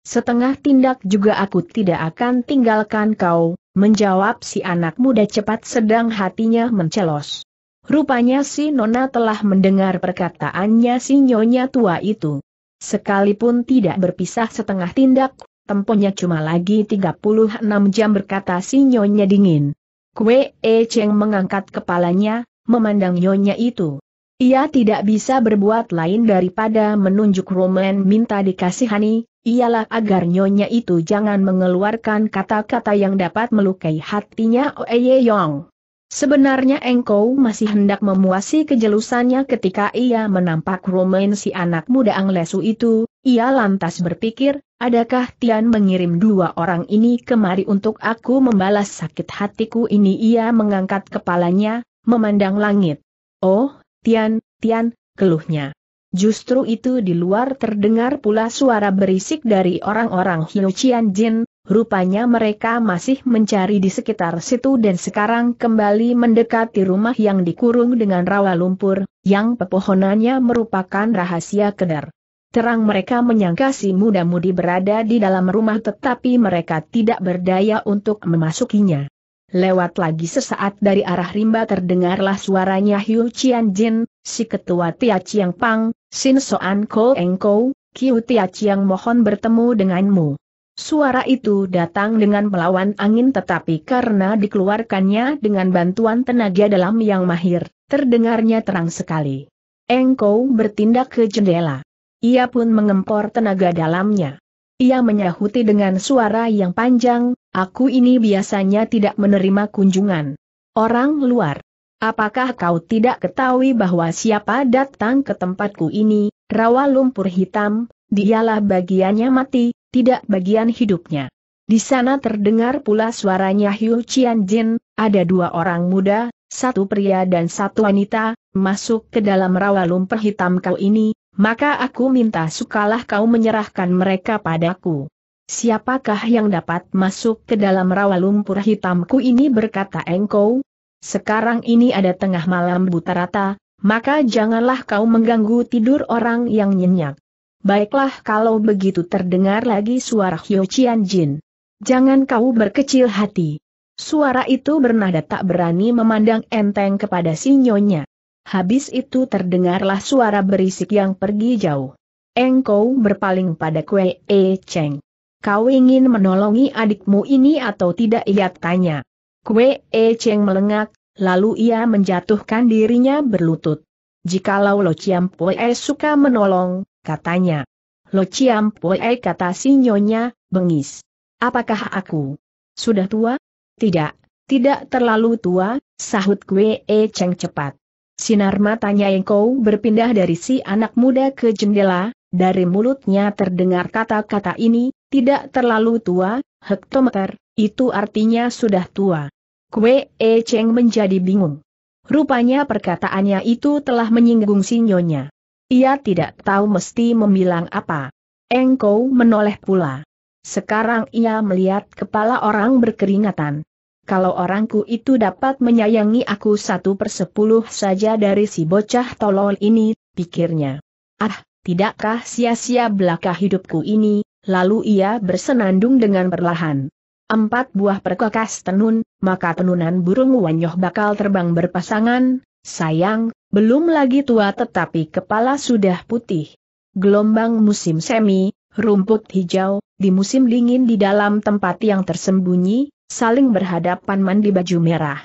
Setengah tindak juga aku tidak akan tinggalkan kau, menjawab si anak muda cepat sedang hatinya mencelos. Rupanya si Nona telah mendengar perkataannya si Nyonya tua itu. Sekalipun tidak berpisah setengah tindak, temponya cuma lagi 36 jam berkata si Nyonya dingin. Kue E Cheng mengangkat kepalanya, memandang Nyonya itu. Ia tidak bisa berbuat lain daripada menunjuk Roman minta dikasihani, ialah agar nyonya itu jangan mengeluarkan kata-kata yang dapat melukai hatinya Oeye Yong. Sebenarnya engkau masih hendak memuasi kejelusannya ketika ia menampak Roman si anak muda Anglesu itu, ia lantas berpikir, adakah Tian mengirim dua orang ini kemari untuk aku membalas sakit hatiku ini ia mengangkat kepalanya, memandang langit. Oh, Tian, Tian, keluhnya. Justru itu di luar terdengar pula suara berisik dari orang-orang Hiu Qian Jin, rupanya mereka masih mencari di sekitar situ dan sekarang kembali mendekati rumah yang dikurung dengan rawa lumpur, yang pepohonannya merupakan rahasia kedar. Terang mereka menyangka si muda-mudi berada di dalam rumah tetapi mereka tidak berdaya untuk memasukinya. Lewat lagi sesaat dari arah rimba terdengarlah suaranya Hiu Qian Jin, si ketua Tia Chiang Pang, Sin Soan Ko Eng Kou, Kiu Tia Chiang mohon bertemu denganmu. Suara itu datang dengan melawan angin tetapi karena dikeluarkannya dengan bantuan tenaga dalam yang mahir, terdengarnya terang sekali. Kou bertindak ke jendela. Ia pun mengempor tenaga dalamnya. Ia menyahuti dengan suara yang panjang, Aku ini biasanya tidak menerima kunjungan orang luar. Apakah kau tidak ketahui bahwa siapa datang ke tempatku ini, rawa lumpur hitam, dialah bagiannya mati, tidak bagian hidupnya. Di sana terdengar pula suaranya Hiu Qian Jin, ada dua orang muda, satu pria dan satu wanita, masuk ke dalam rawa lumpur hitam kau ini, maka aku minta sukalah kau menyerahkan mereka padaku. Siapakah yang dapat masuk ke dalam rawa lumpur hitamku ini berkata engkau? Sekarang ini ada tengah malam buta rata, maka janganlah kau mengganggu tidur orang yang nyenyak. Baiklah kalau begitu terdengar lagi suara Hyo Chian Jin. Jangan kau berkecil hati. Suara itu bernada tak berani memandang enteng kepada si nyonya. Habis itu terdengarlah suara berisik yang pergi jauh. Engkau berpaling pada Kue E Cheng. Kau ingin menolongi adikmu ini atau tidak ia tanya. Kue E Cheng melengak, lalu ia menjatuhkan dirinya berlutut. Jikalau Lo Chiam Pue suka menolong, katanya. Lo Chiam Pue kata si nyonya, bengis. Apakah aku? Sudah tua? Tidak, tidak terlalu tua, sahut Kue E Cheng cepat. Sinar matanya Engkau berpindah dari si anak muda ke jendela, dari mulutnya terdengar kata-kata ini, tidak terlalu tua, hektometer, itu artinya sudah tua. Kue E Cheng menjadi bingung. Rupanya perkataannya itu telah menyinggung sinyonya. Ia tidak tahu mesti membilang apa. Engkau menoleh pula. Sekarang ia melihat kepala orang berkeringatan. Kalau orangku itu dapat menyayangi aku satu persepuluh saja dari si bocah tolol ini, pikirnya. Ah, tidakkah sia-sia belaka hidupku ini, lalu ia bersenandung dengan perlahan. Empat buah perkakas tenun, maka tenunan burung wanyoh bakal terbang berpasangan, sayang, belum lagi tua tetapi kepala sudah putih. Gelombang musim semi, rumput hijau, di musim dingin di dalam tempat yang tersembunyi, saling berhadapan mandi baju merah.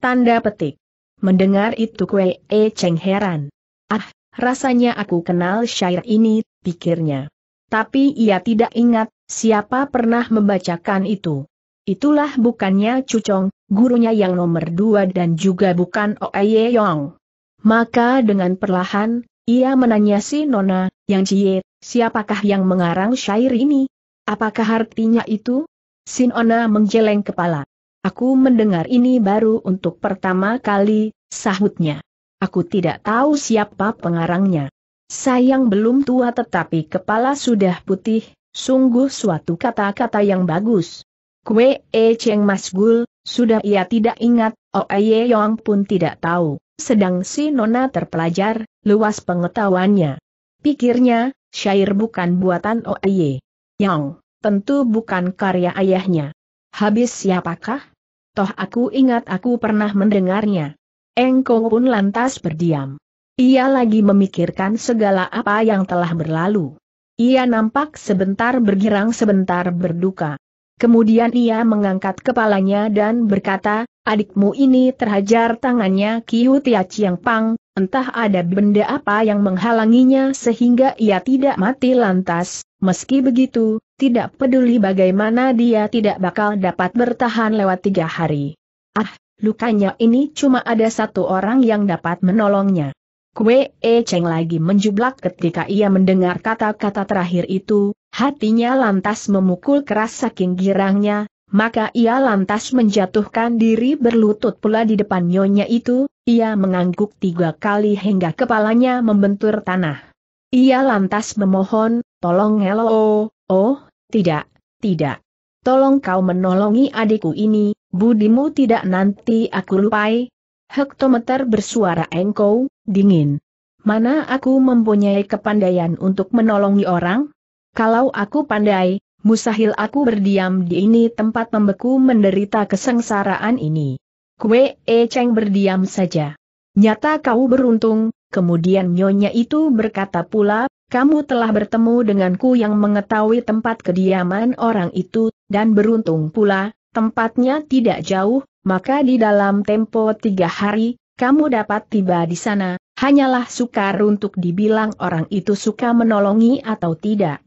Tanda petik. Mendengar itu kue E Cheng heran. Ah, Rasanya aku kenal syair ini, pikirnya. Tapi ia tidak ingat, siapa pernah membacakan itu. Itulah bukannya Cucong, gurunya yang nomor dua dan juga bukan Oeye Yong. Maka dengan perlahan, ia menanya si Nona, yang Cie, siapakah yang mengarang syair ini? Apakah artinya itu? Si Nona menjeleng kepala. Aku mendengar ini baru untuk pertama kali, sahutnya. Aku tidak tahu siapa pengarangnya. Sayang belum tua tetapi kepala sudah putih, sungguh suatu kata-kata yang bagus. Kue E Cheng Mas Gul, sudah ia tidak ingat, oh, Ye Yong pun tidak tahu, sedang si Nona terpelajar, luas pengetahuannya. Pikirnya, syair bukan buatan oh, Ye Yong, tentu bukan karya ayahnya. Habis siapakah? Toh aku ingat aku pernah mendengarnya. Engkong pun lantas berdiam. Ia lagi memikirkan segala apa yang telah berlalu. Ia nampak sebentar bergirang sebentar berduka. Kemudian ia mengangkat kepalanya dan berkata, adikmu ini terhajar tangannya Kiu Tia Chiang Pang, entah ada benda apa yang menghalanginya sehingga ia tidak mati lantas, meski begitu, tidak peduli bagaimana dia tidak bakal dapat bertahan lewat tiga hari. Ah, Lukanya ini cuma ada satu orang yang dapat menolongnya. Kue E Cheng lagi menjublak ketika ia mendengar kata-kata terakhir itu, hatinya lantas memukul keras saking girangnya, maka ia lantas menjatuhkan diri berlutut pula di depan nyonya itu, ia mengangguk tiga kali hingga kepalanya membentur tanah. Ia lantas memohon, tolong elo, oh, tidak, tidak. Tolong kau menolongi adikku ini, budimu tidak nanti aku lupai. Hektometer bersuara engkau, dingin. Mana aku mempunyai kepandaian untuk menolongi orang? Kalau aku pandai, musahil aku berdiam di ini tempat membeku menderita kesengsaraan ini. Kue E Cheng berdiam saja. Nyata kau beruntung, kemudian nyonya itu berkata pula, kamu telah bertemu denganku yang mengetahui tempat kediaman orang itu, dan beruntung pula, tempatnya tidak jauh, maka di dalam tempo tiga hari, kamu dapat tiba di sana, hanyalah sukar untuk dibilang orang itu suka menolongi atau tidak.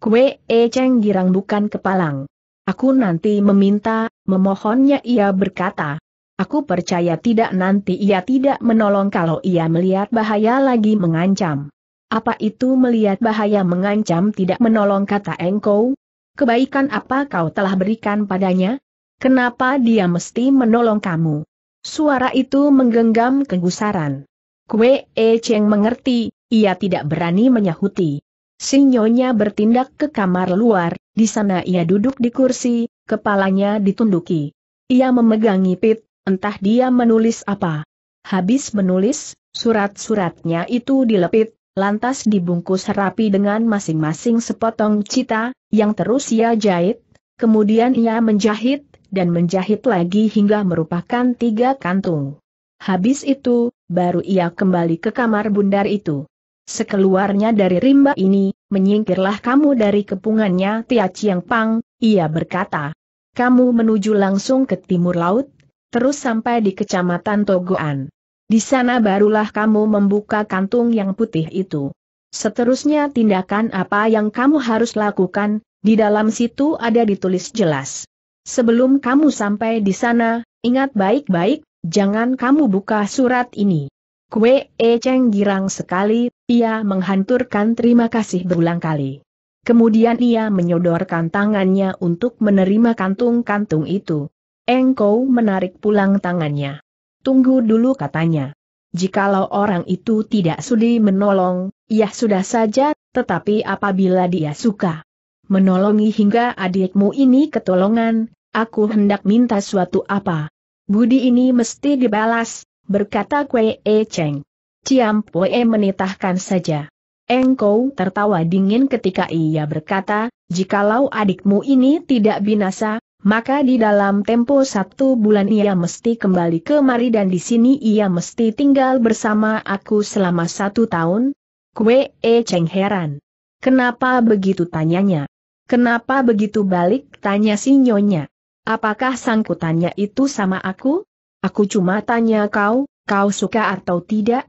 Kue E Cheng girang bukan kepalang. Aku nanti meminta, memohonnya ia berkata. Aku percaya tidak nanti ia tidak menolong kalau ia melihat bahaya lagi mengancam. Apa itu melihat bahaya mengancam tidak menolong kata engkau? Kebaikan apa kau telah berikan padanya? Kenapa dia mesti menolong kamu? Suara itu menggenggam kegusaran. Kue E Cheng mengerti, ia tidak berani menyahuti. Sinyonya bertindak ke kamar luar, di sana ia duduk di kursi, kepalanya ditunduki. Ia memegangi pit, entah dia menulis apa. Habis menulis, surat-suratnya itu dilepit, lantas dibungkus rapi dengan masing-masing sepotong cita, yang terus ia jahit, kemudian ia menjahit, dan menjahit lagi hingga merupakan tiga kantung. Habis itu, baru ia kembali ke kamar bundar itu. Sekeluarnya dari rimba ini, menyingkirlah kamu dari kepungannya Tia Chiang Pang, ia berkata. Kamu menuju langsung ke timur laut, terus sampai di kecamatan Togoan. Di sana barulah kamu membuka kantung yang putih itu. Seterusnya tindakan apa yang kamu harus lakukan, di dalam situ ada ditulis jelas. Sebelum kamu sampai di sana, ingat baik-baik, jangan kamu buka surat ini. Kue E Cheng girang sekali, ia menghanturkan terima kasih berulang kali. Kemudian ia menyodorkan tangannya untuk menerima kantung-kantung itu. Engkau menarik pulang tangannya. Tunggu dulu katanya. Jikalau orang itu tidak sudi menolong, ya sudah saja, tetapi apabila dia suka menolongi hingga adikmu ini ketolongan, Aku hendak minta suatu apa. Budi ini mesti dibalas, berkata Kwe E Cheng. Ciam Poe menitahkan saja. Engkau tertawa dingin ketika ia berkata, jikalau adikmu ini tidak binasa, maka di dalam tempo satu bulan ia mesti kembali kemari dan di sini ia mesti tinggal bersama aku selama satu tahun? Kue E Cheng heran. Kenapa begitu tanyanya? Kenapa begitu balik tanya si nyonya? Apakah sangkutannya itu sama aku? Aku cuma tanya kau, kau suka atau tidak?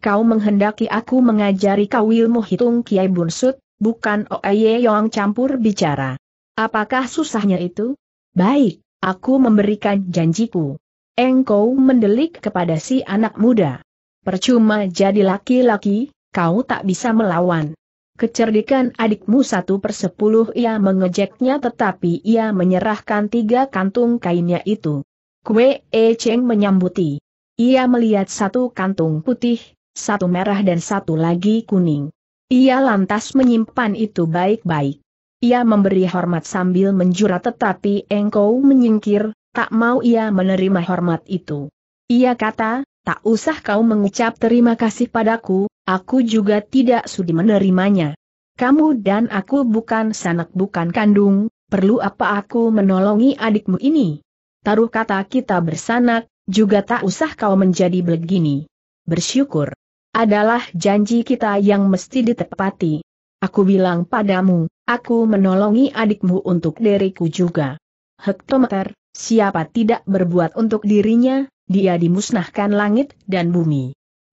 Kau menghendaki aku mengajari kau ilmu hitung Kiai Bunsut, bukan Oeye yang campur bicara. Apakah susahnya itu? Baik, aku memberikan janjiku. Engkau mendelik kepada si anak muda. Percuma jadi laki-laki, kau tak bisa melawan. Kecerdikan adikmu satu persepuluh ia mengejeknya tetapi ia menyerahkan tiga kantung kainnya itu. Kue E Cheng menyambuti. Ia melihat satu kantung putih, satu merah dan satu lagi kuning. Ia lantas menyimpan itu baik-baik. Ia memberi hormat sambil menjura tetapi engkau menyingkir, tak mau ia menerima hormat itu. Ia kata, tak usah kau mengucap terima kasih padaku, Aku juga tidak sudi menerimanya. Kamu dan aku bukan sanak bukan kandung, perlu apa aku menolongi adikmu ini? Taruh kata kita bersanak, juga tak usah kau menjadi begini. Bersyukur. Adalah janji kita yang mesti ditepati. Aku bilang padamu, aku menolongi adikmu untuk diriku juga. Hektometer, siapa tidak berbuat untuk dirinya, dia dimusnahkan langit dan bumi.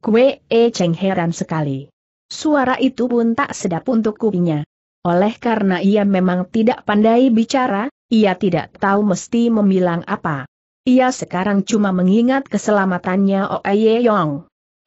Kue E Cheng heran sekali. Suara itu pun tak sedap untuk kupingnya. Oleh karena ia memang tidak pandai bicara, ia tidak tahu mesti memilang apa. Ia sekarang cuma mengingat keselamatannya Oye oh Yong.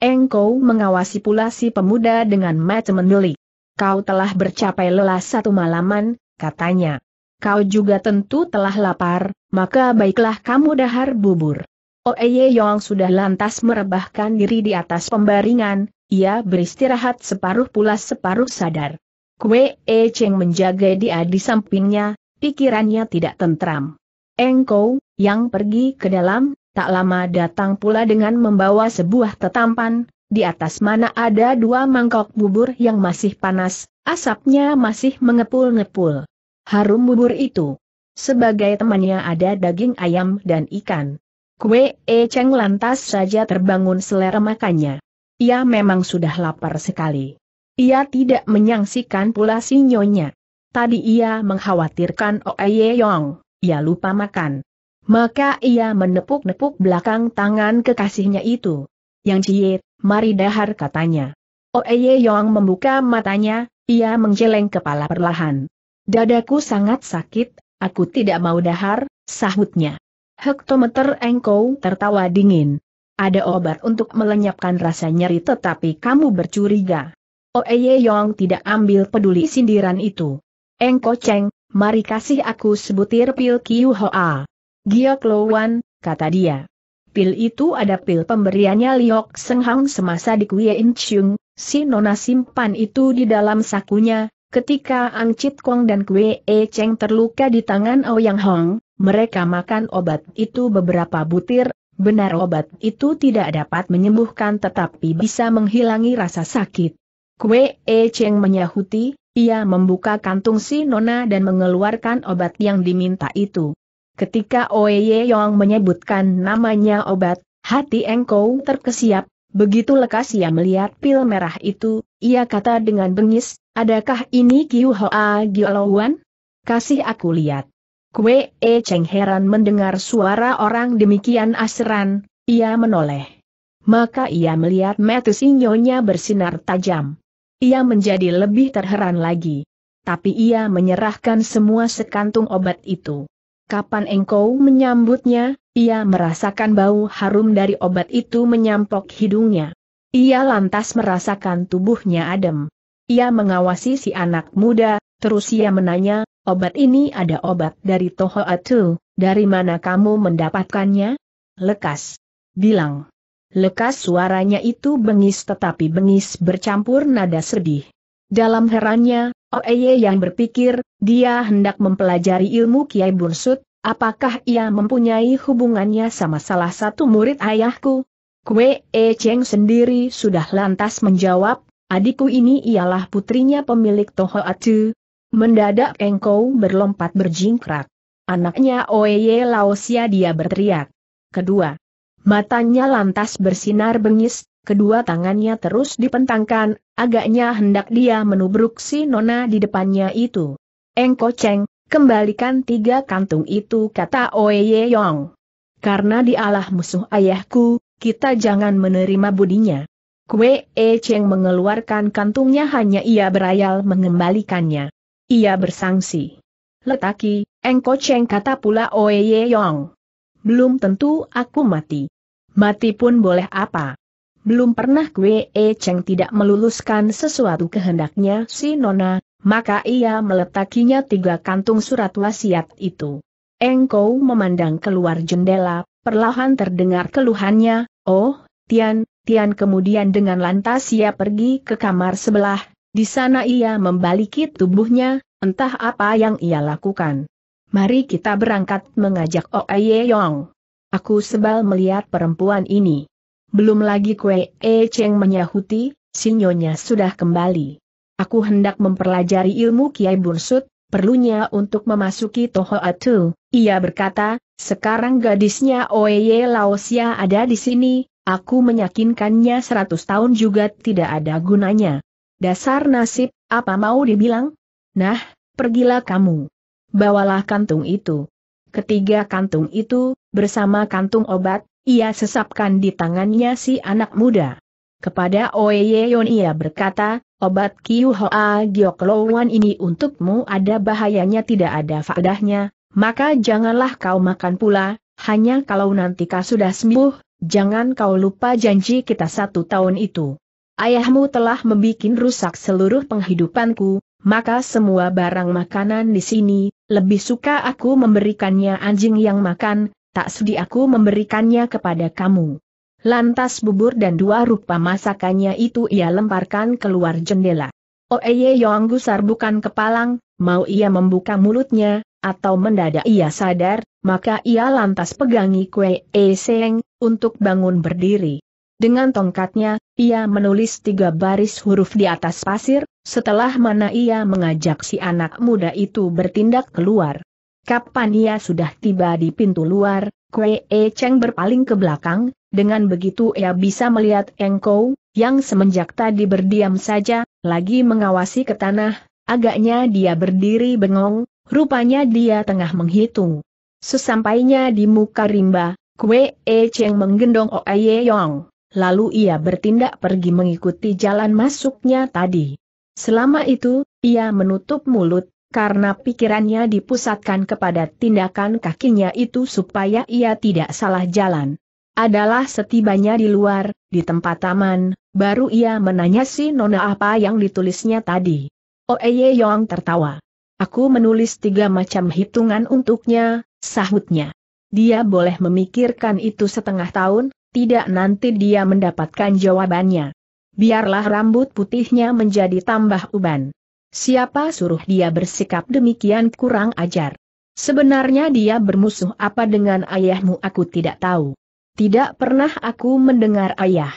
Engkau mengawasi pula si pemuda dengan mata mendelik. Kau telah bercapai lelah satu malaman, katanya. Kau juga tentu telah lapar, maka baiklah kamu dahar bubur. Oeye Yong sudah lantas merebahkan diri di atas pembaringan, ia beristirahat separuh pulas separuh sadar. Kue E Cheng menjaga dia di sampingnya, pikirannya tidak tentram. Engkau, yang pergi ke dalam, tak lama datang pula dengan membawa sebuah tetampan, di atas mana ada dua mangkok bubur yang masih panas, asapnya masih mengepul-ngepul. Harum bubur itu. Sebagai temannya ada daging ayam dan ikan. Kue E Cheng lantas saja terbangun selera makannya. Ia memang sudah lapar sekali. Ia tidak menyangsikan pula si nyonya. Tadi ia mengkhawatirkan Oeye Yong, ia lupa makan. Maka ia menepuk-nepuk belakang tangan kekasihnya itu. Yang ciet, mari dahar katanya. Oeye Yong membuka matanya, ia menggeleng kepala perlahan. Dadaku sangat sakit, aku tidak mau dahar, sahutnya. Hektometer engkau tertawa dingin. Ada obat untuk melenyapkan rasa nyeri tetapi kamu bercuriga. Oeye oh, Yong tidak ambil peduli sindiran itu. Engko Cheng, mari kasih aku sebutir pil Kiu Hoa. Giok Lowan, kata dia. Pil itu ada pil pemberiannya Liok Senghang semasa di Kue In Chung, si nona simpan itu di dalam sakunya, ketika Ang Chit Kong dan Kue E Cheng terluka di tangan Ouyang oh Hong, mereka makan obat itu beberapa butir, benar obat itu tidak dapat menyembuhkan tetapi bisa menghilangi rasa sakit. Kue E Cheng menyahuti, ia membuka kantung si Nona dan mengeluarkan obat yang diminta itu. Ketika Oe Ye Yong menyebutkan namanya obat, hati Engkau terkesiap, begitu lekas ia melihat pil merah itu, ia kata dengan bengis, adakah ini Kiu Hoa Giolowan? Kasih aku lihat. Kue E Cheng heran mendengar suara orang demikian aseran, ia menoleh. Maka ia melihat mata sinyonya bersinar tajam. Ia menjadi lebih terheran lagi. Tapi ia menyerahkan semua sekantung obat itu. Kapan engkau menyambutnya, ia merasakan bau harum dari obat itu menyampok hidungnya. Ia lantas merasakan tubuhnya adem. Ia mengawasi si anak muda, terus ia menanya, Obat ini ada obat dari Toho Atu, dari mana kamu mendapatkannya? Lekas. Bilang. Lekas suaranya itu bengis tetapi bengis bercampur nada sedih. Dalam herannya, Oeye yang berpikir, dia hendak mempelajari ilmu Kiai Bursut, apakah ia mempunyai hubungannya sama salah satu murid ayahku? Kwe E Cheng sendiri sudah lantas menjawab, adikku ini ialah putrinya pemilik Toho Atu, Mendadak engkau berlompat berjingkrak. Anaknya Oeye Laosia dia berteriak. Kedua. Matanya lantas bersinar bengis, kedua tangannya terus dipentangkan, agaknya hendak dia menubruk si nona di depannya itu. Engko Cheng, kembalikan tiga kantung itu kata Oeye Yong. Karena dialah musuh ayahku, kita jangan menerima budinya. Kue E Cheng mengeluarkan kantungnya hanya ia berayal mengembalikannya. Ia bersangsi. Letaki, Engkau ceng kata pula Ye Yong. Belum tentu aku mati. Mati pun boleh apa. Belum pernah gue E ceng tidak meluluskan sesuatu kehendaknya si Nona, maka ia meletakinya tiga kantung surat wasiat itu. Engkau memandang keluar jendela, perlahan terdengar keluhannya, oh, Tian, Tian kemudian dengan lantas ia pergi ke kamar sebelah, di sana ia membaliki tubuhnya, entah apa yang ia lakukan. Mari kita berangkat mengajak Oe oh Yong. Aku sebal melihat perempuan ini. Belum lagi Kue E Cheng menyahuti, sinyonya sudah kembali. Aku hendak mempelajari ilmu Kiai Bursut, perlunya untuk memasuki Toho Atu, ia berkata, sekarang gadisnya Ye Laosia ada di sini, aku meyakinkannya seratus tahun juga tidak ada gunanya. Dasar nasib, apa mau dibilang? Nah, pergilah kamu. Bawalah kantung itu. Ketiga kantung itu, bersama kantung obat, ia sesapkan di tangannya si anak muda. Kepada Oyeyon ia berkata, obat Kiuhoa Gioklowan ini untukmu ada bahayanya tidak ada faedahnya, maka janganlah kau makan pula, hanya kalau nanti kau sudah sembuh, jangan kau lupa janji kita satu tahun itu ayahmu telah membuat rusak seluruh penghidupanku, maka semua barang makanan di sini, lebih suka aku memberikannya anjing yang makan, tak sudi aku memberikannya kepada kamu. Lantas bubur dan dua rupa masakannya itu ia lemparkan keluar jendela. Oeye oh, Yong Gusar bukan kepalang, mau ia membuka mulutnya, atau mendadak ia sadar, maka ia lantas pegangi kue e seng, untuk bangun berdiri. Dengan tongkatnya, ia menulis tiga baris huruf di atas pasir, setelah mana ia mengajak si anak muda itu bertindak keluar. Kapan ia sudah tiba di pintu luar, Kwe E Cheng berpaling ke belakang, dengan begitu ia bisa melihat Engkau, yang semenjak tadi berdiam saja, lagi mengawasi ke tanah, agaknya dia berdiri bengong, rupanya dia tengah menghitung. Sesampainya di muka rimba, Kwe E Cheng menggendong Oye Yong lalu ia bertindak pergi mengikuti jalan masuknya tadi. Selama itu, ia menutup mulut, karena pikirannya dipusatkan kepada tindakan kakinya itu supaya ia tidak salah jalan. Adalah setibanya di luar, di tempat taman, baru ia menanya si Nona apa yang ditulisnya tadi. Oeye oh, Yong tertawa. Aku menulis tiga macam hitungan untuknya, sahutnya. Dia boleh memikirkan itu setengah tahun, tidak nanti dia mendapatkan jawabannya. Biarlah rambut putihnya menjadi tambah uban. Siapa suruh dia bersikap demikian kurang ajar? Sebenarnya dia bermusuh apa dengan ayahmu aku tidak tahu. Tidak pernah aku mendengar ayah.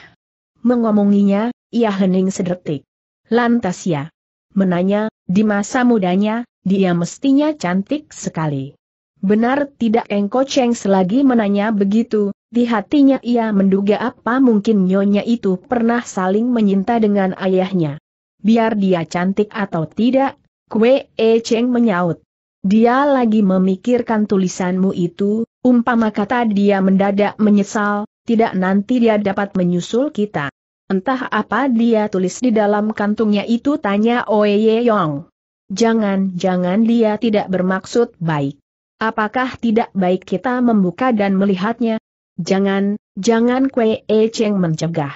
Mengomonginya, ia hening sedetik. Lantas ya. Menanya, di masa mudanya, dia mestinya cantik sekali. Benar tidak Engko ceng selagi menanya begitu, di hatinya ia menduga apa mungkin nyonya itu pernah saling menyinta dengan ayahnya. Biar dia cantik atau tidak, Kue E Cheng menyaut. Dia lagi memikirkan tulisanmu itu, umpama kata dia mendadak menyesal, tidak nanti dia dapat menyusul kita. Entah apa dia tulis di dalam kantungnya itu tanya Oye Yong. Jangan-jangan dia tidak bermaksud baik. Apakah tidak baik kita membuka dan melihatnya? Jangan, jangan Kwe E Cheng mencegah.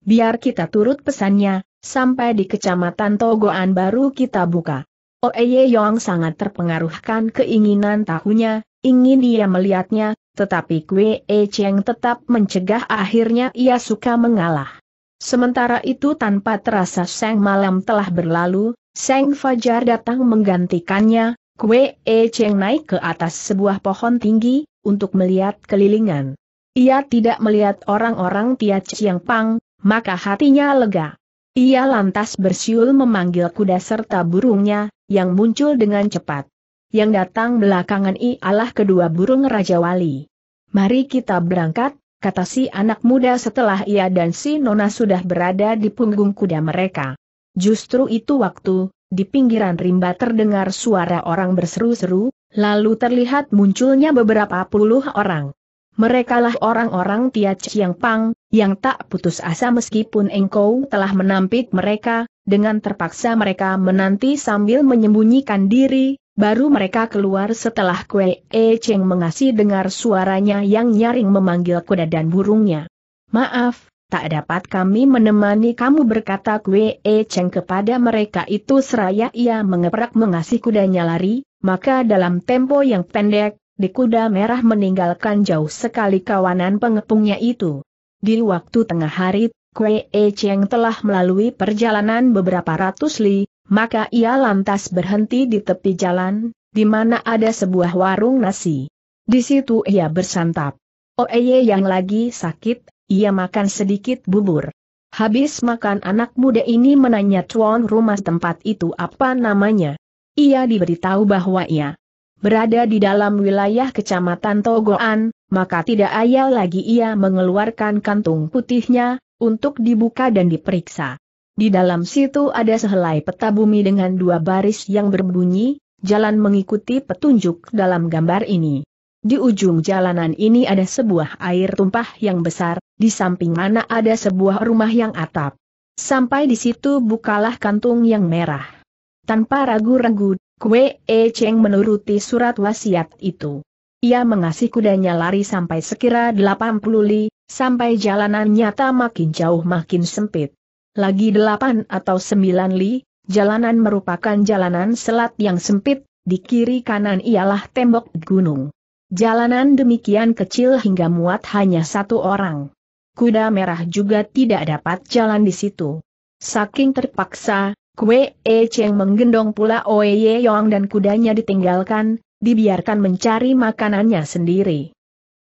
Biar kita turut pesannya, sampai di kecamatan Togoan baru kita buka. Oeye Yong sangat terpengaruhkan keinginan tahunya, ingin dia melihatnya, tetapi Kwe E Cheng tetap mencegah akhirnya ia suka mengalah. Sementara itu tanpa terasa Seng malam telah berlalu, Seng Fajar datang menggantikannya, Kwe E Cheng naik ke atas sebuah pohon tinggi, untuk melihat kelilingan. Ia tidak melihat orang-orang Tia Chiang Pang, maka hatinya lega. Ia lantas bersiul memanggil kuda serta burungnya, yang muncul dengan cepat. Yang datang belakangan ialah kedua burung Raja Wali. Mari kita berangkat, kata si anak muda setelah ia dan si Nona sudah berada di punggung kuda mereka. Justru itu waktu, di pinggiran rimba terdengar suara orang berseru-seru, lalu terlihat munculnya beberapa puluh orang. Merekalah orang-orang Tia Chiang Pang, yang tak putus asa meskipun engkau telah menampik mereka, dengan terpaksa mereka menanti sambil menyembunyikan diri, baru mereka keluar setelah Kue E Cheng mengasih dengar suaranya yang nyaring memanggil kuda dan burungnya. Maaf, tak dapat kami menemani kamu berkata Kue E Cheng kepada mereka itu seraya ia mengeprak mengasih kudanya lari, maka dalam tempo yang pendek, di kuda merah meninggalkan jauh sekali kawanan pengepungnya itu. Di waktu tengah hari, Kwe E Cheng telah melalui perjalanan beberapa ratus li, maka ia lantas berhenti di tepi jalan, di mana ada sebuah warung nasi. Di situ ia bersantap. Oeye oh, iya, yang lagi sakit, ia makan sedikit bubur. Habis makan anak muda ini menanya tuan rumah tempat itu apa namanya. Ia diberitahu bahwa ia berada di dalam wilayah kecamatan Togoan, maka tidak ayal lagi ia mengeluarkan kantung putihnya, untuk dibuka dan diperiksa. Di dalam situ ada sehelai peta bumi dengan dua baris yang berbunyi, jalan mengikuti petunjuk dalam gambar ini. Di ujung jalanan ini ada sebuah air tumpah yang besar, di samping mana ada sebuah rumah yang atap. Sampai di situ bukalah kantung yang merah. Tanpa ragu-ragu, Kue E Cheng menuruti surat wasiat itu. Ia mengasih kudanya lari sampai sekira 80 li, sampai jalanan nyata makin jauh makin sempit. Lagi 8 atau 9 li, jalanan merupakan jalanan selat yang sempit, di kiri kanan ialah tembok gunung. Jalanan demikian kecil hingga muat hanya satu orang. Kuda merah juga tidak dapat jalan di situ. Saking terpaksa, Kue E Cheng menggendong pula Oe Ye Yong dan kudanya ditinggalkan, dibiarkan mencari makanannya sendiri.